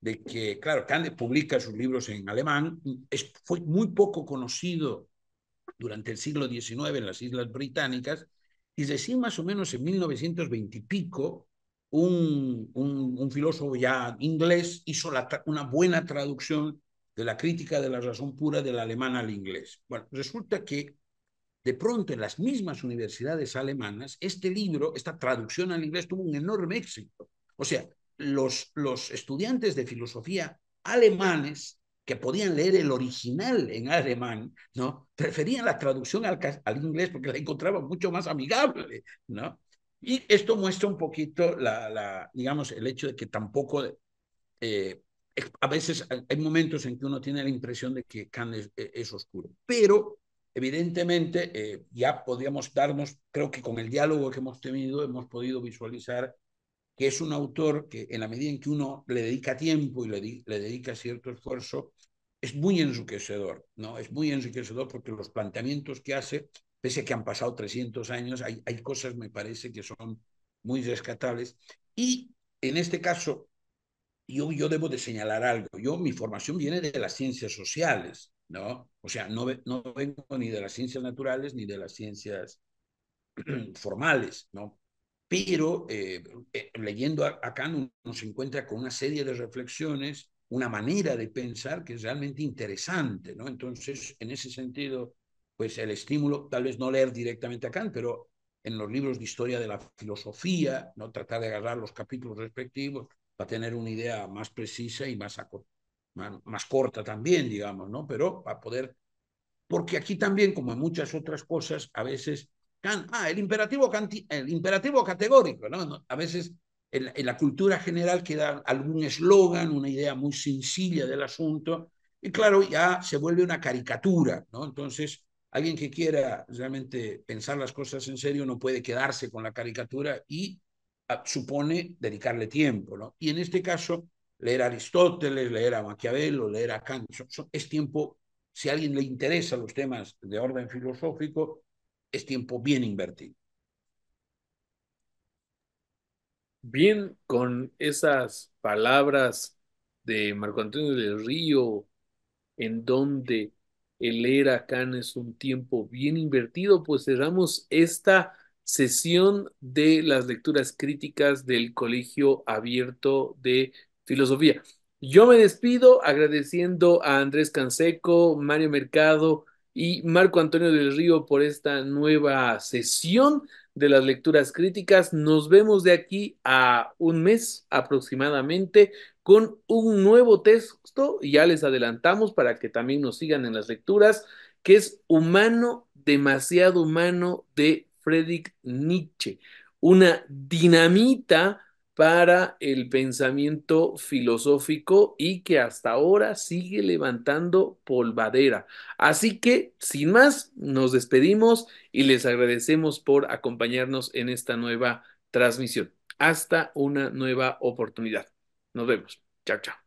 de que, claro, Kant publica sus libros en alemán, fue muy poco conocido durante el siglo XIX en las Islas Británicas, y recién más o menos en 1920 y pico, un, un, filósofo ya inglés hizo una buena traducción de la crítica de la razón pura del alemán al inglés. Bueno, resulta que de pronto en las mismas universidades alemanas, este libro, esta traducción al inglés tuvo un enorme éxito. O sea, los, los estudiantes de filosofía alemanes que podían leer el original en alemán, ¿no? Preferían la traducción al, inglés porque la encontraban mucho más amigable, ¿no? Y esto muestra un poquito, la, digamos, el hecho de que tampoco, eh, a veces hay momentos en que uno tiene la impresión de que Kant es oscuro, pero Evidentemente, eh, ya podríamos darnos, creo que con el diálogo que hemos tenido, hemos podido visualizar que es un autor que en la medida en que uno le dedica tiempo y le, le dedica cierto esfuerzo, es muy enriquecedor, ¿no? Es muy enriquecedor porque los planteamientos que hace, pese a que han pasado 300 años, hay, hay cosas, me parece, que son muy rescatables. Y en este caso, yo, yo debo de señalar algo. Yo, mi formación viene de las ciencias sociales. ¿no? O sea, no, no vengo ni de las ciencias naturales ni de las ciencias formales, ¿no? Pero eh, eh, leyendo a Kant uno se encuentra con una serie de reflexiones, una manera de pensar que es realmente interesante, ¿no? Entonces, en ese sentido, pues el estímulo, tal vez no leer directamente a Kant, pero en los libros de historia de la filosofía, ¿no? tratar de agarrar los capítulos respectivos para tener una idea más precisa y más acotada más corta también, digamos, ¿no? Pero para poder, porque aquí también, como en muchas otras cosas, a veces, ah, el imperativo, el imperativo categórico, ¿no? A veces en, la cultura general queda algún eslogan, una idea muy sencilla del asunto, y claro, ya se vuelve una caricatura, ¿no? Entonces, alguien que quiera realmente pensar las cosas en serio no puede quedarse con la caricatura y ah, supone dedicarle tiempo, ¿no? Y en este caso, leer a Aristóteles, leer a Maquiavelo, leer a Kant. es tiempo, si a alguien le interesan los temas de orden filosófico, es tiempo bien invertido. Bien, con esas palabras de Marco Antonio del Río, en donde el a Kant es un tiempo bien invertido, pues cerramos esta sesión de las lecturas críticas del Colegio Abierto de filosofía. Yo me despido agradeciendo a Andrés Canseco, Mario Mercado y Marco Antonio del Río por esta nueva sesión de las lecturas críticas. Nos vemos de aquí a un mes aproximadamente con un nuevo texto. Ya les adelantamos para que también nos sigan en las lecturas, que es Humano, demasiado humano de Friedrich Nietzsche. Una dinamita para el pensamiento filosófico y que hasta ahora sigue levantando polvadera. Así que, sin más, nos despedimos y les agradecemos por acompañarnos en esta nueva transmisión. Hasta una nueva oportunidad. Nos vemos. Chao, chao.